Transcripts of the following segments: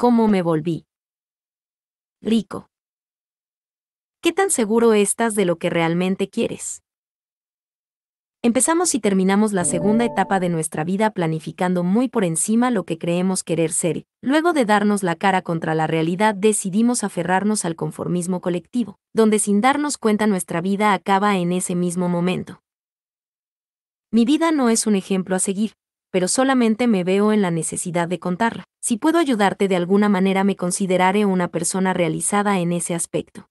¿Cómo me volví? Rico. ¿Qué tan seguro estás de lo que realmente quieres? Empezamos y terminamos la segunda etapa de nuestra vida planificando muy por encima lo que creemos querer ser. Luego de darnos la cara contra la realidad decidimos aferrarnos al conformismo colectivo, donde sin darnos cuenta nuestra vida acaba en ese mismo momento. Mi vida no es un ejemplo a seguir, pero solamente me veo en la necesidad de contarla. Si puedo ayudarte de alguna manera me consideraré una persona realizada en ese aspecto.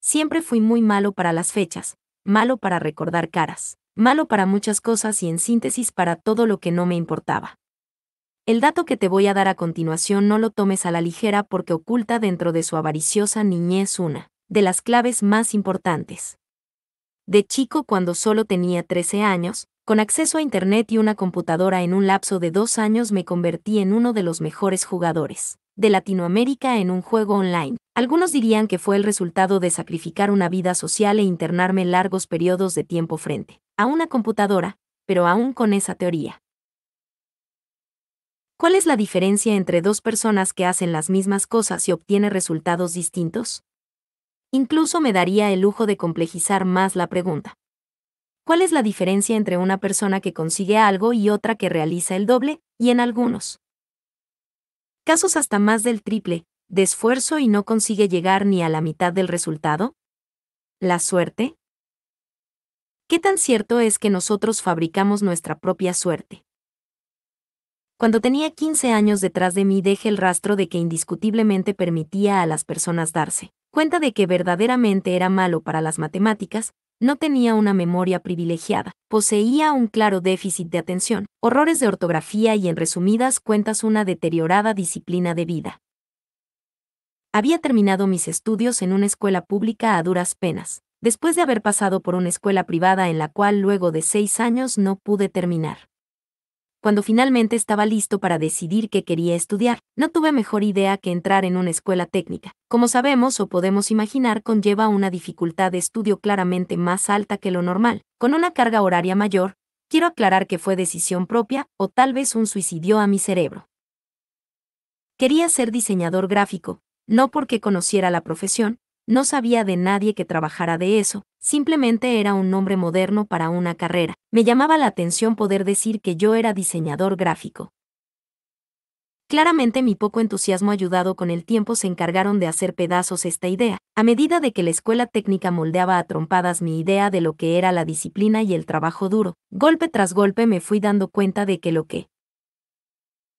Siempre fui muy malo para las fechas, malo para recordar caras, malo para muchas cosas y en síntesis para todo lo que no me importaba. El dato que te voy a dar a continuación no lo tomes a la ligera porque oculta dentro de su avariciosa niñez una de las claves más importantes. De chico cuando solo tenía 13 años, con acceso a Internet y una computadora en un lapso de dos años me convertí en uno de los mejores jugadores de Latinoamérica en un juego online. Algunos dirían que fue el resultado de sacrificar una vida social e internarme largos periodos de tiempo frente a una computadora, pero aún con esa teoría. ¿Cuál es la diferencia entre dos personas que hacen las mismas cosas y obtienen resultados distintos? Incluso me daría el lujo de complejizar más la pregunta. ¿Cuál es la diferencia entre una persona que consigue algo y otra que realiza el doble, y en algunos casos hasta más del triple, de esfuerzo y no consigue llegar ni a la mitad del resultado? ¿La suerte? ¿Qué tan cierto es que nosotros fabricamos nuestra propia suerte? Cuando tenía 15 años detrás de mí dejé el rastro de que indiscutiblemente permitía a las personas darse cuenta de que verdaderamente era malo para las matemáticas, no tenía una memoria privilegiada, poseía un claro déficit de atención, horrores de ortografía y en resumidas cuentas una deteriorada disciplina de vida. Había terminado mis estudios en una escuela pública a duras penas, después de haber pasado por una escuela privada en la cual luego de seis años no pude terminar cuando finalmente estaba listo para decidir qué quería estudiar, no tuve mejor idea que entrar en una escuela técnica. Como sabemos o podemos imaginar, conlleva una dificultad de estudio claramente más alta que lo normal, con una carga horaria mayor, quiero aclarar que fue decisión propia, o tal vez un suicidio a mi cerebro. Quería ser diseñador gráfico, no porque conociera la profesión, no sabía de nadie que trabajara de eso, simplemente era un nombre moderno para una carrera. Me llamaba la atención poder decir que yo era diseñador gráfico. Claramente mi poco entusiasmo ayudado con el tiempo se encargaron de hacer pedazos esta idea, a medida de que la escuela técnica moldeaba a trompadas mi idea de lo que era la disciplina y el trabajo duro, golpe tras golpe me fui dando cuenta de que lo que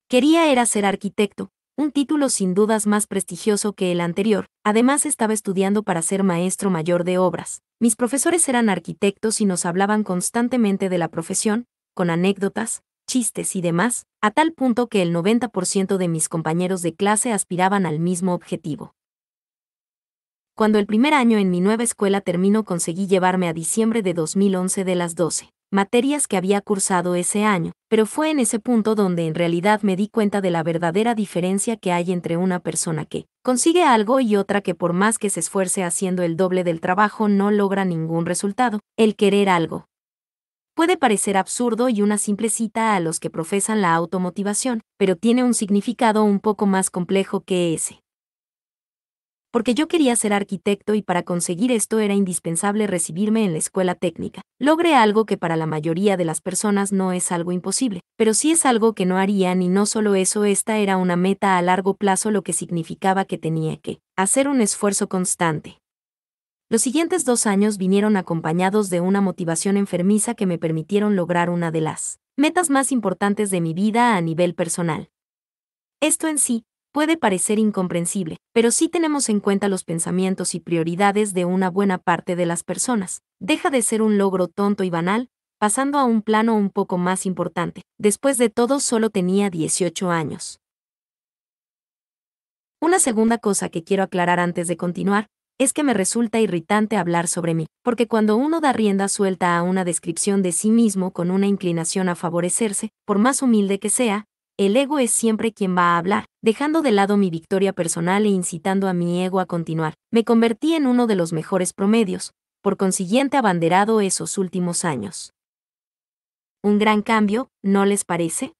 quería era ser arquitecto, un título sin dudas más prestigioso que el anterior. Además estaba estudiando para ser maestro mayor de obras. Mis profesores eran arquitectos y nos hablaban constantemente de la profesión, con anécdotas, chistes y demás, a tal punto que el 90% de mis compañeros de clase aspiraban al mismo objetivo. Cuando el primer año en mi nueva escuela terminó conseguí llevarme a diciembre de 2011 de las 12 materias que había cursado ese año, pero fue en ese punto donde en realidad me di cuenta de la verdadera diferencia que hay entre una persona que consigue algo y otra que por más que se esfuerce haciendo el doble del trabajo no logra ningún resultado, el querer algo. Puede parecer absurdo y una simple cita a los que profesan la automotivación, pero tiene un significado un poco más complejo que ese porque yo quería ser arquitecto y para conseguir esto era indispensable recibirme en la escuela técnica. Logré algo que para la mayoría de las personas no es algo imposible, pero sí es algo que no harían y no solo eso, esta era una meta a largo plazo lo que significaba que tenía que hacer un esfuerzo constante. Los siguientes dos años vinieron acompañados de una motivación enfermiza que me permitieron lograr una de las metas más importantes de mi vida a nivel personal. Esto en sí, puede parecer incomprensible, pero si sí tenemos en cuenta los pensamientos y prioridades de una buena parte de las personas, deja de ser un logro tonto y banal, pasando a un plano un poco más importante. Después de todo solo tenía 18 años. Una segunda cosa que quiero aclarar antes de continuar, es que me resulta irritante hablar sobre mí, porque cuando uno da rienda suelta a una descripción de sí mismo con una inclinación a favorecerse, por más humilde que sea, el ego es siempre quien va a hablar, dejando de lado mi victoria personal e incitando a mi ego a continuar. Me convertí en uno de los mejores promedios, por consiguiente abanderado esos últimos años. Un gran cambio, ¿no les parece?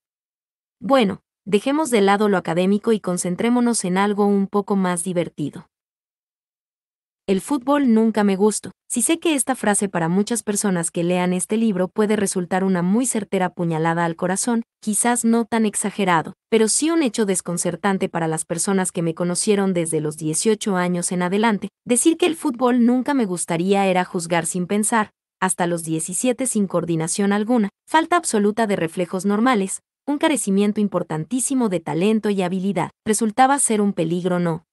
Bueno, dejemos de lado lo académico y concentrémonos en algo un poco más divertido. El fútbol nunca me gustó. Si sé que esta frase para muchas personas que lean este libro puede resultar una muy certera puñalada al corazón, quizás no tan exagerado, pero sí un hecho desconcertante para las personas que me conocieron desde los 18 años en adelante, decir que el fútbol nunca me gustaría era juzgar sin pensar, hasta los 17 sin coordinación alguna, falta absoluta de reflejos normales, un carecimiento importantísimo de talento y habilidad, resultaba ser un peligro no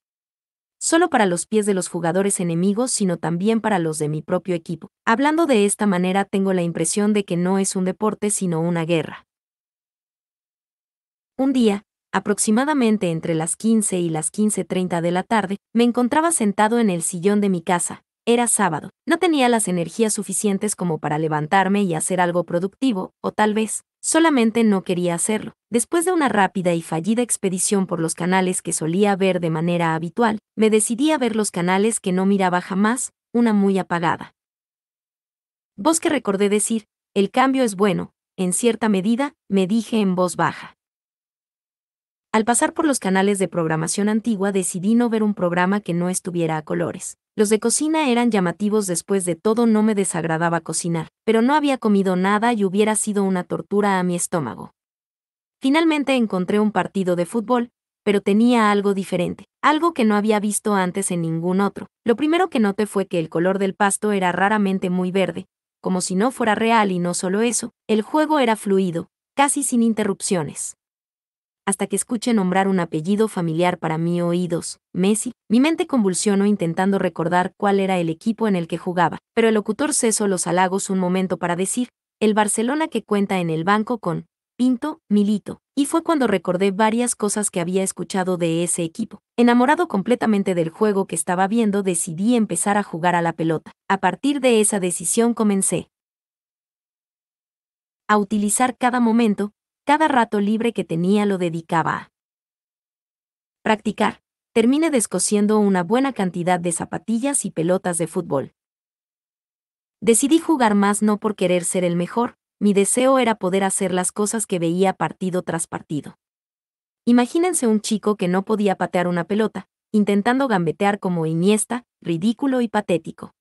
solo para los pies de los jugadores enemigos, sino también para los de mi propio equipo. Hablando de esta manera tengo la impresión de que no es un deporte sino una guerra. Un día, aproximadamente entre las 15 y las 15.30 de la tarde, me encontraba sentado en el sillón de mi casa. Era sábado. No tenía las energías suficientes como para levantarme y hacer algo productivo, o tal vez, solamente no quería hacerlo. Después de una rápida y fallida expedición por los canales que solía ver de manera habitual, me decidí a ver los canales que no miraba jamás, una muy apagada. Vos que recordé decir, el cambio es bueno, en cierta medida, me dije en voz baja. Al pasar por los canales de programación antigua decidí no ver un programa que no estuviera a colores. Los de cocina eran llamativos después de todo no me desagradaba cocinar, pero no había comido nada y hubiera sido una tortura a mi estómago. Finalmente encontré un partido de fútbol, pero tenía algo diferente, algo que no había visto antes en ningún otro. Lo primero que noté fue que el color del pasto era raramente muy verde, como si no fuera real y no solo eso, el juego era fluido, casi sin interrupciones hasta que escuche nombrar un apellido familiar para mí oídos, Messi, mi mente convulsionó intentando recordar cuál era el equipo en el que jugaba, pero el locutor cesó los halagos un momento para decir, el Barcelona que cuenta en el banco con Pinto, Milito, y fue cuando recordé varias cosas que había escuchado de ese equipo. Enamorado completamente del juego que estaba viendo, decidí empezar a jugar a la pelota. A partir de esa decisión comencé a utilizar cada momento, cada rato libre que tenía lo dedicaba a practicar. Terminé descosiendo una buena cantidad de zapatillas y pelotas de fútbol. Decidí jugar más no por querer ser el mejor, mi deseo era poder hacer las cosas que veía partido tras partido. Imagínense un chico que no podía patear una pelota, intentando gambetear como Iniesta, ridículo y patético.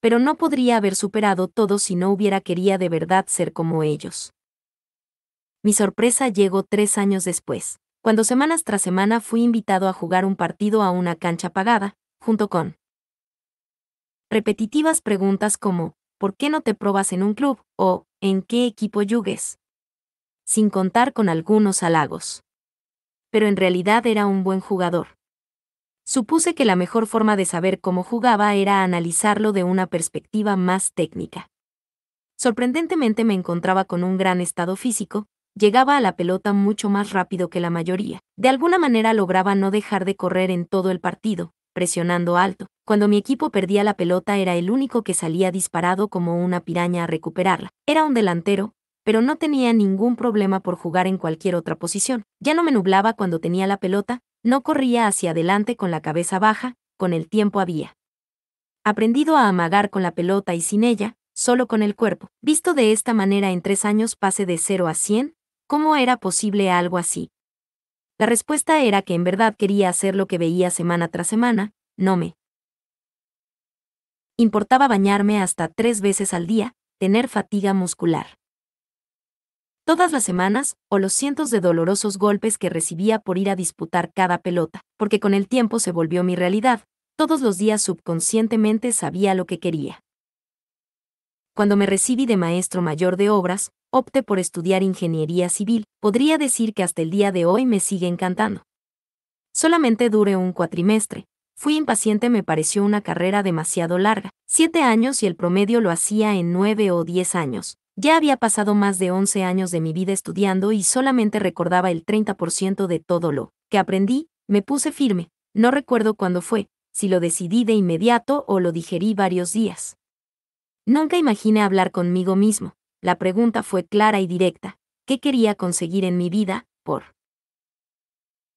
Pero no podría haber superado todo si no hubiera querido de verdad ser como ellos. Mi sorpresa llegó tres años después, cuando semanas tras semana fui invitado a jugar un partido a una cancha pagada, junto con repetitivas preguntas como ¿por qué no te probas en un club? o ¿en qué equipo yugues? Sin contar con algunos halagos. Pero en realidad era un buen jugador. Supuse que la mejor forma de saber cómo jugaba era analizarlo de una perspectiva más técnica. Sorprendentemente me encontraba con un gran estado físico, llegaba a la pelota mucho más rápido que la mayoría. De alguna manera lograba no dejar de correr en todo el partido, presionando alto. Cuando mi equipo perdía la pelota era el único que salía disparado como una piraña a recuperarla. Era un delantero, pero no tenía ningún problema por jugar en cualquier otra posición. Ya no me nublaba cuando tenía la pelota, no corría hacia adelante con la cabeza baja, con el tiempo había. Aprendido a amagar con la pelota y sin ella, solo con el cuerpo. Visto de esta manera en tres años pasé de 0 a 100, ¿Cómo era posible algo así? La respuesta era que en verdad quería hacer lo que veía semana tras semana, no me importaba bañarme hasta tres veces al día, tener fatiga muscular. Todas las semanas, o los cientos de dolorosos golpes que recibía por ir a disputar cada pelota, porque con el tiempo se volvió mi realidad, todos los días subconscientemente sabía lo que quería cuando me recibí de maestro mayor de obras, opté por estudiar ingeniería civil, podría decir que hasta el día de hoy me sigue encantando. Solamente duré un cuatrimestre. Fui impaciente, me pareció una carrera demasiado larga, siete años y el promedio lo hacía en nueve o diez años. Ya había pasado más de once años de mi vida estudiando y solamente recordaba el 30% de todo lo que aprendí, me puse firme, no recuerdo cuándo fue, si lo decidí de inmediato o lo digerí varios días. Nunca imaginé hablar conmigo mismo. La pregunta fue clara y directa. ¿Qué quería conseguir en mi vida? Por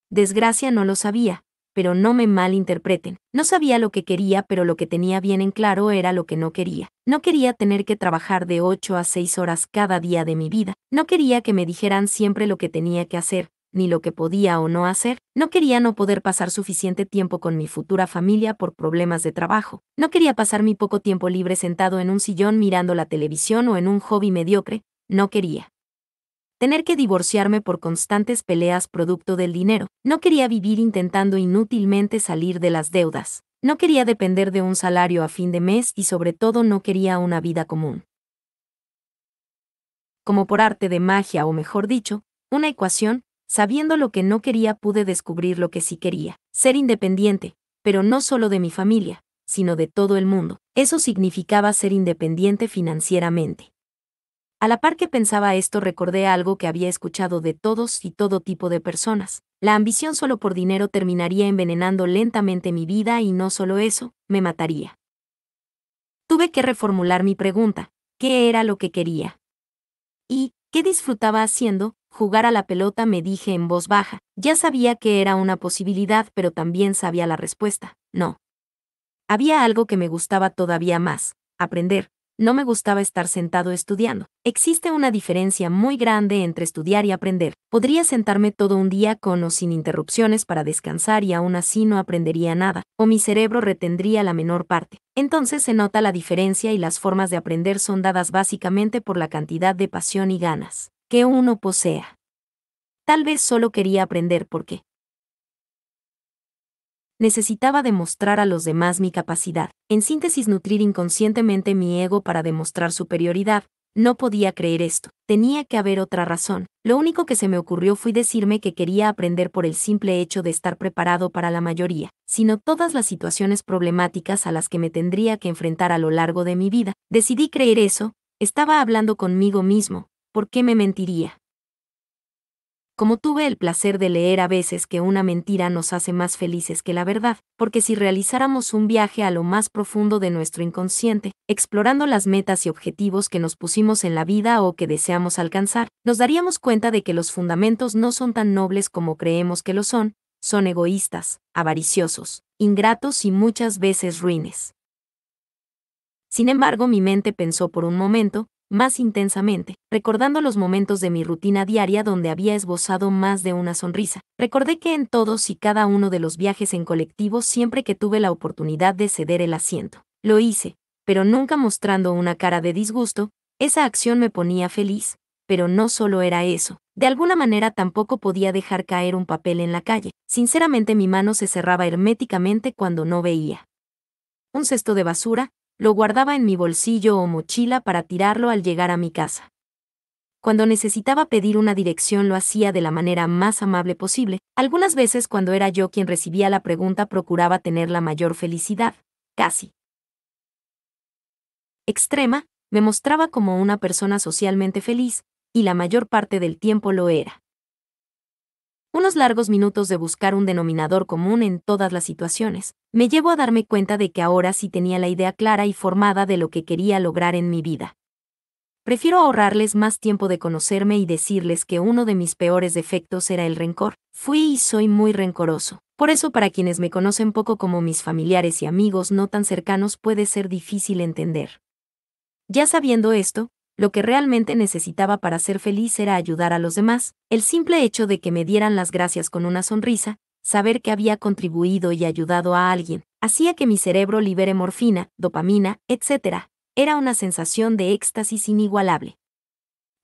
desgracia no lo sabía, pero no me malinterpreten. No sabía lo que quería, pero lo que tenía bien en claro era lo que no quería. No quería tener que trabajar de 8 a 6 horas cada día de mi vida. No quería que me dijeran siempre lo que tenía que hacer ni lo que podía o no hacer, no quería no poder pasar suficiente tiempo con mi futura familia por problemas de trabajo, no quería pasar mi poco tiempo libre sentado en un sillón mirando la televisión o en un hobby mediocre, no quería. Tener que divorciarme por constantes peleas producto del dinero, no quería vivir intentando inútilmente salir de las deudas, no quería depender de un salario a fin de mes y sobre todo no quería una vida común. Como por arte de magia o mejor dicho, una ecuación, Sabiendo lo que no quería pude descubrir lo que sí quería, ser independiente, pero no solo de mi familia, sino de todo el mundo. Eso significaba ser independiente financieramente. A la par que pensaba esto recordé algo que había escuchado de todos y todo tipo de personas. La ambición solo por dinero terminaría envenenando lentamente mi vida y no solo eso, me mataría. Tuve que reformular mi pregunta, ¿qué era lo que quería? ¿Y qué disfrutaba haciendo? jugar a la pelota me dije en voz baja. Ya sabía que era una posibilidad, pero también sabía la respuesta, no. Había algo que me gustaba todavía más, aprender. No me gustaba estar sentado estudiando. Existe una diferencia muy grande entre estudiar y aprender. Podría sentarme todo un día con o sin interrupciones para descansar y aún así no aprendería nada, o mi cerebro retendría la menor parte. Entonces se nota la diferencia y las formas de aprender son dadas básicamente por la cantidad de pasión y ganas que uno posea. Tal vez solo quería aprender porque necesitaba demostrar a los demás mi capacidad, en síntesis nutrir inconscientemente mi ego para demostrar superioridad, no podía creer esto, tenía que haber otra razón, lo único que se me ocurrió fue decirme que quería aprender por el simple hecho de estar preparado para la mayoría, sino todas las situaciones problemáticas a las que me tendría que enfrentar a lo largo de mi vida, decidí creer eso, estaba hablando conmigo mismo, ¿por qué me mentiría? Como tuve el placer de leer a veces que una mentira nos hace más felices que la verdad, porque si realizáramos un viaje a lo más profundo de nuestro inconsciente, explorando las metas y objetivos que nos pusimos en la vida o que deseamos alcanzar, nos daríamos cuenta de que los fundamentos no son tan nobles como creemos que lo son, son egoístas, avariciosos, ingratos y muchas veces ruines. Sin embargo, mi mente pensó por un momento, más intensamente, recordando los momentos de mi rutina diaria donde había esbozado más de una sonrisa. Recordé que en todos y cada uno de los viajes en colectivo siempre que tuve la oportunidad de ceder el asiento. Lo hice, pero nunca mostrando una cara de disgusto, esa acción me ponía feliz, pero no solo era eso. De alguna manera tampoco podía dejar caer un papel en la calle. Sinceramente mi mano se cerraba herméticamente cuando no veía. Un cesto de basura, lo guardaba en mi bolsillo o mochila para tirarlo al llegar a mi casa. Cuando necesitaba pedir una dirección lo hacía de la manera más amable posible. Algunas veces cuando era yo quien recibía la pregunta procuraba tener la mayor felicidad, casi. Extrema, me mostraba como una persona socialmente feliz, y la mayor parte del tiempo lo era unos largos minutos de buscar un denominador común en todas las situaciones, me llevo a darme cuenta de que ahora sí tenía la idea clara y formada de lo que quería lograr en mi vida. Prefiero ahorrarles más tiempo de conocerme y decirles que uno de mis peores defectos era el rencor. Fui y soy muy rencoroso. Por eso para quienes me conocen poco como mis familiares y amigos no tan cercanos puede ser difícil entender. Ya sabiendo esto, lo que realmente necesitaba para ser feliz era ayudar a los demás, el simple hecho de que me dieran las gracias con una sonrisa, saber que había contribuido y ayudado a alguien, hacía que mi cerebro libere morfina, dopamina, etc. Era una sensación de éxtasis inigualable.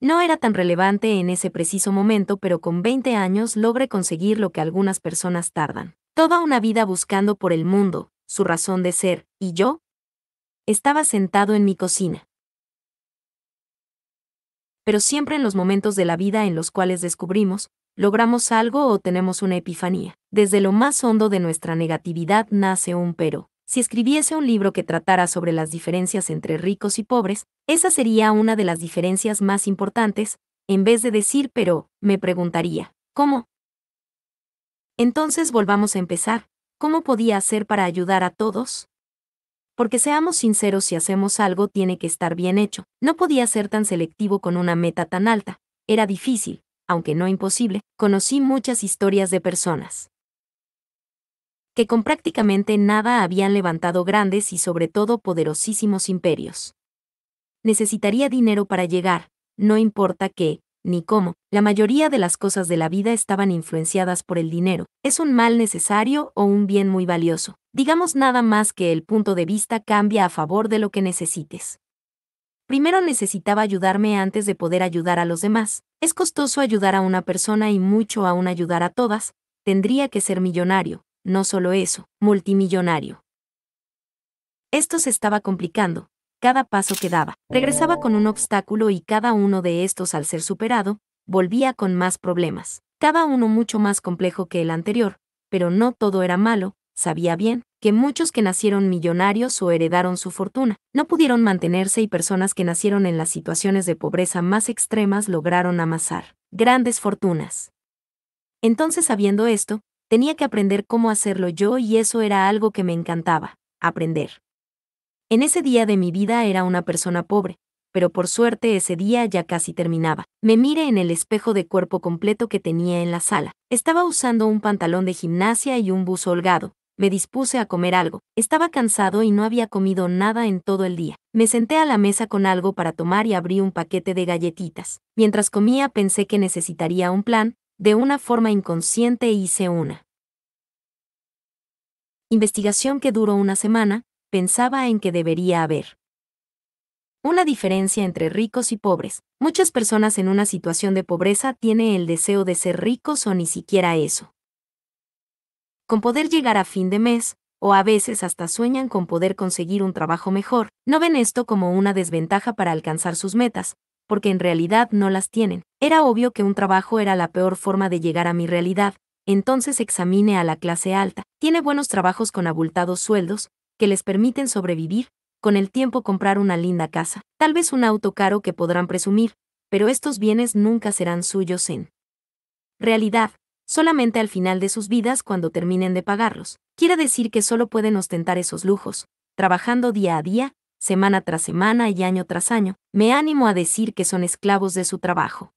No era tan relevante en ese preciso momento, pero con 20 años logré conseguir lo que algunas personas tardan. Toda una vida buscando por el mundo, su razón de ser, y yo estaba sentado en mi cocina pero siempre en los momentos de la vida en los cuales descubrimos, logramos algo o tenemos una epifanía. Desde lo más hondo de nuestra negatividad nace un pero. Si escribiese un libro que tratara sobre las diferencias entre ricos y pobres, esa sería una de las diferencias más importantes, en vez de decir pero, me preguntaría, ¿cómo? Entonces volvamos a empezar, ¿cómo podía hacer para ayudar a todos? Porque seamos sinceros, si hacemos algo tiene que estar bien hecho. No podía ser tan selectivo con una meta tan alta. Era difícil, aunque no imposible. Conocí muchas historias de personas que con prácticamente nada habían levantado grandes y sobre todo poderosísimos imperios. Necesitaría dinero para llegar, no importa qué, ni cómo, la mayoría de las cosas de la vida estaban influenciadas por el dinero, es un mal necesario o un bien muy valioso. Digamos nada más que el punto de vista cambia a favor de lo que necesites. Primero necesitaba ayudarme antes de poder ayudar a los demás. Es costoso ayudar a una persona y mucho aún ayudar a todas. Tendría que ser millonario, no solo eso, multimillonario. Esto se estaba complicando. Cada paso que daba, regresaba con un obstáculo y cada uno de estos al ser superado, volvía con más problemas. Cada uno mucho más complejo que el anterior, pero no todo era malo, Sabía bien que muchos que nacieron millonarios o heredaron su fortuna no pudieron mantenerse y personas que nacieron en las situaciones de pobreza más extremas lograron amasar grandes fortunas. Entonces, sabiendo esto, tenía que aprender cómo hacerlo yo y eso era algo que me encantaba, aprender. En ese día de mi vida era una persona pobre, pero por suerte ese día ya casi terminaba. Me miré en el espejo de cuerpo completo que tenía en la sala. Estaba usando un pantalón de gimnasia y un buzo holgado, me dispuse a comer algo. Estaba cansado y no había comido nada en todo el día. Me senté a la mesa con algo para tomar y abrí un paquete de galletitas. Mientras comía pensé que necesitaría un plan, de una forma inconsciente hice una. Investigación que duró una semana, pensaba en que debería haber. Una diferencia entre ricos y pobres. Muchas personas en una situación de pobreza tienen el deseo de ser ricos o ni siquiera eso con poder llegar a fin de mes, o a veces hasta sueñan con poder conseguir un trabajo mejor, no ven esto como una desventaja para alcanzar sus metas, porque en realidad no las tienen. Era obvio que un trabajo era la peor forma de llegar a mi realidad, entonces examine a la clase alta. Tiene buenos trabajos con abultados sueldos, que les permiten sobrevivir, con el tiempo comprar una linda casa, tal vez un auto caro que podrán presumir, pero estos bienes nunca serán suyos en realidad, solamente al final de sus vidas cuando terminen de pagarlos. Quiere decir que solo pueden ostentar esos lujos, trabajando día a día, semana tras semana y año tras año. Me animo a decir que son esclavos de su trabajo.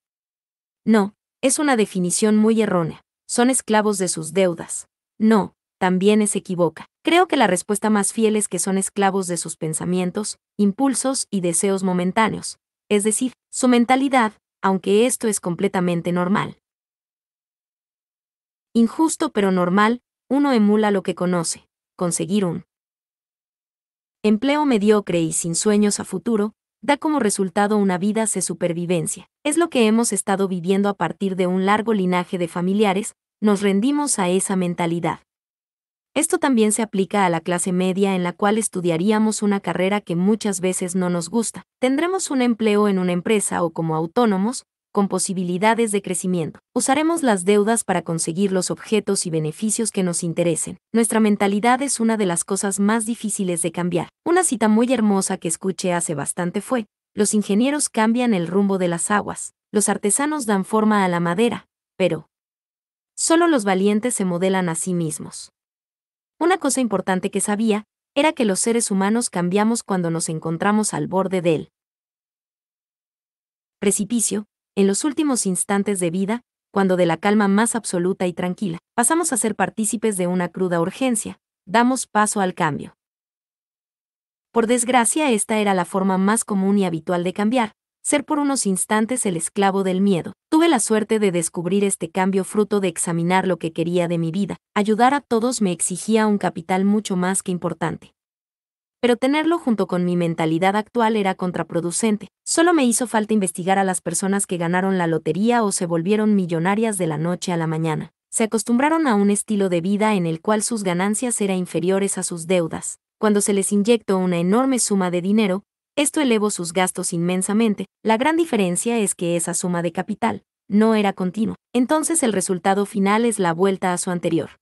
No, es una definición muy errónea. Son esclavos de sus deudas. No, también es equivoca. Creo que la respuesta más fiel es que son esclavos de sus pensamientos, impulsos y deseos momentáneos, es decir, su mentalidad, aunque esto es completamente normal. Injusto pero normal, uno emula lo que conoce, conseguir un empleo mediocre y sin sueños a futuro, da como resultado una vida de supervivencia. Es lo que hemos estado viviendo a partir de un largo linaje de familiares, nos rendimos a esa mentalidad. Esto también se aplica a la clase media en la cual estudiaríamos una carrera que muchas veces no nos gusta. Tendremos un empleo en una empresa o como autónomos, con posibilidades de crecimiento. Usaremos las deudas para conseguir los objetos y beneficios que nos interesen. Nuestra mentalidad es una de las cosas más difíciles de cambiar. Una cita muy hermosa que escuché hace bastante fue, los ingenieros cambian el rumbo de las aguas, los artesanos dan forma a la madera, pero solo los valientes se modelan a sí mismos. Una cosa importante que sabía era que los seres humanos cambiamos cuando nos encontramos al borde del precipicio, en los últimos instantes de vida, cuando de la calma más absoluta y tranquila, pasamos a ser partícipes de una cruda urgencia, damos paso al cambio. Por desgracia, esta era la forma más común y habitual de cambiar, ser por unos instantes el esclavo del miedo. Tuve la suerte de descubrir este cambio fruto de examinar lo que quería de mi vida. Ayudar a todos me exigía un capital mucho más que importante pero tenerlo junto con mi mentalidad actual era contraproducente. Solo me hizo falta investigar a las personas que ganaron la lotería o se volvieron millonarias de la noche a la mañana. Se acostumbraron a un estilo de vida en el cual sus ganancias eran inferiores a sus deudas. Cuando se les inyectó una enorme suma de dinero, esto elevó sus gastos inmensamente. La gran diferencia es que esa suma de capital no era continua. Entonces el resultado final es la vuelta a su anterior.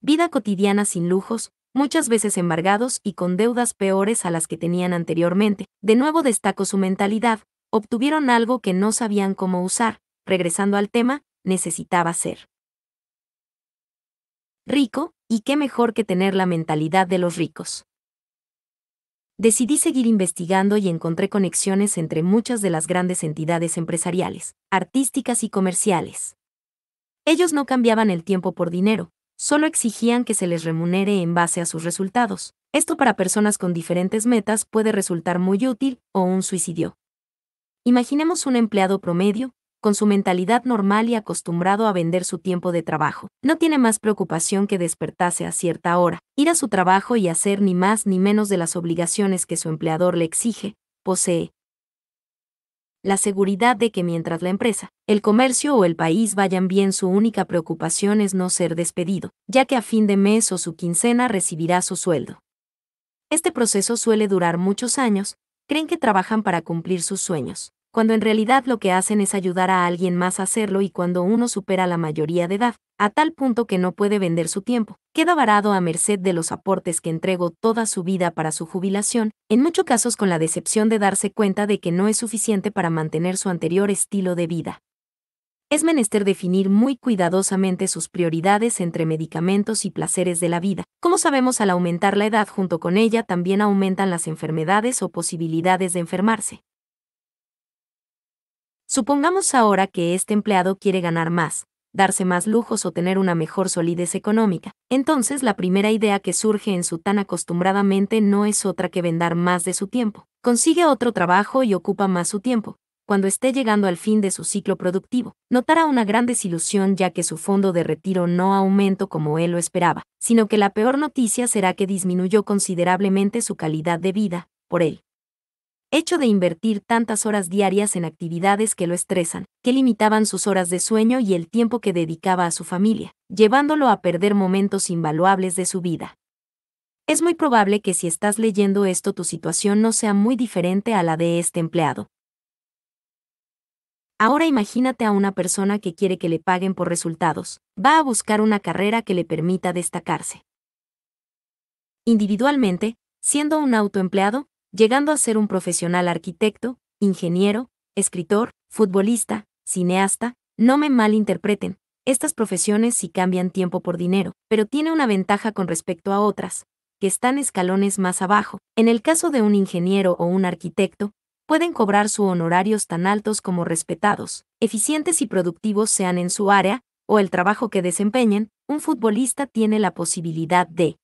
Vida cotidiana sin lujos, muchas veces embargados y con deudas peores a las que tenían anteriormente. De nuevo destaco su mentalidad, obtuvieron algo que no sabían cómo usar, regresando al tema, necesitaba ser rico, y qué mejor que tener la mentalidad de los ricos. Decidí seguir investigando y encontré conexiones entre muchas de las grandes entidades empresariales, artísticas y comerciales. Ellos no cambiaban el tiempo por dinero, solo exigían que se les remunere en base a sus resultados. Esto para personas con diferentes metas puede resultar muy útil o un suicidio. Imaginemos un empleado promedio, con su mentalidad normal y acostumbrado a vender su tiempo de trabajo. No tiene más preocupación que despertarse a cierta hora, ir a su trabajo y hacer ni más ni menos de las obligaciones que su empleador le exige. Posee, la seguridad de que mientras la empresa, el comercio o el país vayan bien su única preocupación es no ser despedido, ya que a fin de mes o su quincena recibirá su sueldo. Este proceso suele durar muchos años, creen que trabajan para cumplir sus sueños, cuando en realidad lo que hacen es ayudar a alguien más a hacerlo y cuando uno supera la mayoría de edad, a tal punto que no puede vender su tiempo, queda varado a merced de los aportes que entregó toda su vida para su jubilación, en muchos casos con la decepción de darse cuenta de que no es suficiente para mantener su anterior estilo de vida. Es menester definir muy cuidadosamente sus prioridades entre medicamentos y placeres de la vida. Como sabemos, al aumentar la edad junto con ella también aumentan las enfermedades o posibilidades de enfermarse. Supongamos ahora que este empleado quiere ganar más, darse más lujos o tener una mejor solidez económica. Entonces la primera idea que surge en su tan acostumbrada mente no es otra que vender más de su tiempo. Consigue otro trabajo y ocupa más su tiempo. Cuando esté llegando al fin de su ciclo productivo, notará una gran desilusión ya que su fondo de retiro no aumentó como él lo esperaba, sino que la peor noticia será que disminuyó considerablemente su calidad de vida, por él hecho de invertir tantas horas diarias en actividades que lo estresan, que limitaban sus horas de sueño y el tiempo que dedicaba a su familia, llevándolo a perder momentos invaluables de su vida. Es muy probable que si estás leyendo esto tu situación no sea muy diferente a la de este empleado. Ahora imagínate a una persona que quiere que le paguen por resultados, va a buscar una carrera que le permita destacarse. Individualmente, siendo un autoempleado, llegando a ser un profesional arquitecto, ingeniero, escritor, futbolista, cineasta, no me malinterpreten, estas profesiones sí cambian tiempo por dinero, pero tiene una ventaja con respecto a otras, que están escalones más abajo. En el caso de un ingeniero o un arquitecto, pueden cobrar su honorarios tan altos como respetados, eficientes y productivos sean en su área, o el trabajo que desempeñen, un futbolista tiene la posibilidad de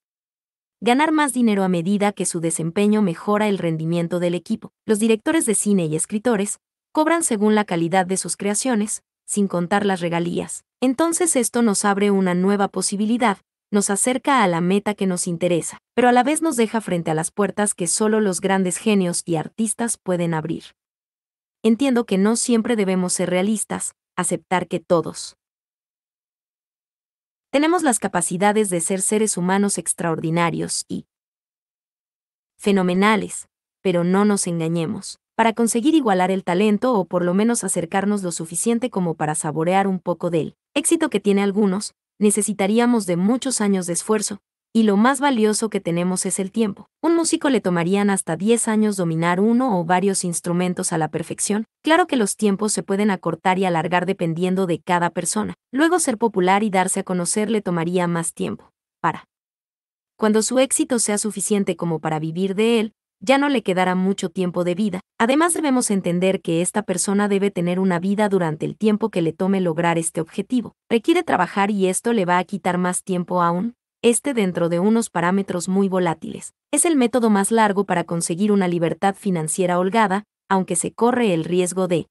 ganar más dinero a medida que su desempeño mejora el rendimiento del equipo. Los directores de cine y escritores cobran según la calidad de sus creaciones, sin contar las regalías. Entonces esto nos abre una nueva posibilidad, nos acerca a la meta que nos interesa, pero a la vez nos deja frente a las puertas que solo los grandes genios y artistas pueden abrir. Entiendo que no siempre debemos ser realistas, aceptar que todos tenemos las capacidades de ser seres humanos extraordinarios y fenomenales, pero no nos engañemos. Para conseguir igualar el talento o por lo menos acercarnos lo suficiente como para saborear un poco del éxito que tiene algunos, necesitaríamos de muchos años de esfuerzo, y lo más valioso que tenemos es el tiempo. Un músico le tomarían hasta 10 años dominar uno o varios instrumentos a la perfección. Claro que los tiempos se pueden acortar y alargar dependiendo de cada persona. Luego ser popular y darse a conocer le tomaría más tiempo. Para. Cuando su éxito sea suficiente como para vivir de él, ya no le quedará mucho tiempo de vida. Además debemos entender que esta persona debe tener una vida durante el tiempo que le tome lograr este objetivo. Requiere trabajar y esto le va a quitar más tiempo aún este dentro de unos parámetros muy volátiles. Es el método más largo para conseguir una libertad financiera holgada, aunque se corre el riesgo de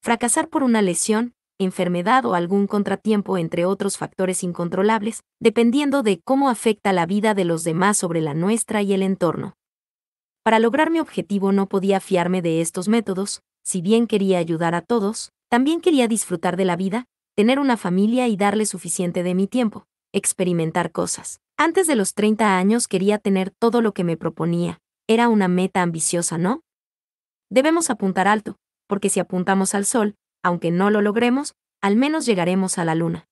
fracasar por una lesión, enfermedad o algún contratiempo entre otros factores incontrolables, dependiendo de cómo afecta la vida de los demás sobre la nuestra y el entorno. Para lograr mi objetivo no podía fiarme de estos métodos, si bien quería ayudar a todos, también quería disfrutar de la vida, tener una familia y darle suficiente de mi tiempo, experimentar cosas. Antes de los 30 años quería tener todo lo que me proponía. Era una meta ambiciosa, ¿no? Debemos apuntar alto, porque si apuntamos al sol, aunque no lo logremos, al menos llegaremos a la luna.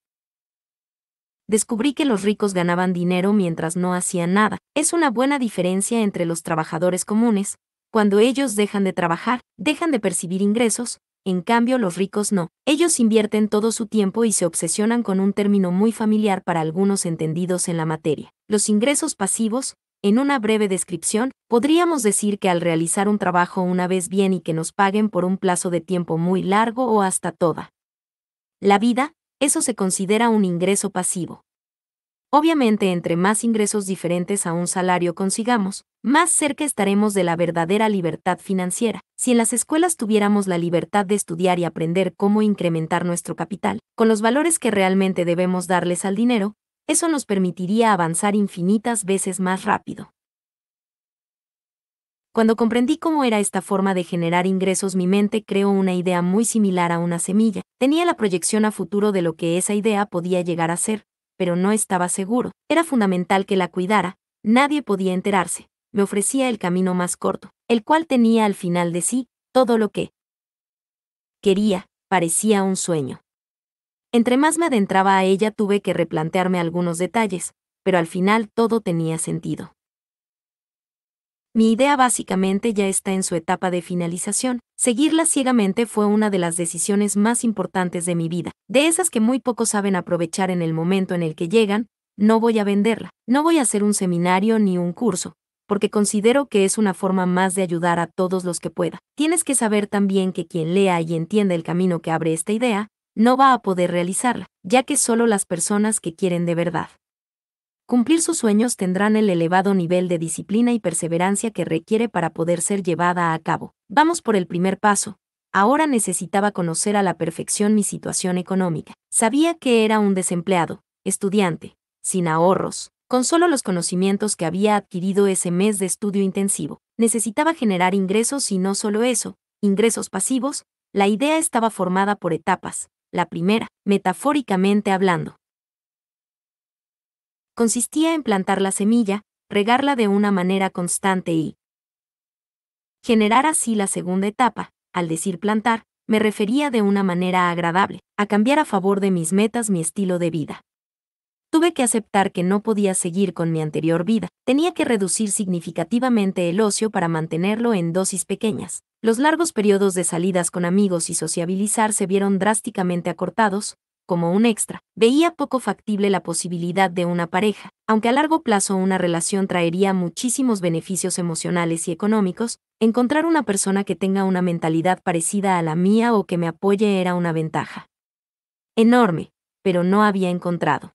Descubrí que los ricos ganaban dinero mientras no hacían nada. Es una buena diferencia entre los trabajadores comunes. Cuando ellos dejan de trabajar, dejan de percibir ingresos, en cambio los ricos no. Ellos invierten todo su tiempo y se obsesionan con un término muy familiar para algunos entendidos en la materia. Los ingresos pasivos, en una breve descripción, podríamos decir que al realizar un trabajo una vez bien y que nos paguen por un plazo de tiempo muy largo o hasta toda la vida, eso se considera un ingreso pasivo. Obviamente, entre más ingresos diferentes a un salario consigamos, más cerca estaremos de la verdadera libertad financiera. Si en las escuelas tuviéramos la libertad de estudiar y aprender cómo incrementar nuestro capital, con los valores que realmente debemos darles al dinero, eso nos permitiría avanzar infinitas veces más rápido. Cuando comprendí cómo era esta forma de generar ingresos, mi mente creó una idea muy similar a una semilla. Tenía la proyección a futuro de lo que esa idea podía llegar a ser, pero no estaba seguro. Era fundamental que la cuidara, nadie podía enterarse. Me ofrecía el camino más corto, el cual tenía al final de sí todo lo que quería, parecía un sueño. Entre más me adentraba a ella tuve que replantearme algunos detalles, pero al final todo tenía sentido. Mi idea básicamente ya está en su etapa de finalización. Seguirla ciegamente fue una de las decisiones más importantes de mi vida, de esas que muy pocos saben aprovechar en el momento en el que llegan. No voy a venderla, no voy a hacer un seminario ni un curso, porque considero que es una forma más de ayudar a todos los que pueda. Tienes que saber también que quien lea y entienda el camino que abre esta idea, no va a poder realizarla, ya que solo las personas que quieren de verdad cumplir sus sueños tendrán el elevado nivel de disciplina y perseverancia que requiere para poder ser llevada a cabo. Vamos por el primer paso. Ahora necesitaba conocer a la perfección mi situación económica. Sabía que era un desempleado, estudiante, sin ahorros, con solo los conocimientos que había adquirido ese mes de estudio intensivo. Necesitaba generar ingresos y no solo eso, ingresos pasivos. La idea estaba formada por etapas. La primera, metafóricamente hablando, consistía en plantar la semilla, regarla de una manera constante y generar así la segunda etapa. Al decir plantar, me refería de una manera agradable, a cambiar a favor de mis metas mi estilo de vida. Tuve que aceptar que no podía seguir con mi anterior vida, tenía que reducir significativamente el ocio para mantenerlo en dosis pequeñas. Los largos periodos de salidas con amigos y sociabilizar se vieron drásticamente acortados, como un extra, veía poco factible la posibilidad de una pareja, aunque a largo plazo una relación traería muchísimos beneficios emocionales y económicos, encontrar una persona que tenga una mentalidad parecida a la mía o que me apoye era una ventaja. Enorme, pero no había encontrado.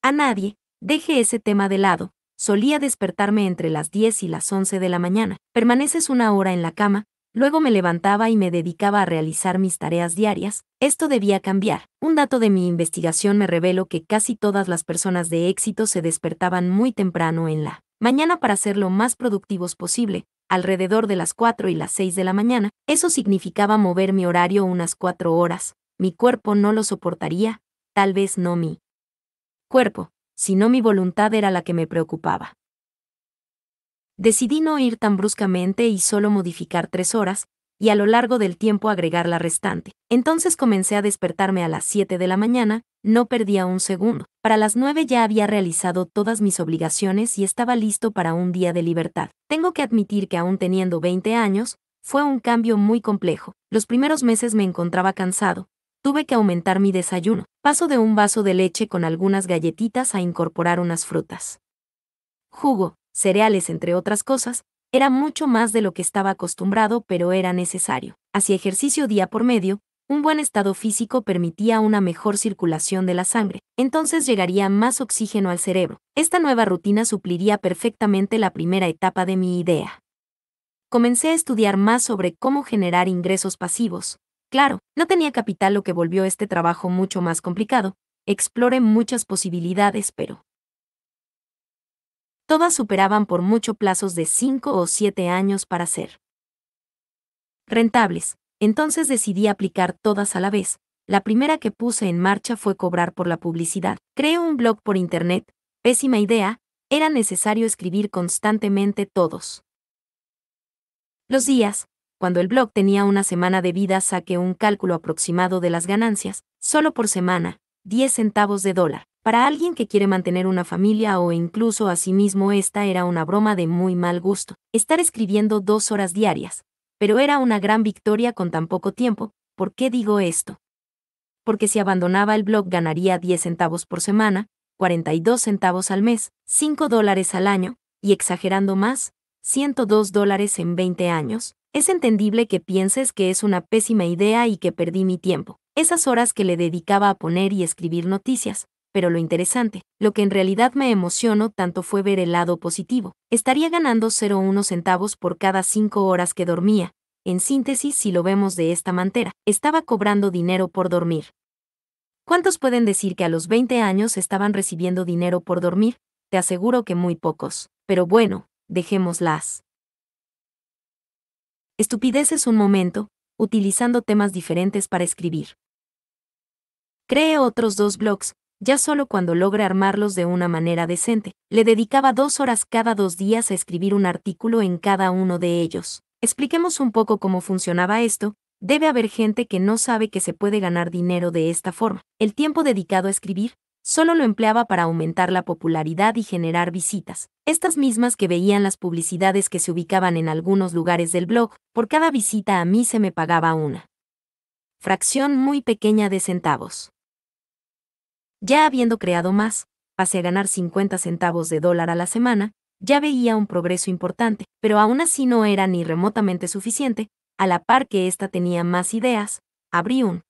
A nadie, deje ese tema de lado, solía despertarme entre las 10 y las 11 de la mañana. Permaneces una hora en la cama, Luego me levantaba y me dedicaba a realizar mis tareas diarias. Esto debía cambiar. Un dato de mi investigación me reveló que casi todas las personas de éxito se despertaban muy temprano en la mañana para ser lo más productivos posible, alrededor de las 4 y las 6 de la mañana. Eso significaba mover mi horario unas 4 horas. Mi cuerpo no lo soportaría, tal vez no mi cuerpo, sino mi voluntad era la que me preocupaba. Decidí no ir tan bruscamente y solo modificar tres horas, y a lo largo del tiempo agregar la restante. Entonces comencé a despertarme a las 7 de la mañana, no perdía un segundo. Para las 9 ya había realizado todas mis obligaciones y estaba listo para un día de libertad. Tengo que admitir que aún teniendo 20 años, fue un cambio muy complejo. Los primeros meses me encontraba cansado. Tuve que aumentar mi desayuno. Paso de un vaso de leche con algunas galletitas a incorporar unas frutas. Jugo, cereales entre otras cosas, era mucho más de lo que estaba acostumbrado, pero era necesario. Hacia ejercicio día por medio, un buen estado físico permitía una mejor circulación de la sangre, entonces llegaría más oxígeno al cerebro. Esta nueva rutina supliría perfectamente la primera etapa de mi idea. Comencé a estudiar más sobre cómo generar ingresos pasivos. Claro, no tenía capital lo que volvió este trabajo mucho más complicado. Exploré muchas posibilidades, pero Todas superaban por mucho plazos de 5 o 7 años para ser rentables. Entonces decidí aplicar todas a la vez. La primera que puse en marcha fue cobrar por la publicidad. Creé un blog por internet. Pésima idea, era necesario escribir constantemente todos. Los días, cuando el blog tenía una semana de vida, saqué un cálculo aproximado de las ganancias, solo por semana, 10 centavos de dólar. Para alguien que quiere mantener una familia o incluso a sí mismo esta era una broma de muy mal gusto, estar escribiendo dos horas diarias. Pero era una gran victoria con tan poco tiempo, ¿por qué digo esto? Porque si abandonaba el blog ganaría 10 centavos por semana, 42 centavos al mes, 5 dólares al año, y exagerando más, 102 dólares en 20 años, es entendible que pienses que es una pésima idea y que perdí mi tiempo, esas horas que le dedicaba a poner y escribir noticias, pero lo interesante, lo que en realidad me emocionó tanto fue ver el lado positivo. Estaría ganando 0,1 centavos por cada 5 horas que dormía. En síntesis, si lo vemos de esta mantera, estaba cobrando dinero por dormir. ¿Cuántos pueden decir que a los 20 años estaban recibiendo dinero por dormir? Te aseguro que muy pocos. Pero bueno, dejémoslas. Estupideces un momento, utilizando temas diferentes para escribir. Cree otros dos blogs, ya solo cuando logra armarlos de una manera decente. Le dedicaba dos horas cada dos días a escribir un artículo en cada uno de ellos. Expliquemos un poco cómo funcionaba esto. Debe haber gente que no sabe que se puede ganar dinero de esta forma. El tiempo dedicado a escribir solo lo empleaba para aumentar la popularidad y generar visitas. Estas mismas que veían las publicidades que se ubicaban en algunos lugares del blog, por cada visita a mí se me pagaba una fracción muy pequeña de centavos. Ya habiendo creado más, pasé a ganar 50 centavos de dólar a la semana, ya veía un progreso importante, pero aún así no era ni remotamente suficiente, a la par que ésta tenía más ideas, abrí un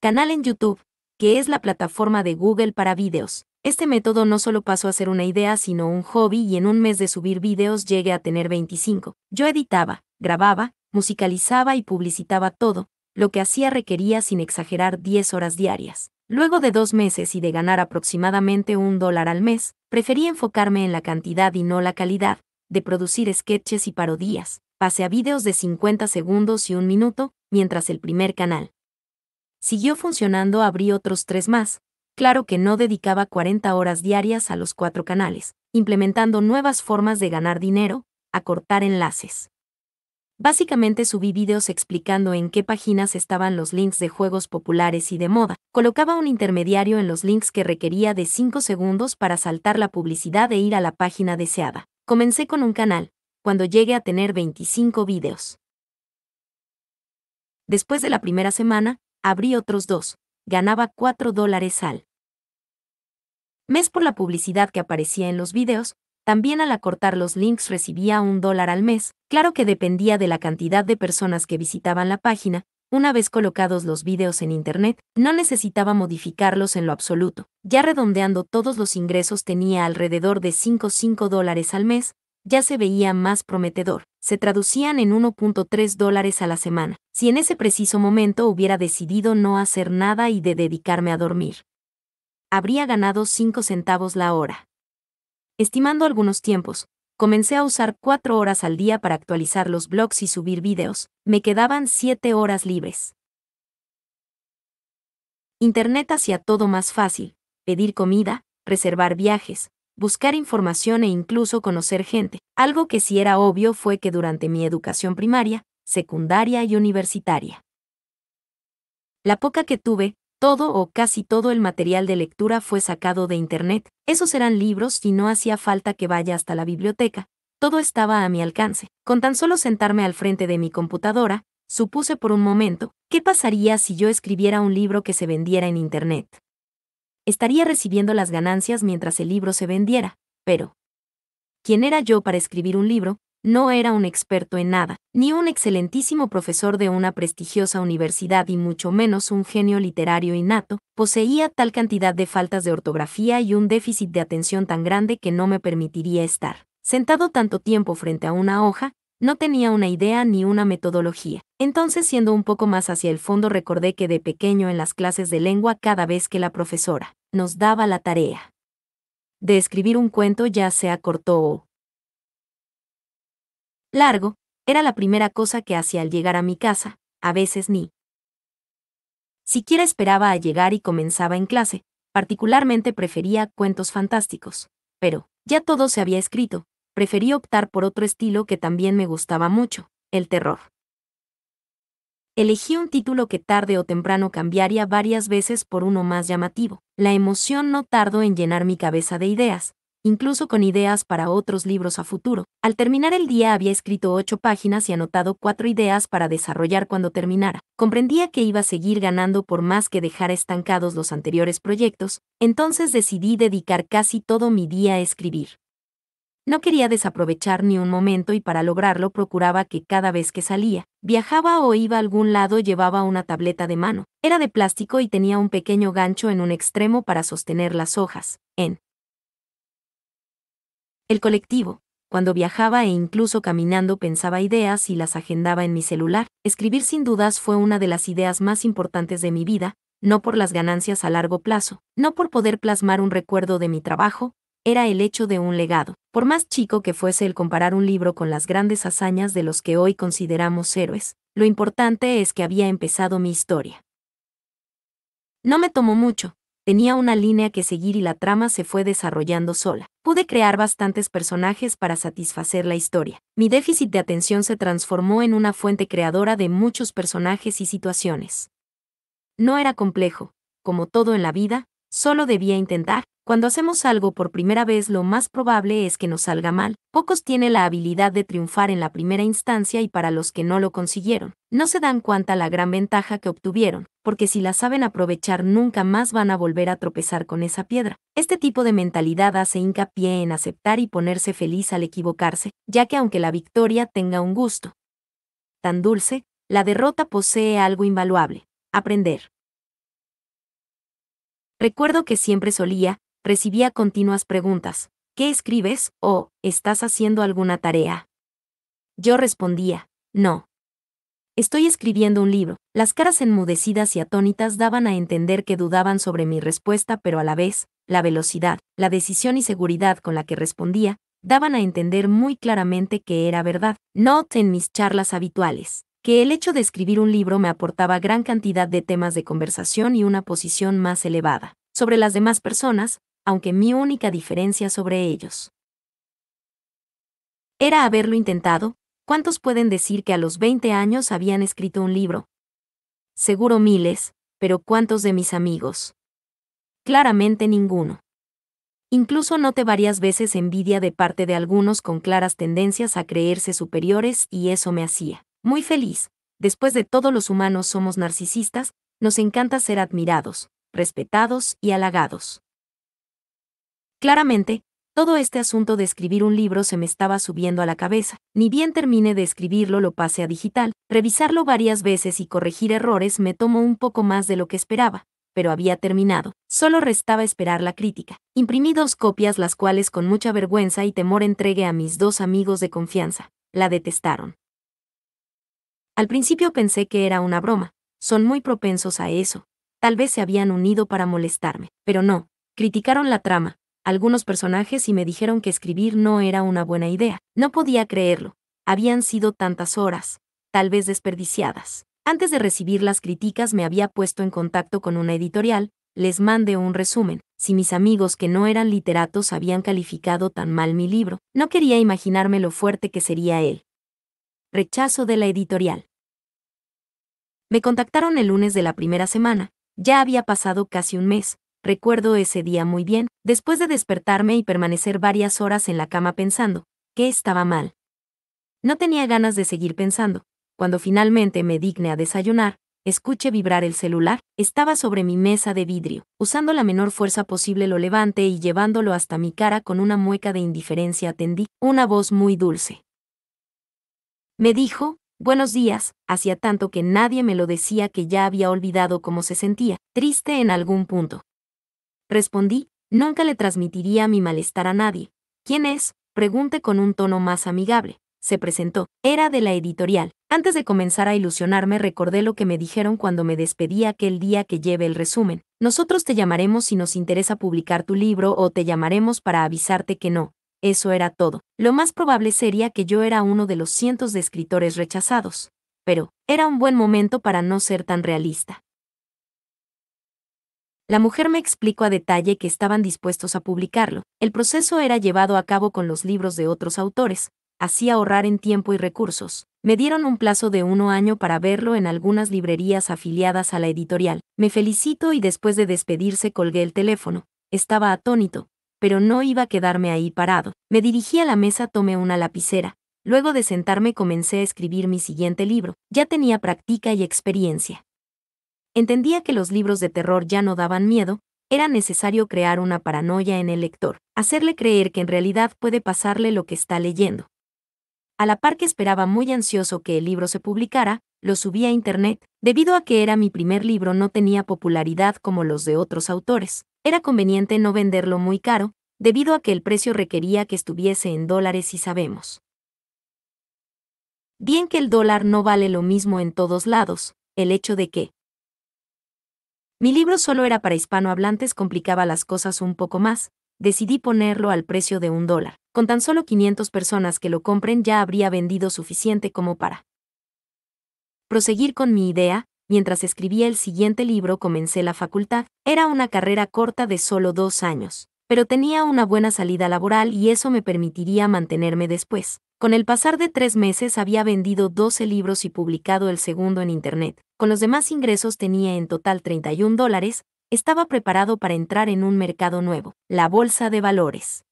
canal en YouTube, que es la plataforma de Google para vídeos. Este método no solo pasó a ser una idea, sino un hobby y en un mes de subir vídeos llegué a tener 25. Yo editaba, grababa, musicalizaba y publicitaba todo, lo que hacía requería sin exagerar 10 horas diarias. Luego de dos meses y de ganar aproximadamente un dólar al mes, preferí enfocarme en la cantidad y no la calidad, de producir sketches y parodías, pase a videos de 50 segundos y un minuto, mientras el primer canal siguió funcionando abrí otros tres más, claro que no dedicaba 40 horas diarias a los cuatro canales, implementando nuevas formas de ganar dinero, a cortar enlaces. Básicamente subí videos explicando en qué páginas estaban los links de juegos populares y de moda. Colocaba un intermediario en los links que requería de 5 segundos para saltar la publicidad e ir a la página deseada. Comencé con un canal, cuando llegué a tener 25 videos. Después de la primera semana, abrí otros dos. Ganaba 4 dólares al mes por la publicidad que aparecía en los videos, también al acortar los links recibía un dólar al mes, claro que dependía de la cantidad de personas que visitaban la página, una vez colocados los vídeos en Internet, no necesitaba modificarlos en lo absoluto. Ya redondeando todos los ingresos tenía alrededor de 5-5 dólares al mes, ya se veía más prometedor. Se traducían en 1.3 dólares a la semana. Si en ese preciso momento hubiera decidido no hacer nada y de dedicarme a dormir, habría ganado 5 centavos la hora. Estimando algunos tiempos, comencé a usar cuatro horas al día para actualizar los blogs y subir videos, me quedaban siete horas libres. Internet hacía todo más fácil, pedir comida, reservar viajes, buscar información e incluso conocer gente. Algo que sí era obvio fue que durante mi educación primaria, secundaria y universitaria, la poca que tuve, todo o casi todo el material de lectura fue sacado de Internet, esos eran libros y no hacía falta que vaya hasta la biblioteca, todo estaba a mi alcance. Con tan solo sentarme al frente de mi computadora, supuse por un momento, ¿qué pasaría si yo escribiera un libro que se vendiera en Internet? Estaría recibiendo las ganancias mientras el libro se vendiera, pero... ¿Quién era yo para escribir un libro, no era un experto en nada, ni un excelentísimo profesor de una prestigiosa universidad y mucho menos un genio literario innato, poseía tal cantidad de faltas de ortografía y un déficit de atención tan grande que no me permitiría estar sentado tanto tiempo frente a una hoja, no tenía una idea ni una metodología. Entonces, siendo un poco más hacia el fondo, recordé que de pequeño en las clases de lengua cada vez que la profesora nos daba la tarea de escribir un cuento ya sea corto o largo, era la primera cosa que hacía al llegar a mi casa, a veces ni siquiera esperaba a llegar y comenzaba en clase, particularmente prefería cuentos fantásticos, pero ya todo se había escrito, preferí optar por otro estilo que también me gustaba mucho, el terror. Elegí un título que tarde o temprano cambiaría varias veces por uno más llamativo. La emoción no tardó en llenar mi cabeza de ideas, incluso con ideas para otros libros a futuro. Al terminar el día había escrito ocho páginas y anotado cuatro ideas para desarrollar cuando terminara. Comprendía que iba a seguir ganando por más que dejar estancados los anteriores proyectos, entonces decidí dedicar casi todo mi día a escribir. No quería desaprovechar ni un momento y para lograrlo procuraba que cada vez que salía, viajaba o iba a algún lado llevaba una tableta de mano. Era de plástico y tenía un pequeño gancho en un extremo para sostener las hojas. En el colectivo, cuando viajaba e incluso caminando pensaba ideas y las agendaba en mi celular. Escribir sin dudas fue una de las ideas más importantes de mi vida, no por las ganancias a largo plazo, no por poder plasmar un recuerdo de mi trabajo, era el hecho de un legado. Por más chico que fuese el comparar un libro con las grandes hazañas de los que hoy consideramos héroes, lo importante es que había empezado mi historia. No me tomó mucho, tenía una línea que seguir y la trama se fue desarrollando sola. Pude crear bastantes personajes para satisfacer la historia. Mi déficit de atención se transformó en una fuente creadora de muchos personajes y situaciones. No era complejo, como todo en la vida, solo debía intentar, cuando hacemos algo por primera vez lo más probable es que nos salga mal. Pocos tienen la habilidad de triunfar en la primera instancia y para los que no lo consiguieron, no se dan cuenta la gran ventaja que obtuvieron, porque si la saben aprovechar nunca más van a volver a tropezar con esa piedra. Este tipo de mentalidad hace hincapié en aceptar y ponerse feliz al equivocarse, ya que aunque la victoria tenga un gusto tan dulce, la derrota posee algo invaluable, aprender. Recuerdo que siempre solía, recibía continuas preguntas, ¿qué escribes? o ¿estás haciendo alguna tarea? Yo respondía, no. Estoy escribiendo un libro. Las caras enmudecidas y atónitas daban a entender que dudaban sobre mi respuesta, pero a la vez, la velocidad, la decisión y seguridad con la que respondía, daban a entender muy claramente que era verdad. Note en mis charlas habituales, que el hecho de escribir un libro me aportaba gran cantidad de temas de conversación y una posición más elevada sobre las demás personas, aunque mi única diferencia sobre ellos era haberlo intentado, ¿cuántos pueden decir que a los 20 años habían escrito un libro? Seguro miles, pero ¿cuántos de mis amigos? Claramente ninguno. Incluso noté varias veces envidia de parte de algunos con claras tendencias a creerse superiores y eso me hacía muy feliz. Después de todo los humanos somos narcisistas, nos encanta ser admirados, respetados y halagados. Claramente, todo este asunto de escribir un libro se me estaba subiendo a la cabeza. Ni bien termine de escribirlo lo pase a digital, revisarlo varias veces y corregir errores me tomó un poco más de lo que esperaba, pero había terminado. Solo restaba esperar la crítica. Imprimí dos copias las cuales con mucha vergüenza y temor entregué a mis dos amigos de confianza. La detestaron. Al principio pensé que era una broma. Son muy propensos a eso. Tal vez se habían unido para molestarme, pero no. Criticaron la trama, algunos personajes y me dijeron que escribir no era una buena idea. No podía creerlo. Habían sido tantas horas, tal vez desperdiciadas. Antes de recibir las críticas me había puesto en contacto con una editorial, les mandé un resumen, si mis amigos que no eran literatos habían calificado tan mal mi libro, no quería imaginarme lo fuerte que sería él. Rechazo de la editorial. Me contactaron el lunes de la primera semana, ya había pasado casi un mes, Recuerdo ese día muy bien, después de despertarme y permanecer varias horas en la cama pensando, que estaba mal. No tenía ganas de seguir pensando. Cuando finalmente me digné a desayunar, escuché vibrar el celular, estaba sobre mi mesa de vidrio. Usando la menor fuerza posible lo levanté y llevándolo hasta mi cara con una mueca de indiferencia atendí una voz muy dulce. Me dijo, buenos días, hacía tanto que nadie me lo decía que ya había olvidado cómo se sentía, triste en algún punto. Respondí, nunca le transmitiría mi malestar a nadie. ¿Quién es? Pregunté con un tono más amigable. Se presentó. Era de la editorial. Antes de comenzar a ilusionarme recordé lo que me dijeron cuando me despedí aquel día que lleve el resumen. Nosotros te llamaremos si nos interesa publicar tu libro o te llamaremos para avisarte que no. Eso era todo. Lo más probable sería que yo era uno de los cientos de escritores rechazados. Pero, era un buen momento para no ser tan realista. La mujer me explicó a detalle que estaban dispuestos a publicarlo. El proceso era llevado a cabo con los libros de otros autores, así ahorrar en tiempo y recursos. Me dieron un plazo de uno año para verlo en algunas librerías afiliadas a la editorial. Me felicito y después de despedirse colgué el teléfono. Estaba atónito, pero no iba a quedarme ahí parado. Me dirigí a la mesa, tomé una lapicera. Luego de sentarme comencé a escribir mi siguiente libro. Ya tenía práctica y experiencia entendía que los libros de terror ya no daban miedo, era necesario crear una paranoia en el lector, hacerle creer que en realidad puede pasarle lo que está leyendo. A la par que esperaba muy ansioso que el libro se publicara, lo subí a Internet. Debido a que era mi primer libro no tenía popularidad como los de otros autores. Era conveniente no venderlo muy caro, debido a que el precio requería que estuviese en dólares y sabemos. Bien que el dólar no vale lo mismo en todos lados, el hecho de que mi libro solo era para hispanohablantes, complicaba las cosas un poco más, decidí ponerlo al precio de un dólar. Con tan solo 500 personas que lo compren ya habría vendido suficiente como para proseguir con mi idea, mientras escribía el siguiente libro comencé la facultad, era una carrera corta de solo dos años, pero tenía una buena salida laboral y eso me permitiría mantenerme después. Con el pasar de tres meses había vendido 12 libros y publicado el segundo en Internet. Con los demás ingresos tenía en total 31 dólares, estaba preparado para entrar en un mercado nuevo, la bolsa de valores.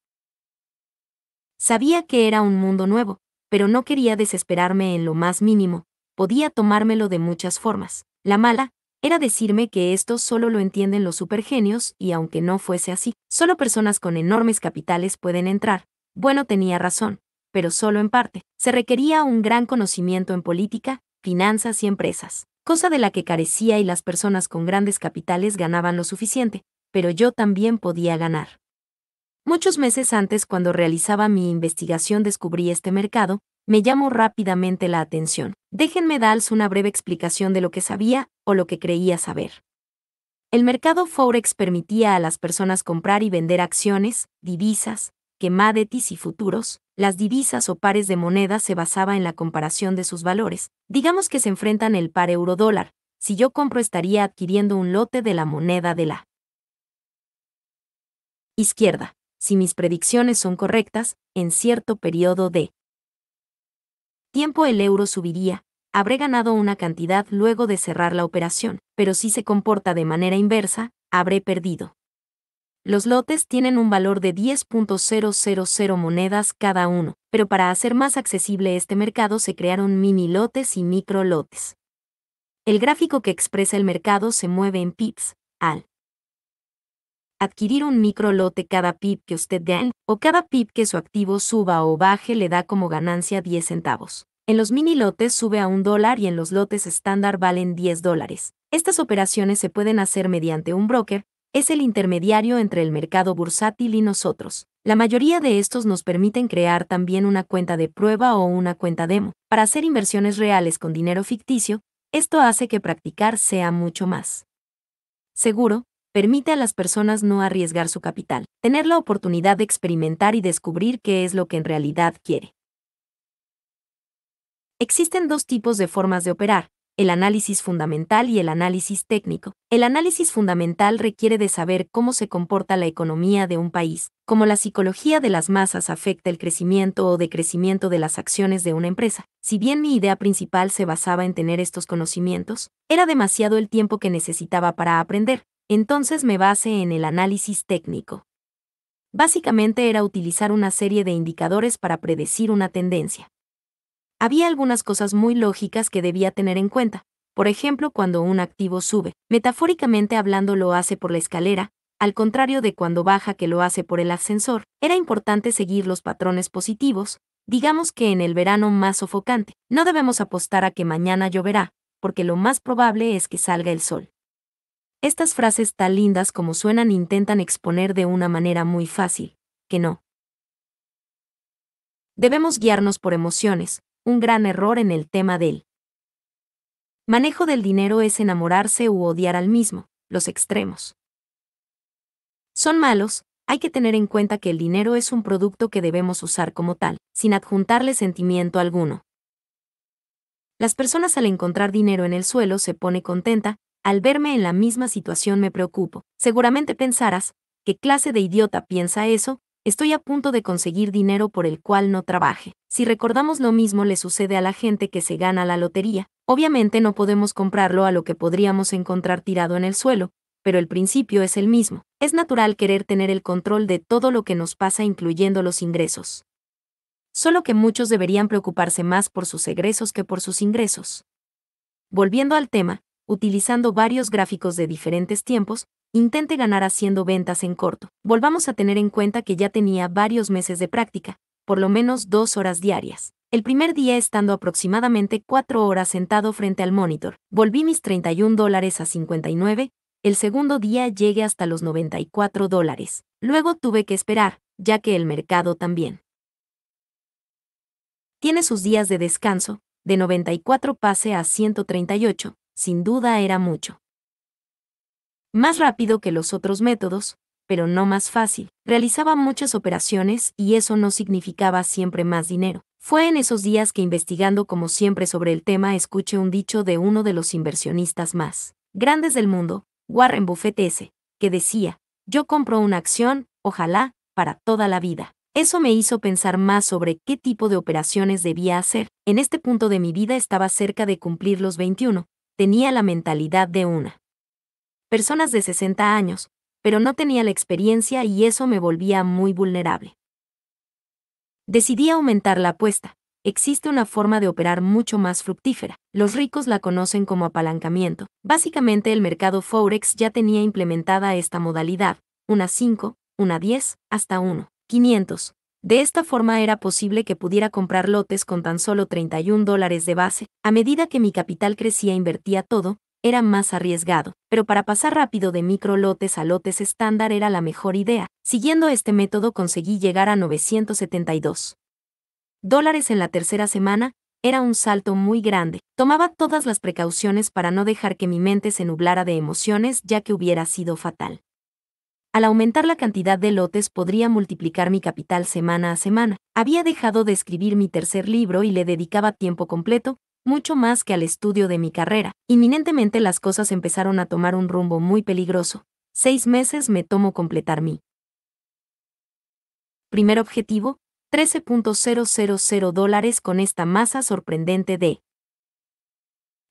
Sabía que era un mundo nuevo, pero no quería desesperarme en lo más mínimo, podía tomármelo de muchas formas. La mala, era decirme que esto solo lo entienden los supergenios y aunque no fuese así, solo personas con enormes capitales pueden entrar. Bueno, tenía razón, pero solo en parte. Se requería un gran conocimiento en política, finanzas y empresas, cosa de la que carecía y las personas con grandes capitales ganaban lo suficiente, pero yo también podía ganar. Muchos meses antes, cuando realizaba mi investigación, descubrí este mercado, me llamó rápidamente la atención. Déjenme darles una breve explicación de lo que sabía o lo que creía saber. El mercado Forex permitía a las personas comprar y vender acciones, divisas, quemadetis y futuros, las divisas o pares de monedas se basaba en la comparación de sus valores. Digamos que se enfrentan el par euro-dólar. Si yo compro estaría adquiriendo un lote de la moneda de la izquierda. Si mis predicciones son correctas, en cierto periodo de tiempo el euro subiría, habré ganado una cantidad luego de cerrar la operación, pero si se comporta de manera inversa, habré perdido. Los lotes tienen un valor de 10.000 monedas cada uno, pero para hacer más accesible este mercado se crearon mini lotes y micro lotes. El gráfico que expresa el mercado se mueve en pips, al adquirir un micro lote cada pip que usted gane o cada pip que su activo suba o baje le da como ganancia 10 centavos. En los mini lotes sube a un dólar y en los lotes estándar valen 10 dólares. Estas operaciones se pueden hacer mediante un broker, es el intermediario entre el mercado bursátil y nosotros. La mayoría de estos nos permiten crear también una cuenta de prueba o una cuenta demo. Para hacer inversiones reales con dinero ficticio, esto hace que practicar sea mucho más seguro, permite a las personas no arriesgar su capital, tener la oportunidad de experimentar y descubrir qué es lo que en realidad quiere. Existen dos tipos de formas de operar, el análisis fundamental y el análisis técnico. El análisis fundamental requiere de saber cómo se comporta la economía de un país, cómo la psicología de las masas afecta el crecimiento o decrecimiento de las acciones de una empresa. Si bien mi idea principal se basaba en tener estos conocimientos, era demasiado el tiempo que necesitaba para aprender, entonces me base en el análisis técnico. Básicamente era utilizar una serie de indicadores para predecir una tendencia. Había algunas cosas muy lógicas que debía tener en cuenta. Por ejemplo, cuando un activo sube, metafóricamente hablando lo hace por la escalera, al contrario de cuando baja que lo hace por el ascensor, era importante seguir los patrones positivos, digamos que en el verano más sofocante. No debemos apostar a que mañana lloverá, porque lo más probable es que salga el sol. Estas frases tan lindas como suenan intentan exponer de una manera muy fácil, que no. Debemos guiarnos por emociones, un gran error en el tema del manejo del dinero es enamorarse u odiar al mismo, los extremos. Son malos, hay que tener en cuenta que el dinero es un producto que debemos usar como tal, sin adjuntarle sentimiento alguno. Las personas al encontrar dinero en el suelo se pone contenta, al verme en la misma situación me preocupo. Seguramente pensarás, ¿qué clase de idiota piensa eso? Estoy a punto de conseguir dinero por el cual no trabaje. Si recordamos lo mismo le sucede a la gente que se gana la lotería. Obviamente no podemos comprarlo a lo que podríamos encontrar tirado en el suelo, pero el principio es el mismo. Es natural querer tener el control de todo lo que nos pasa incluyendo los ingresos. Solo que muchos deberían preocuparse más por sus egresos que por sus ingresos. Volviendo al tema, utilizando varios gráficos de diferentes tiempos, intente ganar haciendo ventas en corto. Volvamos a tener en cuenta que ya tenía varios meses de práctica, por lo menos dos horas diarias. El primer día estando aproximadamente cuatro horas sentado frente al monitor, volví mis 31 dólares a 59, el segundo día llegué hasta los 94 dólares. Luego tuve que esperar, ya que el mercado también. Tiene sus días de descanso, de 94 pase a 138, sin duda era mucho más rápido que los otros métodos, pero no más fácil. Realizaba muchas operaciones y eso no significaba siempre más dinero. Fue en esos días que investigando como siempre sobre el tema escuché un dicho de uno de los inversionistas más grandes del mundo, Warren Buffett S., que decía, yo compro una acción, ojalá, para toda la vida. Eso me hizo pensar más sobre qué tipo de operaciones debía hacer. En este punto de mi vida estaba cerca de cumplir los 21, tenía la mentalidad de una personas de 60 años, pero no tenía la experiencia y eso me volvía muy vulnerable. Decidí aumentar la apuesta. Existe una forma de operar mucho más fructífera. Los ricos la conocen como apalancamiento. Básicamente el mercado Forex ya tenía implementada esta modalidad, una 5, una 10, hasta 1, 500. De esta forma era posible que pudiera comprar lotes con tan solo 31 dólares de base. A medida que mi capital crecía invertía todo, era más arriesgado, pero para pasar rápido de micro lotes a lotes estándar era la mejor idea. Siguiendo este método conseguí llegar a 972 dólares en la tercera semana, era un salto muy grande. Tomaba todas las precauciones para no dejar que mi mente se nublara de emociones ya que hubiera sido fatal. Al aumentar la cantidad de lotes podría multiplicar mi capital semana a semana. Había dejado de escribir mi tercer libro y le dedicaba tiempo completo, mucho más que al estudio de mi carrera. Inminentemente las cosas empezaron a tomar un rumbo muy peligroso. Seis meses me tomo completar mi primer objetivo, 13.000 dólares con esta masa sorprendente de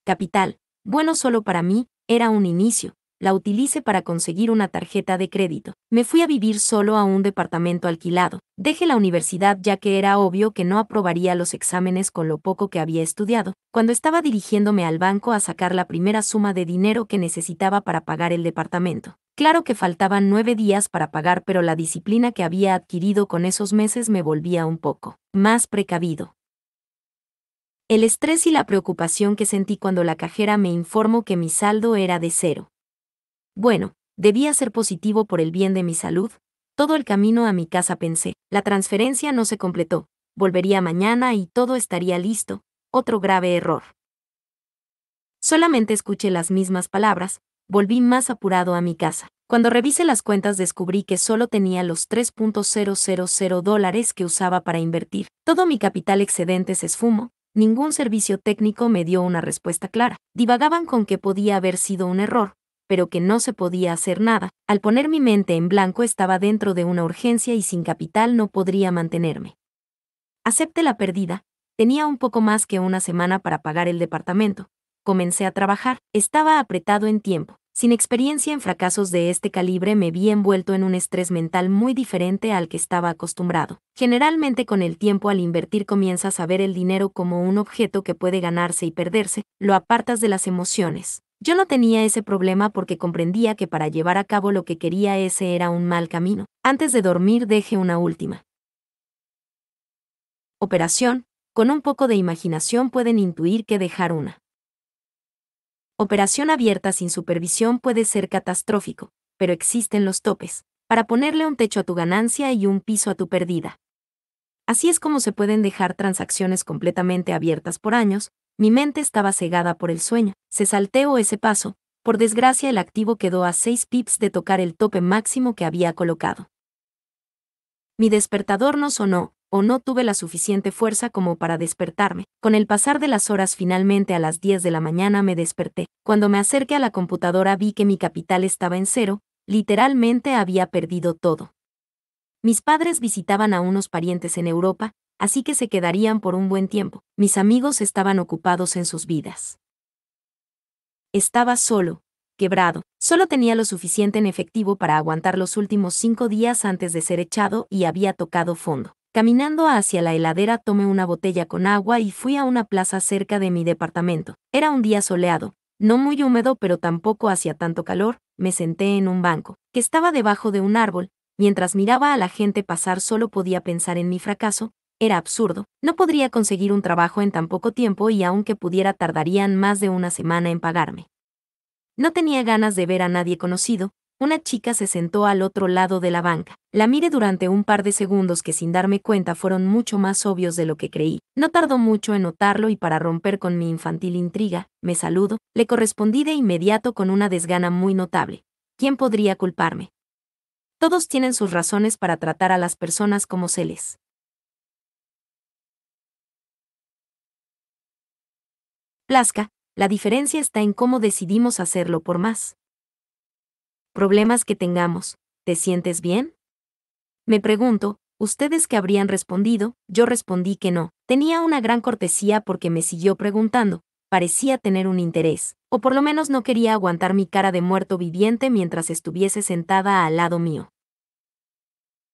capital. Bueno, solo para mí, era un inicio, la utilicé para conseguir una tarjeta de crédito. Me fui a vivir solo a un departamento alquilado. Dejé la universidad ya que era obvio que no aprobaría los exámenes con lo poco que había estudiado. Cuando estaba dirigiéndome al banco a sacar la primera suma de dinero que necesitaba para pagar el departamento. Claro que faltaban nueve días para pagar, pero la disciplina que había adquirido con esos meses me volvía un poco más precavido. El estrés y la preocupación que sentí cuando la cajera me informó que mi saldo era de cero bueno, debía ser positivo por el bien de mi salud. Todo el camino a mi casa pensé, la transferencia no se completó, volvería mañana y todo estaría listo, otro grave error. Solamente escuché las mismas palabras, volví más apurado a mi casa. Cuando revisé las cuentas descubrí que solo tenía los 3.000 dólares que usaba para invertir. Todo mi capital excedente se esfumó, ningún servicio técnico me dio una respuesta clara. Divagaban con que podía haber sido un error, pero que no se podía hacer nada. Al poner mi mente en blanco estaba dentro de una urgencia y sin capital no podría mantenerme. Acepté la pérdida. Tenía un poco más que una semana para pagar el departamento. Comencé a trabajar. Estaba apretado en tiempo. Sin experiencia en fracasos de este calibre me vi envuelto en un estrés mental muy diferente al que estaba acostumbrado. Generalmente con el tiempo al invertir comienzas a ver el dinero como un objeto que puede ganarse y perderse, lo apartas de las emociones. Yo no tenía ese problema porque comprendía que para llevar a cabo lo que quería ese era un mal camino. Antes de dormir deje una última. Operación. Con un poco de imaginación pueden intuir que dejar una. Operación abierta sin supervisión puede ser catastrófico, pero existen los topes, para ponerle un techo a tu ganancia y un piso a tu pérdida. Así es como se pueden dejar transacciones completamente abiertas por años, mi mente estaba cegada por el sueño, se salteó ese paso, por desgracia el activo quedó a 6 pips de tocar el tope máximo que había colocado. Mi despertador no sonó, o no tuve la suficiente fuerza como para despertarme. Con el pasar de las horas finalmente a las 10 de la mañana me desperté. Cuando me acerqué a la computadora vi que mi capital estaba en cero, literalmente había perdido todo. Mis padres visitaban a unos parientes en Europa, así que se quedarían por un buen tiempo. Mis amigos estaban ocupados en sus vidas. Estaba solo, quebrado, solo tenía lo suficiente en efectivo para aguantar los últimos cinco días antes de ser echado y había tocado fondo. Caminando hacia la heladera tomé una botella con agua y fui a una plaza cerca de mi departamento. Era un día soleado, no muy húmedo pero tampoco hacía tanto calor, me senté en un banco, que estaba debajo de un árbol, mientras miraba a la gente pasar solo podía pensar en mi fracaso, era absurdo, no podría conseguir un trabajo en tan poco tiempo y aunque pudiera tardarían más de una semana en pagarme. No tenía ganas de ver a nadie conocido, una chica se sentó al otro lado de la banca. La miré durante un par de segundos que sin darme cuenta fueron mucho más obvios de lo que creí. No tardó mucho en notarlo y para romper con mi infantil intriga, me saludo, le correspondí de inmediato con una desgana muy notable. ¿Quién podría culparme? Todos tienen sus razones para tratar a las personas como se les Plasca, la diferencia está en cómo decidimos hacerlo por más. Problemas que tengamos, ¿te sientes bien? Me pregunto, ¿ustedes qué habrían respondido? Yo respondí que no. Tenía una gran cortesía porque me siguió preguntando, parecía tener un interés, o por lo menos no quería aguantar mi cara de muerto viviente mientras estuviese sentada al lado mío.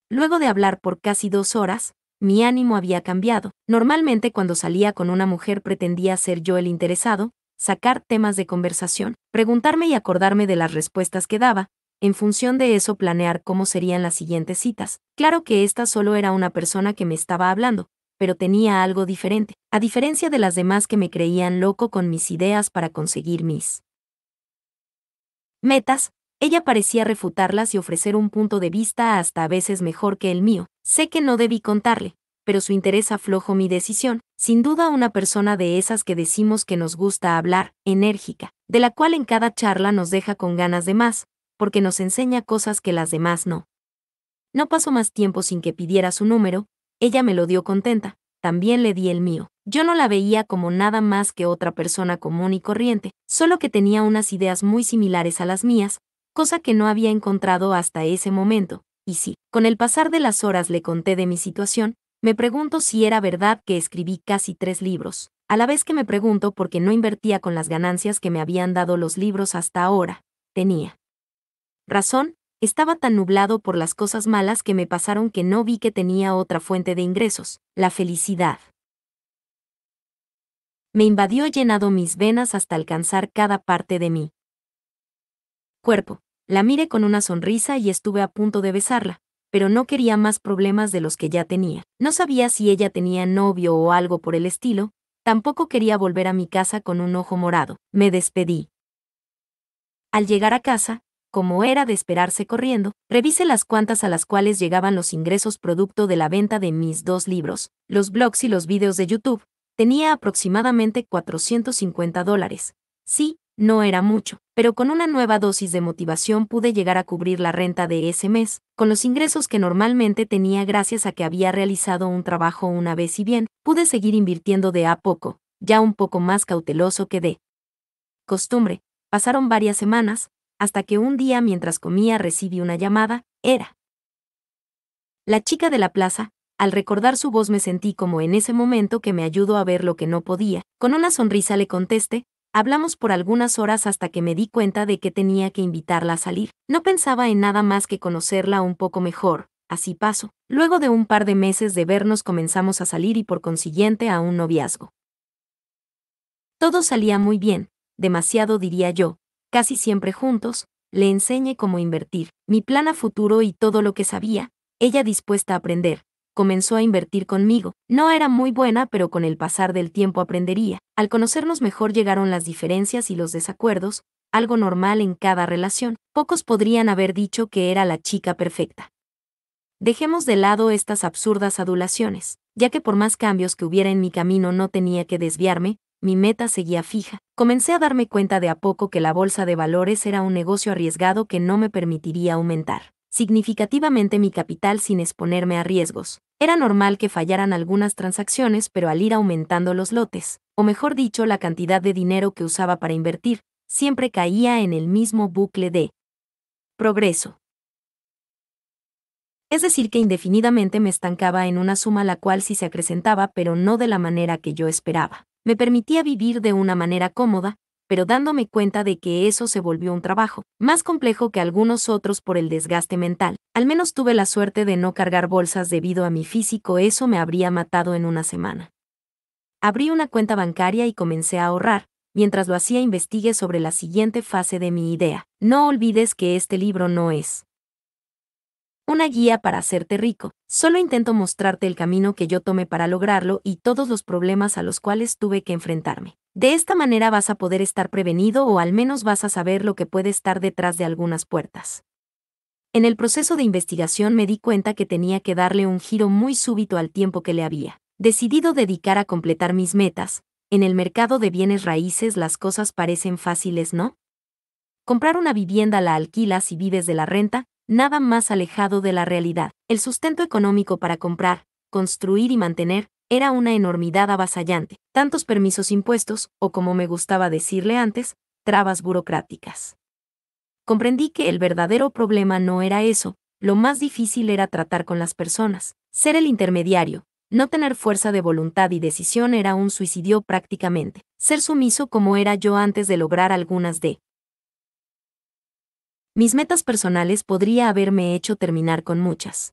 Luego de hablar por casi dos horas, mi ánimo había cambiado. Normalmente cuando salía con una mujer pretendía ser yo el interesado, sacar temas de conversación, preguntarme y acordarme de las respuestas que daba, en función de eso planear cómo serían las siguientes citas. Claro que esta solo era una persona que me estaba hablando, pero tenía algo diferente, a diferencia de las demás que me creían loco con mis ideas para conseguir mis metas, ella parecía refutarlas y ofrecer un punto de vista hasta a veces mejor que el mío, Sé que no debí contarle, pero su interés aflojó mi decisión, sin duda una persona de esas que decimos que nos gusta hablar, enérgica, de la cual en cada charla nos deja con ganas de más, porque nos enseña cosas que las demás no. No pasó más tiempo sin que pidiera su número, ella me lo dio contenta, también le di el mío. Yo no la veía como nada más que otra persona común y corriente, solo que tenía unas ideas muy similares a las mías, cosa que no había encontrado hasta ese momento, y si, con el pasar de las horas le conté de mi situación, me pregunto si era verdad que escribí casi tres libros, a la vez que me pregunto por qué no invertía con las ganancias que me habían dado los libros hasta ahora. Tenía razón, estaba tan nublado por las cosas malas que me pasaron que no vi que tenía otra fuente de ingresos, la felicidad. Me invadió llenado mis venas hasta alcanzar cada parte de mí cuerpo, la miré con una sonrisa y estuve a punto de besarla, pero no quería más problemas de los que ya tenía. No sabía si ella tenía novio o algo por el estilo, tampoco quería volver a mi casa con un ojo morado. Me despedí. Al llegar a casa, como era de esperarse corriendo, revisé las cuantas a las cuales llegaban los ingresos producto de la venta de mis dos libros, los blogs y los vídeos de YouTube. Tenía aproximadamente 450 dólares. Sí, no era mucho, pero con una nueva dosis de motivación pude llegar a cubrir la renta de ese mes, con los ingresos que normalmente tenía gracias a que había realizado un trabajo una vez y bien, pude seguir invirtiendo de a poco, ya un poco más cauteloso que de costumbre. Pasaron varias semanas, hasta que un día mientras comía recibí una llamada, era la chica de la plaza, al recordar su voz me sentí como en ese momento que me ayudó a ver lo que no podía. Con una sonrisa le contesté, Hablamos por algunas horas hasta que me di cuenta de que tenía que invitarla a salir. No pensaba en nada más que conocerla un poco mejor, así paso. Luego de un par de meses de vernos comenzamos a salir y por consiguiente a un noviazgo. Todo salía muy bien, demasiado diría yo, casi siempre juntos, le enseñé cómo invertir, mi plan a futuro y todo lo que sabía, ella dispuesta a aprender, comenzó a invertir conmigo. No era muy buena, pero con el pasar del tiempo aprendería. Al conocernos mejor llegaron las diferencias y los desacuerdos, algo normal en cada relación. Pocos podrían haber dicho que era la chica perfecta. Dejemos de lado estas absurdas adulaciones, ya que por más cambios que hubiera en mi camino no tenía que desviarme, mi meta seguía fija. Comencé a darme cuenta de a poco que la bolsa de valores era un negocio arriesgado que no me permitiría aumentar significativamente mi capital sin exponerme a riesgos. Era normal que fallaran algunas transacciones, pero al ir aumentando los lotes, o mejor dicho, la cantidad de dinero que usaba para invertir, siempre caía en el mismo bucle de progreso. Es decir, que indefinidamente me estancaba en una suma la cual sí se acrecentaba, pero no de la manera que yo esperaba. Me permitía vivir de una manera cómoda, pero dándome cuenta de que eso se volvió un trabajo, más complejo que algunos otros por el desgaste mental. Al menos tuve la suerte de no cargar bolsas debido a mi físico, eso me habría matado en una semana. Abrí una cuenta bancaria y comencé a ahorrar. Mientras lo hacía investigué sobre la siguiente fase de mi idea. No olvides que este libro no es una guía para hacerte rico. Solo intento mostrarte el camino que yo tomé para lograrlo y todos los problemas a los cuales tuve que enfrentarme. De esta manera vas a poder estar prevenido o al menos vas a saber lo que puede estar detrás de algunas puertas. En el proceso de investigación me di cuenta que tenía que darle un giro muy súbito al tiempo que le había decidido dedicar a completar mis metas. En el mercado de bienes raíces las cosas parecen fáciles, ¿no? Comprar una vivienda la alquilas y vives de la renta, nada más alejado de la realidad. El sustento económico para comprar, construir y mantener era una enormidad avasallante, tantos permisos impuestos, o como me gustaba decirle antes, trabas burocráticas. Comprendí que el verdadero problema no era eso, lo más difícil era tratar con las personas, ser el intermediario, no tener fuerza de voluntad y decisión era un suicidio prácticamente, ser sumiso como era yo antes de lograr algunas de mis metas personales podría haberme hecho terminar con muchas.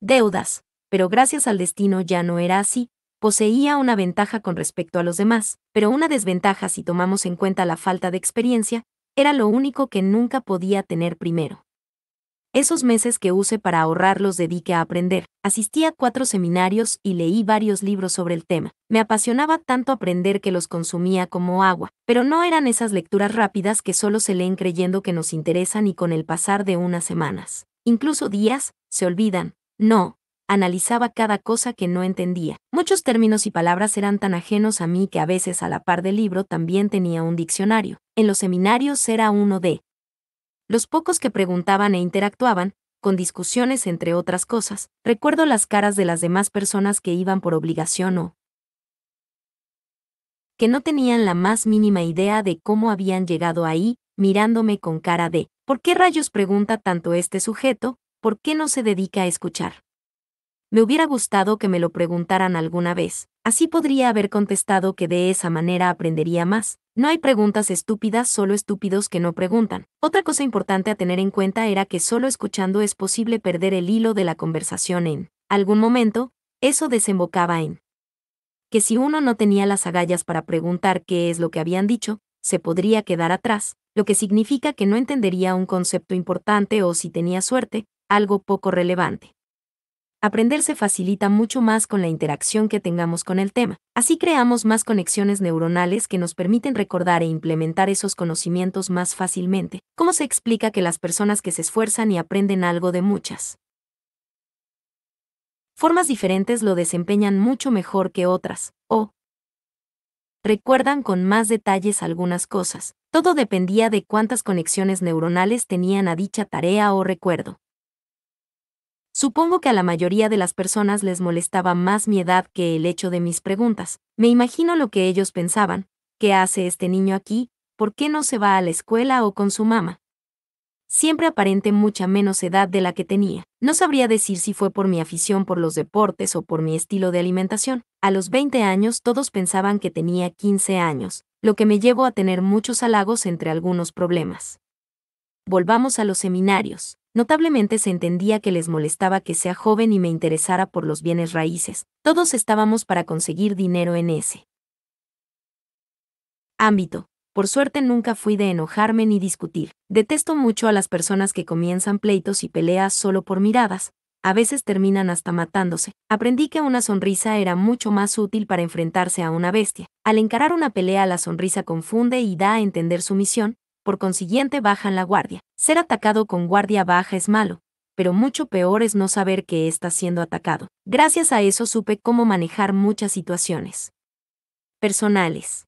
Deudas, pero gracias al destino ya no era así, poseía una ventaja con respecto a los demás, pero una desventaja si tomamos en cuenta la falta de experiencia, era lo único que nunca podía tener primero. Esos meses que use para ahorrar los dediqué a aprender. Asistí a cuatro seminarios y leí varios libros sobre el tema. Me apasionaba tanto aprender que los consumía como agua, pero no eran esas lecturas rápidas que solo se leen creyendo que nos interesan y con el pasar de unas semanas, incluso días, se olvidan. No, analizaba cada cosa que no entendía. Muchos términos y palabras eran tan ajenos a mí que a veces a la par del libro también tenía un diccionario. En los seminarios era uno de los pocos que preguntaban e interactuaban, con discusiones entre otras cosas, recuerdo las caras de las demás personas que iban por obligación o que no tenían la más mínima idea de cómo habían llegado ahí, mirándome con cara de ¿por qué rayos pregunta tanto este sujeto? ¿Por qué no se dedica a escuchar? Me hubiera gustado que me lo preguntaran alguna vez, Así podría haber contestado que de esa manera aprendería más. No hay preguntas estúpidas, solo estúpidos que no preguntan. Otra cosa importante a tener en cuenta era que solo escuchando es posible perder el hilo de la conversación en algún momento, eso desembocaba en que si uno no tenía las agallas para preguntar qué es lo que habían dicho, se podría quedar atrás, lo que significa que no entendería un concepto importante o si tenía suerte, algo poco relevante aprender se facilita mucho más con la interacción que tengamos con el tema. Así creamos más conexiones neuronales que nos permiten recordar e implementar esos conocimientos más fácilmente. ¿Cómo se explica que las personas que se esfuerzan y aprenden algo de muchas formas diferentes lo desempeñan mucho mejor que otras, o recuerdan con más detalles algunas cosas? Todo dependía de cuántas conexiones neuronales tenían a dicha tarea o recuerdo. Supongo que a la mayoría de las personas les molestaba más mi edad que el hecho de mis preguntas. Me imagino lo que ellos pensaban. ¿Qué hace este niño aquí? ¿Por qué no se va a la escuela o con su mamá? Siempre aparente mucha menos edad de la que tenía. No sabría decir si fue por mi afición por los deportes o por mi estilo de alimentación. A los 20 años todos pensaban que tenía 15 años, lo que me llevó a tener muchos halagos entre algunos problemas. Volvamos a los seminarios. Notablemente se entendía que les molestaba que sea joven y me interesara por los bienes raíces. Todos estábamos para conseguir dinero en ese ámbito. Por suerte nunca fui de enojarme ni discutir. Detesto mucho a las personas que comienzan pleitos y peleas solo por miradas. A veces terminan hasta matándose. Aprendí que una sonrisa era mucho más útil para enfrentarse a una bestia. Al encarar una pelea la sonrisa confunde y da a entender su misión, por consiguiente bajan la guardia. Ser atacado con guardia baja es malo, pero mucho peor es no saber que está siendo atacado. Gracias a eso supe cómo manejar muchas situaciones. Personales.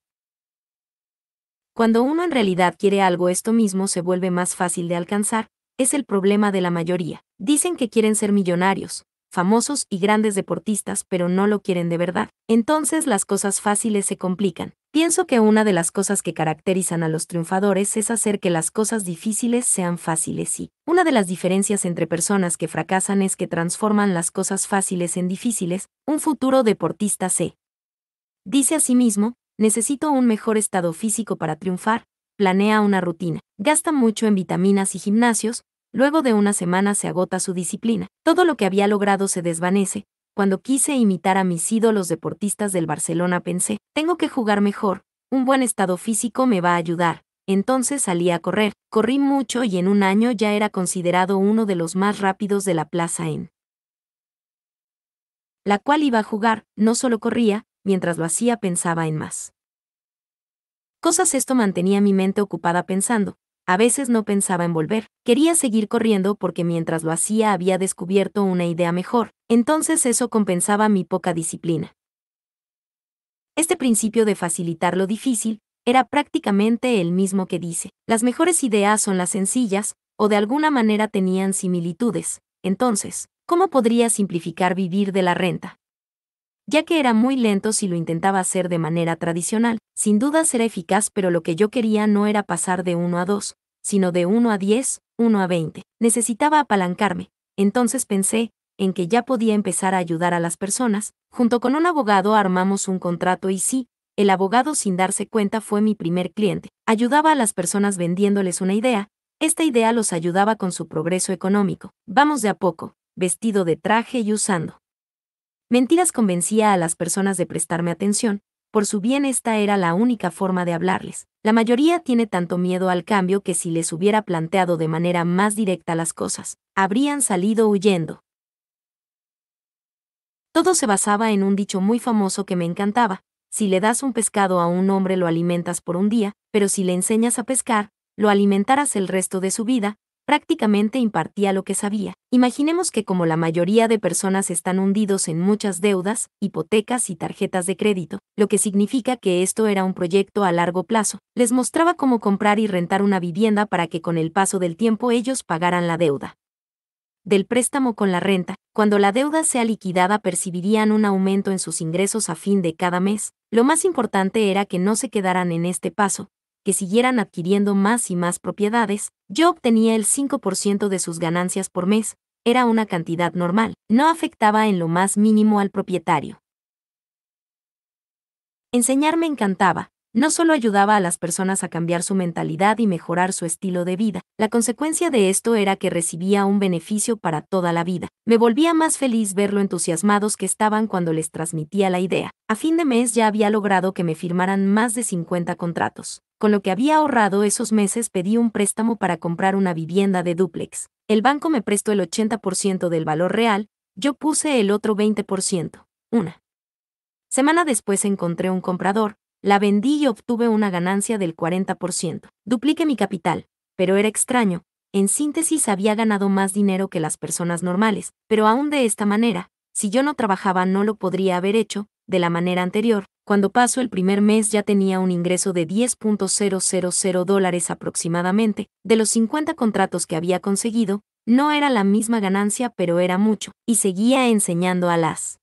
Cuando uno en realidad quiere algo, esto mismo se vuelve más fácil de alcanzar, es el problema de la mayoría. Dicen que quieren ser millonarios, famosos y grandes deportistas, pero no lo quieren de verdad. Entonces las cosas fáciles se complican. Pienso que una de las cosas que caracterizan a los triunfadores es hacer que las cosas difíciles sean fáciles y una de las diferencias entre personas que fracasan es que transforman las cosas fáciles en difíciles, un futuro deportista se dice a sí mismo, necesito un mejor estado físico para triunfar, planea una rutina, gasta mucho en vitaminas y gimnasios, luego de una semana se agota su disciplina, todo lo que había logrado se desvanece, cuando quise imitar a mis ídolos deportistas del Barcelona pensé, tengo que jugar mejor, un buen estado físico me va a ayudar. Entonces salí a correr, corrí mucho y en un año ya era considerado uno de los más rápidos de la plaza en la cual iba a jugar, no solo corría, mientras lo hacía pensaba en más. Cosas esto mantenía mi mente ocupada pensando, a veces no pensaba en volver, quería seguir corriendo porque mientras lo hacía había descubierto una idea mejor, entonces eso compensaba mi poca disciplina. Este principio de facilitar lo difícil era prácticamente el mismo que dice, las mejores ideas son las sencillas, o de alguna manera tenían similitudes. Entonces, ¿cómo podría simplificar vivir de la renta? Ya que era muy lento si lo intentaba hacer de manera tradicional, sin duda será eficaz, pero lo que yo quería no era pasar de 1 a 2, sino de 1 a 10, 1 a 20. Necesitaba apalancarme. Entonces pensé, en que ya podía empezar a ayudar a las personas, junto con un abogado armamos un contrato y sí, el abogado sin darse cuenta fue mi primer cliente. Ayudaba a las personas vendiéndoles una idea, esta idea los ayudaba con su progreso económico. Vamos de a poco, vestido de traje y usando. Mentiras convencía a las personas de prestarme atención, por su bien esta era la única forma de hablarles. La mayoría tiene tanto miedo al cambio que si les hubiera planteado de manera más directa las cosas, habrían salido huyendo. Todo se basaba en un dicho muy famoso que me encantaba, si le das un pescado a un hombre lo alimentas por un día, pero si le enseñas a pescar, lo alimentarás el resto de su vida, prácticamente impartía lo que sabía. Imaginemos que como la mayoría de personas están hundidos en muchas deudas, hipotecas y tarjetas de crédito, lo que significa que esto era un proyecto a largo plazo. Les mostraba cómo comprar y rentar una vivienda para que con el paso del tiempo ellos pagaran la deuda del préstamo con la renta, cuando la deuda sea liquidada percibirían un aumento en sus ingresos a fin de cada mes. Lo más importante era que no se quedaran en este paso, que siguieran adquiriendo más y más propiedades. Yo obtenía el 5% de sus ganancias por mes, era una cantidad normal, no afectaba en lo más mínimo al propietario. Enseñar me encantaba, no solo ayudaba a las personas a cambiar su mentalidad y mejorar su estilo de vida, la consecuencia de esto era que recibía un beneficio para toda la vida. Me volvía más feliz ver lo entusiasmados que estaban cuando les transmitía la idea. A fin de mes ya había logrado que me firmaran más de 50 contratos. Con lo que había ahorrado esos meses pedí un préstamo para comprar una vivienda de dúplex. El banco me prestó el 80% del valor real, yo puse el otro 20%. Una semana después encontré un comprador, la vendí y obtuve una ganancia del 40%. Dupliqué mi capital, pero era extraño. En síntesis había ganado más dinero que las personas normales, pero aún de esta manera, si yo no trabajaba no lo podría haber hecho, de la manera anterior, cuando pasó el primer mes ya tenía un ingreso de 10.000 dólares aproximadamente, de los 50 contratos que había conseguido, no era la misma ganancia pero era mucho, y seguía enseñando a las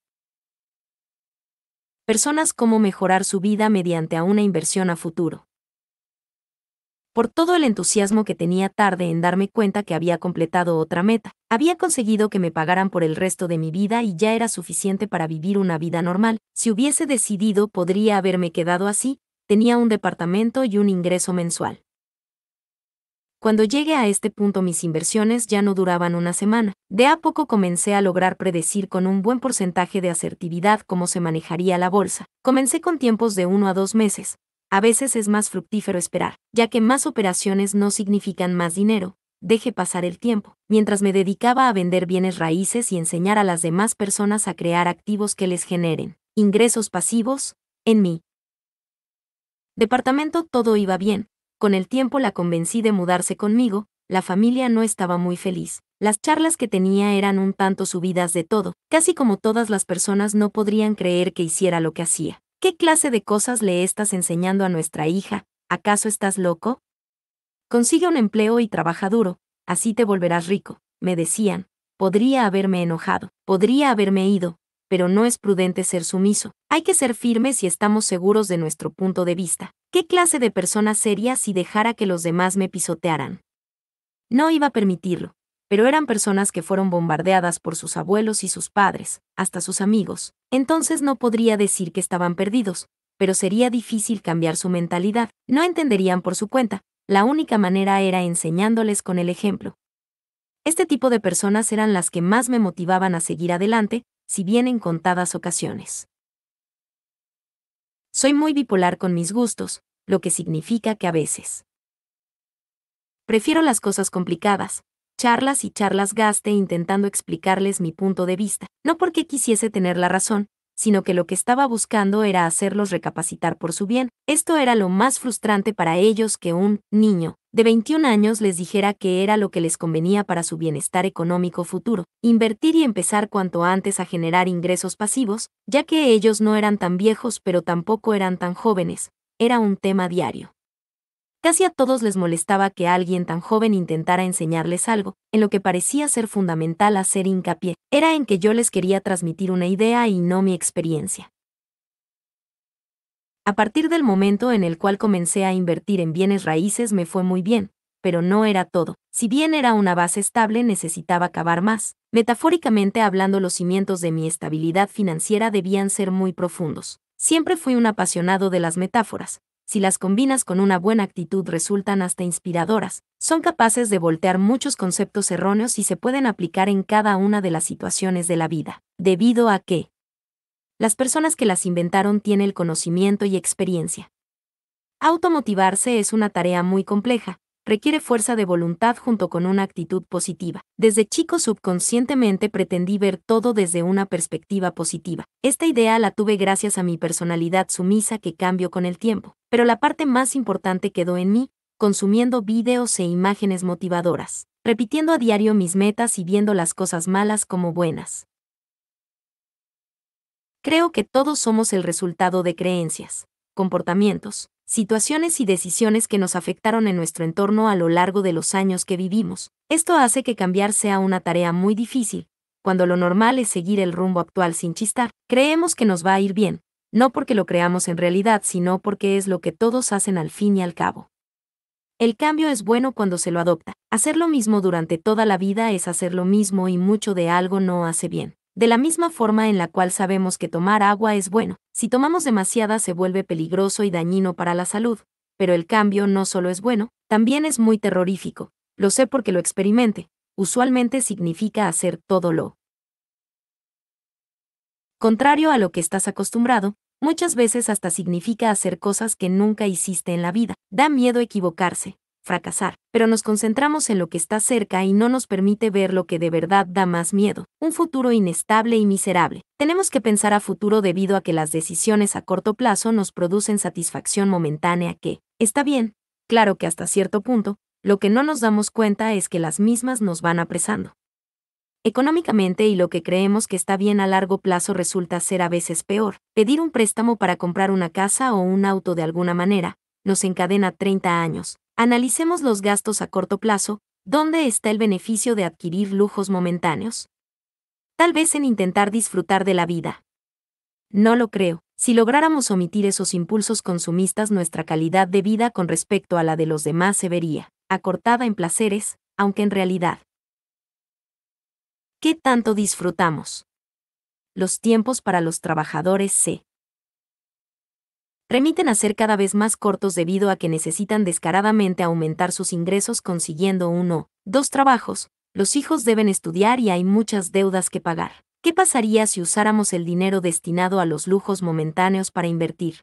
personas cómo mejorar su vida mediante a una inversión a futuro. Por todo el entusiasmo que tenía tarde en darme cuenta que había completado otra meta, había conseguido que me pagaran por el resto de mi vida y ya era suficiente para vivir una vida normal. Si hubiese decidido podría haberme quedado así, tenía un departamento y un ingreso mensual. Cuando llegué a este punto mis inversiones ya no duraban una semana. De a poco comencé a lograr predecir con un buen porcentaje de asertividad cómo se manejaría la bolsa. Comencé con tiempos de uno a dos meses. A veces es más fructífero esperar, ya que más operaciones no significan más dinero. Deje pasar el tiempo, mientras me dedicaba a vender bienes raíces y enseñar a las demás personas a crear activos que les generen ingresos pasivos, en mí. Departamento todo iba bien, con el tiempo la convencí de mudarse conmigo, la familia no estaba muy feliz. Las charlas que tenía eran un tanto subidas de todo, casi como todas las personas no podrían creer que hiciera lo que hacía. ¿Qué clase de cosas le estás enseñando a nuestra hija? ¿Acaso estás loco? Consigue un empleo y trabaja duro, así te volverás rico, me decían. Podría haberme enojado, podría haberme ido, pero no es prudente ser sumiso. Hay que ser firmes si estamos seguros de nuestro punto de vista. ¿Qué clase de persona sería si dejara que los demás me pisotearan? No iba a permitirlo, pero eran personas que fueron bombardeadas por sus abuelos y sus padres, hasta sus amigos. Entonces no podría decir que estaban perdidos, pero sería difícil cambiar su mentalidad. No entenderían por su cuenta. La única manera era enseñándoles con el ejemplo. Este tipo de personas eran las que más me motivaban a seguir adelante, si bien en contadas ocasiones. Soy muy bipolar con mis gustos, lo que significa que a veces prefiero las cosas complicadas, charlas y charlas gaste intentando explicarles mi punto de vista, no porque quisiese tener la razón, sino que lo que estaba buscando era hacerlos recapacitar por su bien. Esto era lo más frustrante para ellos que un niño de 21 años les dijera que era lo que les convenía para su bienestar económico futuro, invertir y empezar cuanto antes a generar ingresos pasivos, ya que ellos no eran tan viejos pero tampoco eran tan jóvenes, era un tema diario. Casi a todos les molestaba que alguien tan joven intentara enseñarles algo, en lo que parecía ser fundamental hacer hincapié, era en que yo les quería transmitir una idea y no mi experiencia. A partir del momento en el cual comencé a invertir en bienes raíces me fue muy bien, pero no era todo. Si bien era una base estable necesitaba cavar más. Metafóricamente hablando los cimientos de mi estabilidad financiera debían ser muy profundos. Siempre fui un apasionado de las metáforas, si las combinas con una buena actitud resultan hasta inspiradoras, son capaces de voltear muchos conceptos erróneos y se pueden aplicar en cada una de las situaciones de la vida, debido a que las personas que las inventaron tienen el conocimiento y experiencia. Automotivarse es una tarea muy compleja, requiere fuerza de voluntad junto con una actitud positiva. Desde chico subconscientemente pretendí ver todo desde una perspectiva positiva. Esta idea la tuve gracias a mi personalidad sumisa que cambio con el tiempo, pero la parte más importante quedó en mí, consumiendo videos e imágenes motivadoras, repitiendo a diario mis metas y viendo las cosas malas como buenas. Creo que todos somos el resultado de creencias, comportamientos, situaciones y decisiones que nos afectaron en nuestro entorno a lo largo de los años que vivimos. Esto hace que cambiar sea una tarea muy difícil, cuando lo normal es seguir el rumbo actual sin chistar. Creemos que nos va a ir bien, no porque lo creamos en realidad, sino porque es lo que todos hacen al fin y al cabo. El cambio es bueno cuando se lo adopta. Hacer lo mismo durante toda la vida es hacer lo mismo y mucho de algo no hace bien. De la misma forma en la cual sabemos que tomar agua es bueno, si tomamos demasiada se vuelve peligroso y dañino para la salud, pero el cambio no solo es bueno, también es muy terrorífico. Lo sé porque lo experimente. Usualmente significa hacer todo lo contrario a lo que estás acostumbrado, muchas veces hasta significa hacer cosas que nunca hiciste en la vida. Da miedo equivocarse, fracasar, pero nos concentramos en lo que está cerca y no nos permite ver lo que de verdad da más miedo, un futuro inestable y miserable. Tenemos que pensar a futuro debido a que las decisiones a corto plazo nos producen satisfacción momentánea que, está bien, claro que hasta cierto punto, lo que no nos damos cuenta es que las mismas nos van apresando. Económicamente y lo que creemos que está bien a largo plazo resulta ser a veces peor. Pedir un préstamo para comprar una casa o un auto de alguna manera, nos encadena 30 años, Analicemos los gastos a corto plazo, ¿dónde está el beneficio de adquirir lujos momentáneos? Tal vez en intentar disfrutar de la vida. No lo creo. Si lográramos omitir esos impulsos consumistas, nuestra calidad de vida con respecto a la de los demás se vería, acortada en placeres, aunque en realidad. ¿Qué tanto disfrutamos? Los tiempos para los trabajadores se remiten a ser cada vez más cortos debido a que necesitan descaradamente aumentar sus ingresos consiguiendo uno, dos trabajos, los hijos deben estudiar y hay muchas deudas que pagar. ¿Qué pasaría si usáramos el dinero destinado a los lujos momentáneos para invertir?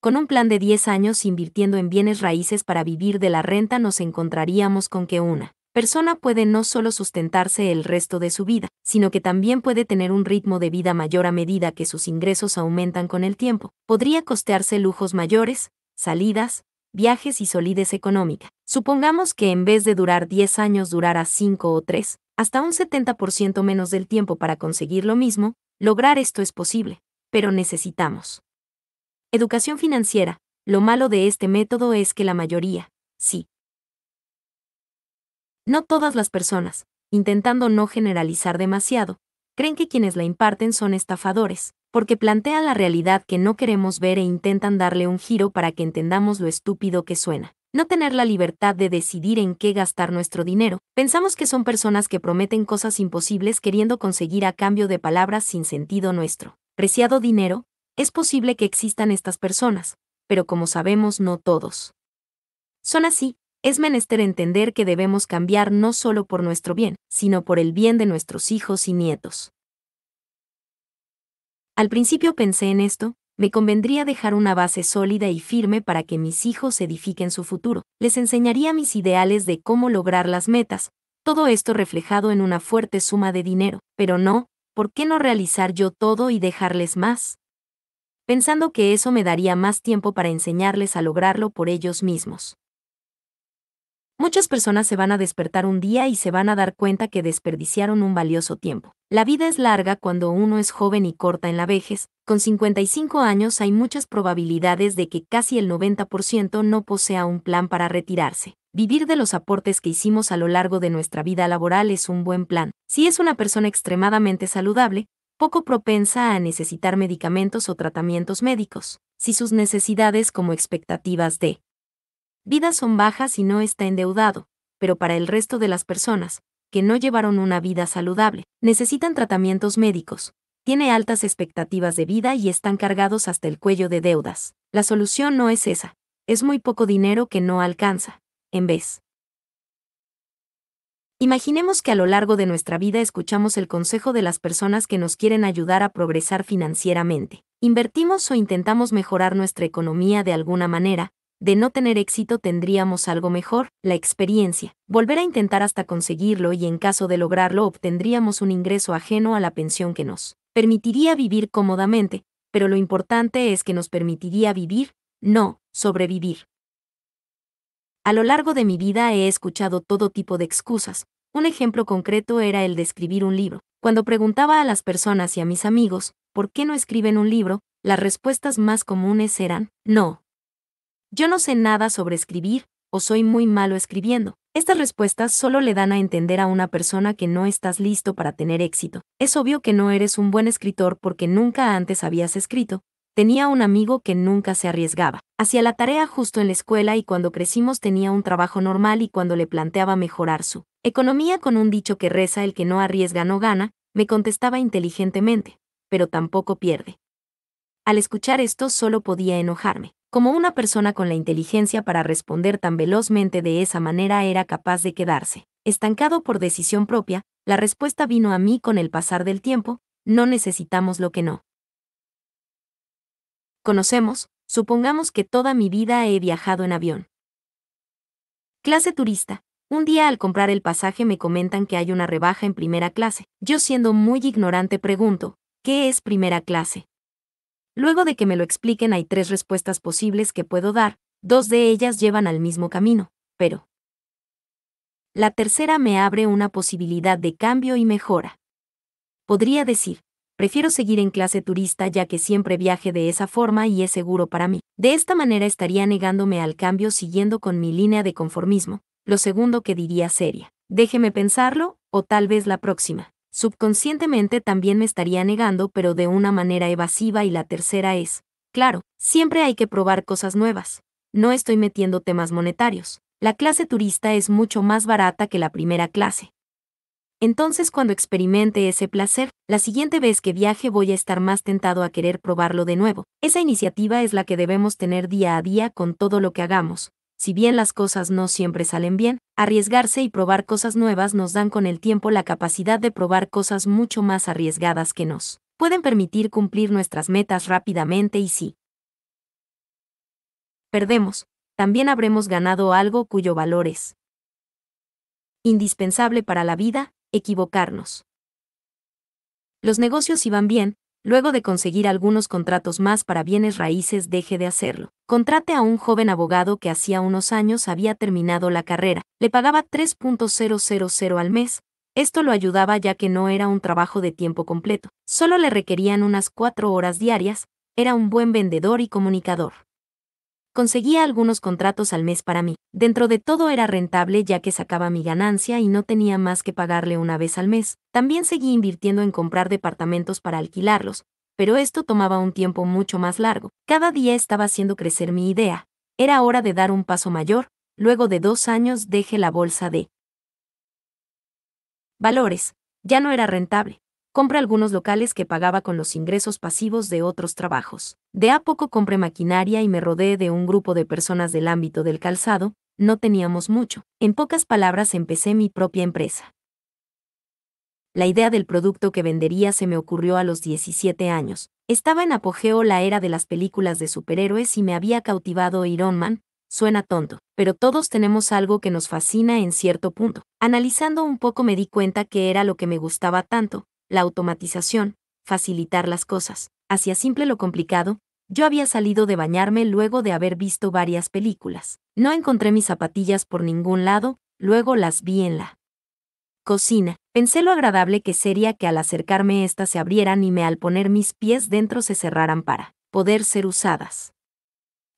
Con un plan de 10 años invirtiendo en bienes raíces para vivir de la renta nos encontraríamos con que una, persona puede no solo sustentarse el resto de su vida, sino que también puede tener un ritmo de vida mayor a medida que sus ingresos aumentan con el tiempo. Podría costearse lujos mayores, salidas, viajes y solidez económica. Supongamos que en vez de durar 10 años durara 5 o 3, hasta un 70% menos del tiempo para conseguir lo mismo, lograr esto es posible, pero necesitamos. Educación financiera. Lo malo de este método es que la mayoría, sí, no todas las personas, intentando no generalizar demasiado, creen que quienes la imparten son estafadores, porque plantean la realidad que no queremos ver e intentan darle un giro para que entendamos lo estúpido que suena. No tener la libertad de decidir en qué gastar nuestro dinero. Pensamos que son personas que prometen cosas imposibles queriendo conseguir a cambio de palabras sin sentido nuestro. Preciado dinero, es posible que existan estas personas, pero como sabemos no todos. Son así, es menester entender que debemos cambiar no solo por nuestro bien, sino por el bien de nuestros hijos y nietos. Al principio pensé en esto, me convendría dejar una base sólida y firme para que mis hijos edifiquen su futuro, les enseñaría mis ideales de cómo lograr las metas, todo esto reflejado en una fuerte suma de dinero, pero no, ¿por qué no realizar yo todo y dejarles más? Pensando que eso me daría más tiempo para enseñarles a lograrlo por ellos mismos. Muchas personas se van a despertar un día y se van a dar cuenta que desperdiciaron un valioso tiempo. La vida es larga cuando uno es joven y corta en la vejez. Con 55 años hay muchas probabilidades de que casi el 90% no posea un plan para retirarse. Vivir de los aportes que hicimos a lo largo de nuestra vida laboral es un buen plan. Si es una persona extremadamente saludable, poco propensa a necesitar medicamentos o tratamientos médicos, si sus necesidades como expectativas de vidas son bajas y no está endeudado, pero para el resto de las personas, que no llevaron una vida saludable, necesitan tratamientos médicos, tiene altas expectativas de vida y están cargados hasta el cuello de deudas. La solución no es esa, es muy poco dinero que no alcanza, en vez. Imaginemos que a lo largo de nuestra vida escuchamos el consejo de las personas que nos quieren ayudar a progresar financieramente. Invertimos o intentamos mejorar nuestra economía de alguna manera, de no tener éxito tendríamos algo mejor, la experiencia, volver a intentar hasta conseguirlo y en caso de lograrlo obtendríamos un ingreso ajeno a la pensión que nos permitiría vivir cómodamente, pero lo importante es que nos permitiría vivir, no, sobrevivir. A lo largo de mi vida he escuchado todo tipo de excusas. Un ejemplo concreto era el de escribir un libro. Cuando preguntaba a las personas y a mis amigos, ¿por qué no escriben un libro? Las respuestas más comunes eran, no, yo no sé nada sobre escribir, o soy muy malo escribiendo. Estas respuestas solo le dan a entender a una persona que no estás listo para tener éxito. Es obvio que no eres un buen escritor porque nunca antes habías escrito. Tenía un amigo que nunca se arriesgaba. Hacía la tarea justo en la escuela y cuando crecimos tenía un trabajo normal y cuando le planteaba mejorar su economía con un dicho que reza el que no arriesga no gana, me contestaba inteligentemente, pero tampoco pierde. Al escuchar esto solo podía enojarme como una persona con la inteligencia para responder tan velozmente de esa manera era capaz de quedarse. Estancado por decisión propia, la respuesta vino a mí con el pasar del tiempo, no necesitamos lo que no. Conocemos, supongamos que toda mi vida he viajado en avión. Clase turista. Un día al comprar el pasaje me comentan que hay una rebaja en primera clase. Yo siendo muy ignorante pregunto, ¿qué es primera clase? Luego de que me lo expliquen hay tres respuestas posibles que puedo dar, dos de ellas llevan al mismo camino, pero... La tercera me abre una posibilidad de cambio y mejora. Podría decir, prefiero seguir en clase turista ya que siempre viaje de esa forma y es seguro para mí. De esta manera estaría negándome al cambio siguiendo con mi línea de conformismo. Lo segundo que diría sería, déjeme pensarlo, o tal vez la próxima subconscientemente también me estaría negando pero de una manera evasiva y la tercera es, claro, siempre hay que probar cosas nuevas. No estoy metiendo temas monetarios. La clase turista es mucho más barata que la primera clase. Entonces cuando experimente ese placer, la siguiente vez que viaje voy a estar más tentado a querer probarlo de nuevo. Esa iniciativa es la que debemos tener día a día con todo lo que hagamos, si bien las cosas no siempre salen bien, arriesgarse y probar cosas nuevas nos dan con el tiempo la capacidad de probar cosas mucho más arriesgadas que nos pueden permitir cumplir nuestras metas rápidamente y si perdemos, también habremos ganado algo cuyo valor es indispensable para la vida, equivocarnos. Los negocios iban bien, luego de conseguir algunos contratos más para bienes raíces, deje de hacerlo. Contrate a un joven abogado que hacía unos años había terminado la carrera, le pagaba 3.000 al mes. Esto lo ayudaba ya que no era un trabajo de tiempo completo, solo le requerían unas cuatro horas diarias, era un buen vendedor y comunicador. Conseguía algunos contratos al mes para mí. Dentro de todo era rentable ya que sacaba mi ganancia y no tenía más que pagarle una vez al mes. También seguí invirtiendo en comprar departamentos para alquilarlos, pero esto tomaba un tiempo mucho más largo. Cada día estaba haciendo crecer mi idea. Era hora de dar un paso mayor. Luego de dos años dejé la bolsa de valores. Ya no era rentable compré algunos locales que pagaba con los ingresos pasivos de otros trabajos. De a poco compré maquinaria y me rodeé de un grupo de personas del ámbito del calzado, no teníamos mucho. En pocas palabras empecé mi propia empresa. La idea del producto que vendería se me ocurrió a los 17 años. Estaba en apogeo la era de las películas de superhéroes y me había cautivado Iron Man, Suena tonto, pero todos tenemos algo que nos fascina en cierto punto. Analizando un poco me di cuenta que era lo que me gustaba tanto, la automatización, facilitar las cosas. Hacia simple lo complicado, yo había salido de bañarme luego de haber visto varias películas. No encontré mis zapatillas por ningún lado, luego las vi en la cocina. Pensé lo agradable que sería que al acercarme éstas se abrieran y me al poner mis pies dentro se cerraran para poder ser usadas.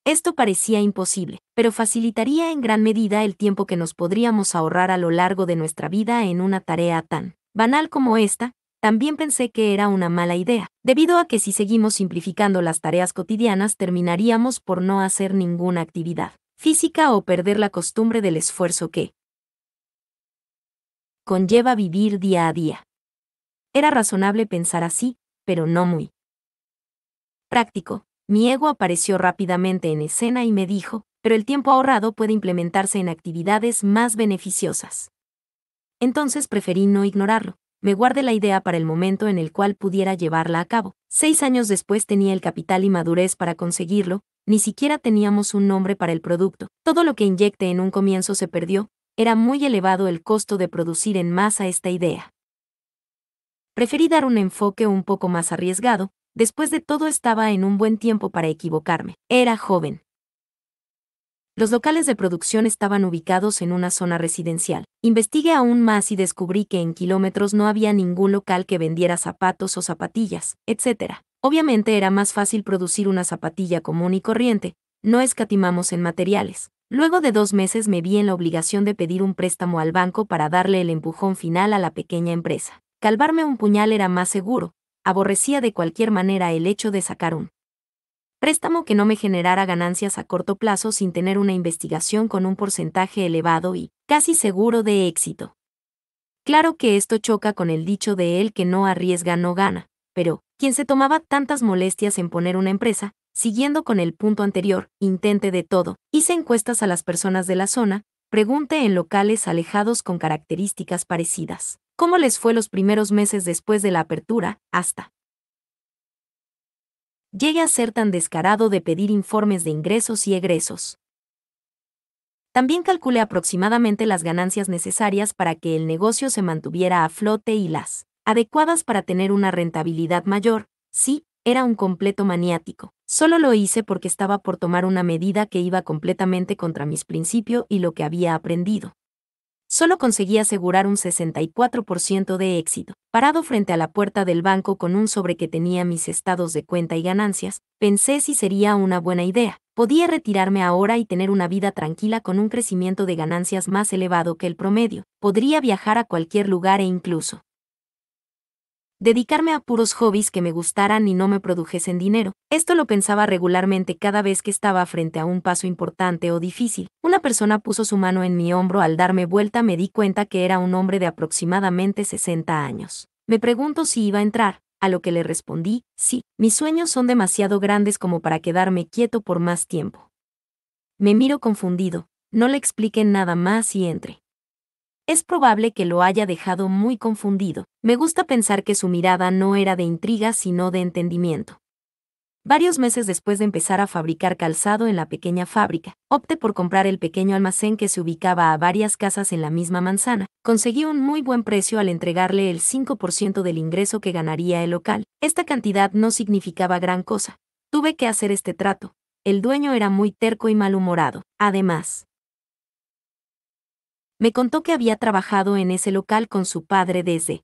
Esto parecía imposible, pero facilitaría en gran medida el tiempo que nos podríamos ahorrar a lo largo de nuestra vida en una tarea tan banal como esta, también pensé que era una mala idea, debido a que si seguimos simplificando las tareas cotidianas terminaríamos por no hacer ninguna actividad física o perder la costumbre del esfuerzo que conlleva vivir día a día. Era razonable pensar así, pero no muy práctico. Mi ego apareció rápidamente en escena y me dijo, pero el tiempo ahorrado puede implementarse en actividades más beneficiosas. Entonces preferí no ignorarlo, me guardé la idea para el momento en el cual pudiera llevarla a cabo. Seis años después tenía el capital y madurez para conseguirlo, ni siquiera teníamos un nombre para el producto. Todo lo que inyecté en un comienzo se perdió, era muy elevado el costo de producir en masa esta idea. Preferí dar un enfoque un poco más arriesgado, después de todo estaba en un buen tiempo para equivocarme. Era joven. Los locales de producción estaban ubicados en una zona residencial. Investigué aún más y descubrí que en kilómetros no había ningún local que vendiera zapatos o zapatillas, etc. Obviamente era más fácil producir una zapatilla común y corriente, no escatimamos en materiales. Luego de dos meses me vi en la obligación de pedir un préstamo al banco para darle el empujón final a la pequeña empresa. Calvarme un puñal era más seguro, aborrecía de cualquier manera el hecho de sacar un préstamo que no me generara ganancias a corto plazo sin tener una investigación con un porcentaje elevado y casi seguro de éxito. Claro que esto choca con el dicho de él que no arriesga no gana, pero, quien se tomaba tantas molestias en poner una empresa, siguiendo con el punto anterior, intente de todo, hice encuestas a las personas de la zona, pregunte en locales alejados con características parecidas. ¿Cómo les fue los primeros meses después de la apertura? Hasta llegué a ser tan descarado de pedir informes de ingresos y egresos. También calculé aproximadamente las ganancias necesarias para que el negocio se mantuviera a flote y las adecuadas para tener una rentabilidad mayor. Sí, era un completo maniático. Solo lo hice porque estaba por tomar una medida que iba completamente contra mis principios y lo que había aprendido solo conseguí asegurar un 64% de éxito. Parado frente a la puerta del banco con un sobre que tenía mis estados de cuenta y ganancias, pensé si sería una buena idea. Podía retirarme ahora y tener una vida tranquila con un crecimiento de ganancias más elevado que el promedio. Podría viajar a cualquier lugar e incluso dedicarme a puros hobbies que me gustaran y no me produjesen dinero. Esto lo pensaba regularmente cada vez que estaba frente a un paso importante o difícil. Una persona puso su mano en mi hombro al darme vuelta me di cuenta que era un hombre de aproximadamente 60 años. Me pregunto si iba a entrar, a lo que le respondí, sí, mis sueños son demasiado grandes como para quedarme quieto por más tiempo. Me miro confundido, no le expliqué nada más y entre es probable que lo haya dejado muy confundido. Me gusta pensar que su mirada no era de intriga sino de entendimiento. Varios meses después de empezar a fabricar calzado en la pequeña fábrica, opté por comprar el pequeño almacén que se ubicaba a varias casas en la misma manzana. Conseguí un muy buen precio al entregarle el 5% del ingreso que ganaría el local. Esta cantidad no significaba gran cosa. Tuve que hacer este trato. El dueño era muy terco y malhumorado. Además, me contó que había trabajado en ese local con su padre desde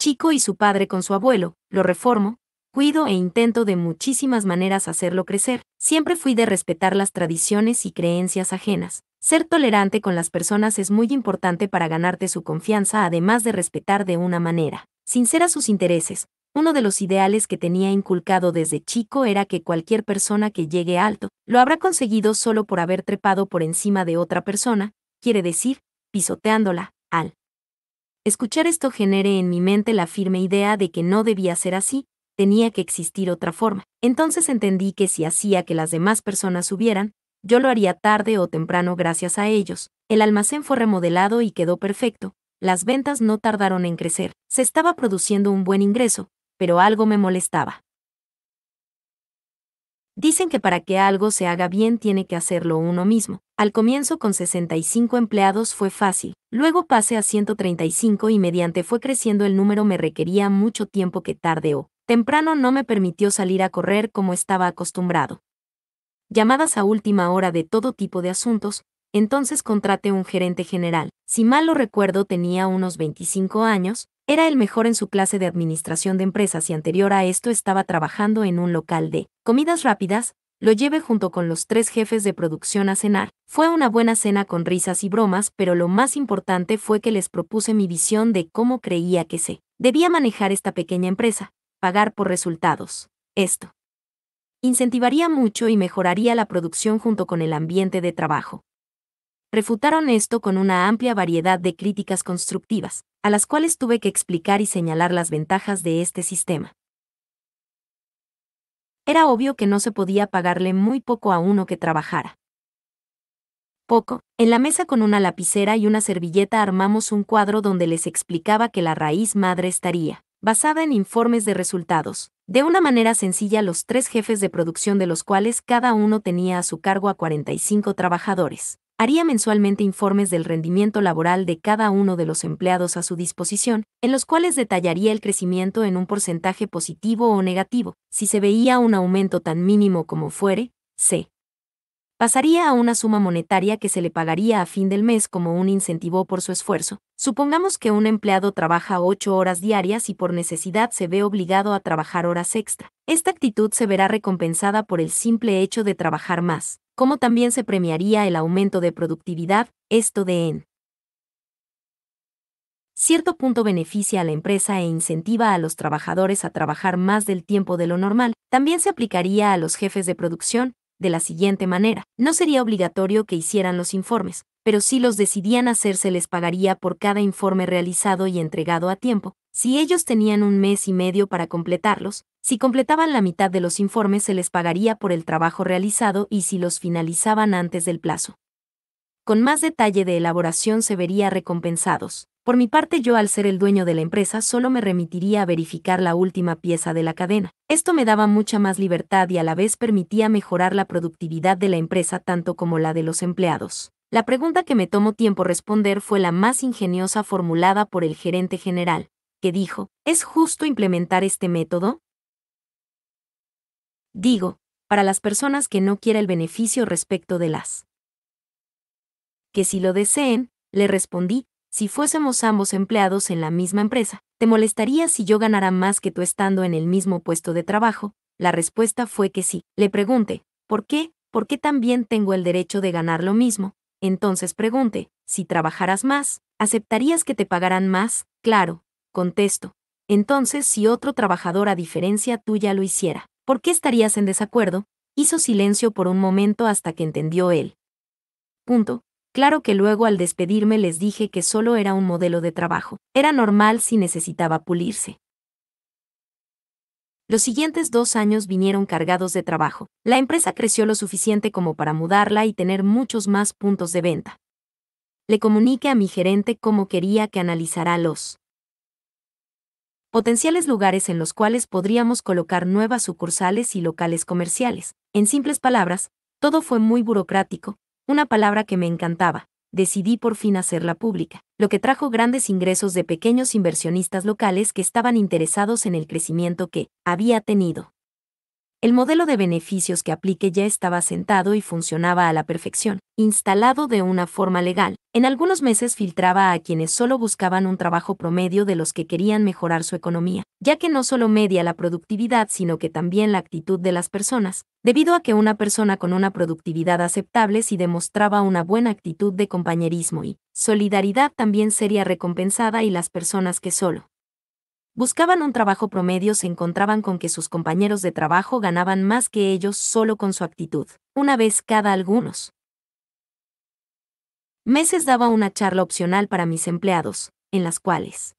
chico y su padre con su abuelo, lo reformo, cuido e intento de muchísimas maneras hacerlo crecer, siempre fui de respetar las tradiciones y creencias ajenas. Ser tolerante con las personas es muy importante para ganarte su confianza además de respetar de una manera sincera sus intereses. Uno de los ideales que tenía inculcado desde chico era que cualquier persona que llegue alto, lo habrá conseguido solo por haber trepado por encima de otra persona, quiere decir, pisoteándola, al. Escuchar esto genere en mi mente la firme idea de que no debía ser así, tenía que existir otra forma. Entonces entendí que si hacía que las demás personas subieran, yo lo haría tarde o temprano gracias a ellos. El almacén fue remodelado y quedó perfecto. Las ventas no tardaron en crecer. Se estaba produciendo un buen ingreso, pero algo me molestaba. Dicen que para que algo se haga bien tiene que hacerlo uno mismo. Al comienzo con 65 empleados fue fácil, luego pasé a 135 y mediante fue creciendo el número me requería mucho tiempo que tarde o temprano no me permitió salir a correr como estaba acostumbrado. Llamadas a última hora de todo tipo de asuntos, entonces contraté un gerente general, si mal lo recuerdo tenía unos 25 años, era el mejor en su clase de administración de empresas y anterior a esto estaba trabajando en un local de comidas rápidas, lo llevé junto con los tres jefes de producción a cenar. Fue una buena cena con risas y bromas, pero lo más importante fue que les propuse mi visión de cómo creía que se debía manejar esta pequeña empresa, pagar por resultados. Esto incentivaría mucho y mejoraría la producción junto con el ambiente de trabajo. Refutaron esto con una amplia variedad de críticas constructivas, a las cuales tuve que explicar y señalar las ventajas de este sistema. Era obvio que no se podía pagarle muy poco a uno que trabajara. Poco, en la mesa con una lapicera y una servilleta armamos un cuadro donde les explicaba que la raíz madre estaría, basada en informes de resultados. De una manera sencilla los tres jefes de producción de los cuales cada uno tenía a su cargo a 45 trabajadores haría mensualmente informes del rendimiento laboral de cada uno de los empleados a su disposición, en los cuales detallaría el crecimiento en un porcentaje positivo o negativo, si se veía un aumento tan mínimo como fuere, c. Pasaría a una suma monetaria que se le pagaría a fin del mes como un incentivo por su esfuerzo. Supongamos que un empleado trabaja ocho horas diarias y por necesidad se ve obligado a trabajar horas extra. Esta actitud se verá recompensada por el simple hecho de trabajar más como también se premiaría el aumento de productividad, esto de en cierto punto beneficia a la empresa e incentiva a los trabajadores a trabajar más del tiempo de lo normal, también se aplicaría a los jefes de producción, de la siguiente manera, no sería obligatorio que hicieran los informes, pero si los decidían hacer se les pagaría por cada informe realizado y entregado a tiempo. Si ellos tenían un mes y medio para completarlos, si completaban la mitad de los informes se les pagaría por el trabajo realizado y si los finalizaban antes del plazo. Con más detalle de elaboración se vería recompensados. Por mi parte yo al ser el dueño de la empresa solo me remitiría a verificar la última pieza de la cadena. Esto me daba mucha más libertad y a la vez permitía mejorar la productividad de la empresa tanto como la de los empleados. La pregunta que me tomó tiempo responder fue la más ingeniosa formulada por el gerente general, que dijo, ¿es justo implementar este método? Digo, para las personas que no quiera el beneficio respecto de las. Que si lo deseen, le respondí, si fuésemos ambos empleados en la misma empresa, ¿te molestaría si yo ganara más que tú estando en el mismo puesto de trabajo? La respuesta fue que sí. Le pregunté, ¿por qué? ¿Por qué también tengo el derecho de ganar lo mismo? entonces pregunte, si trabajaras más, ¿aceptarías que te pagaran más? Claro, contesto. Entonces, si otro trabajador a diferencia tuya lo hiciera, ¿por qué estarías en desacuerdo? Hizo silencio por un momento hasta que entendió él. Punto. Claro que luego al despedirme les dije que solo era un modelo de trabajo. Era normal si necesitaba pulirse. Los siguientes dos años vinieron cargados de trabajo. La empresa creció lo suficiente como para mudarla y tener muchos más puntos de venta. Le comuniqué a mi gerente cómo quería que analizara los potenciales lugares en los cuales podríamos colocar nuevas sucursales y locales comerciales. En simples palabras, todo fue muy burocrático, una palabra que me encantaba, decidí por fin hacerla pública, lo que trajo grandes ingresos de pequeños inversionistas locales que estaban interesados en el crecimiento que había tenido. El modelo de beneficios que aplique ya estaba sentado y funcionaba a la perfección, instalado de una forma legal. En algunos meses filtraba a quienes solo buscaban un trabajo promedio de los que querían mejorar su economía, ya que no solo media la productividad, sino que también la actitud de las personas, debido a que una persona con una productividad aceptable si demostraba una buena actitud de compañerismo y solidaridad también sería recompensada y las personas que solo buscaban un trabajo promedio se encontraban con que sus compañeros de trabajo ganaban más que ellos solo con su actitud, una vez cada algunos. Meses daba una charla opcional para mis empleados, en las cuales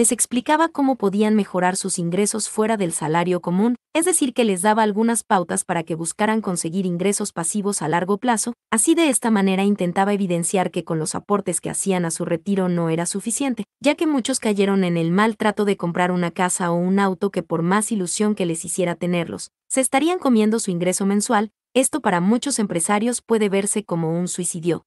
les explicaba cómo podían mejorar sus ingresos fuera del salario común, es decir, que les daba algunas pautas para que buscaran conseguir ingresos pasivos a largo plazo, así de esta manera intentaba evidenciar que con los aportes que hacían a su retiro no era suficiente, ya que muchos cayeron en el mal trato de comprar una casa o un auto que por más ilusión que les hiciera tenerlos, se estarían comiendo su ingreso mensual, esto para muchos empresarios puede verse como un suicidio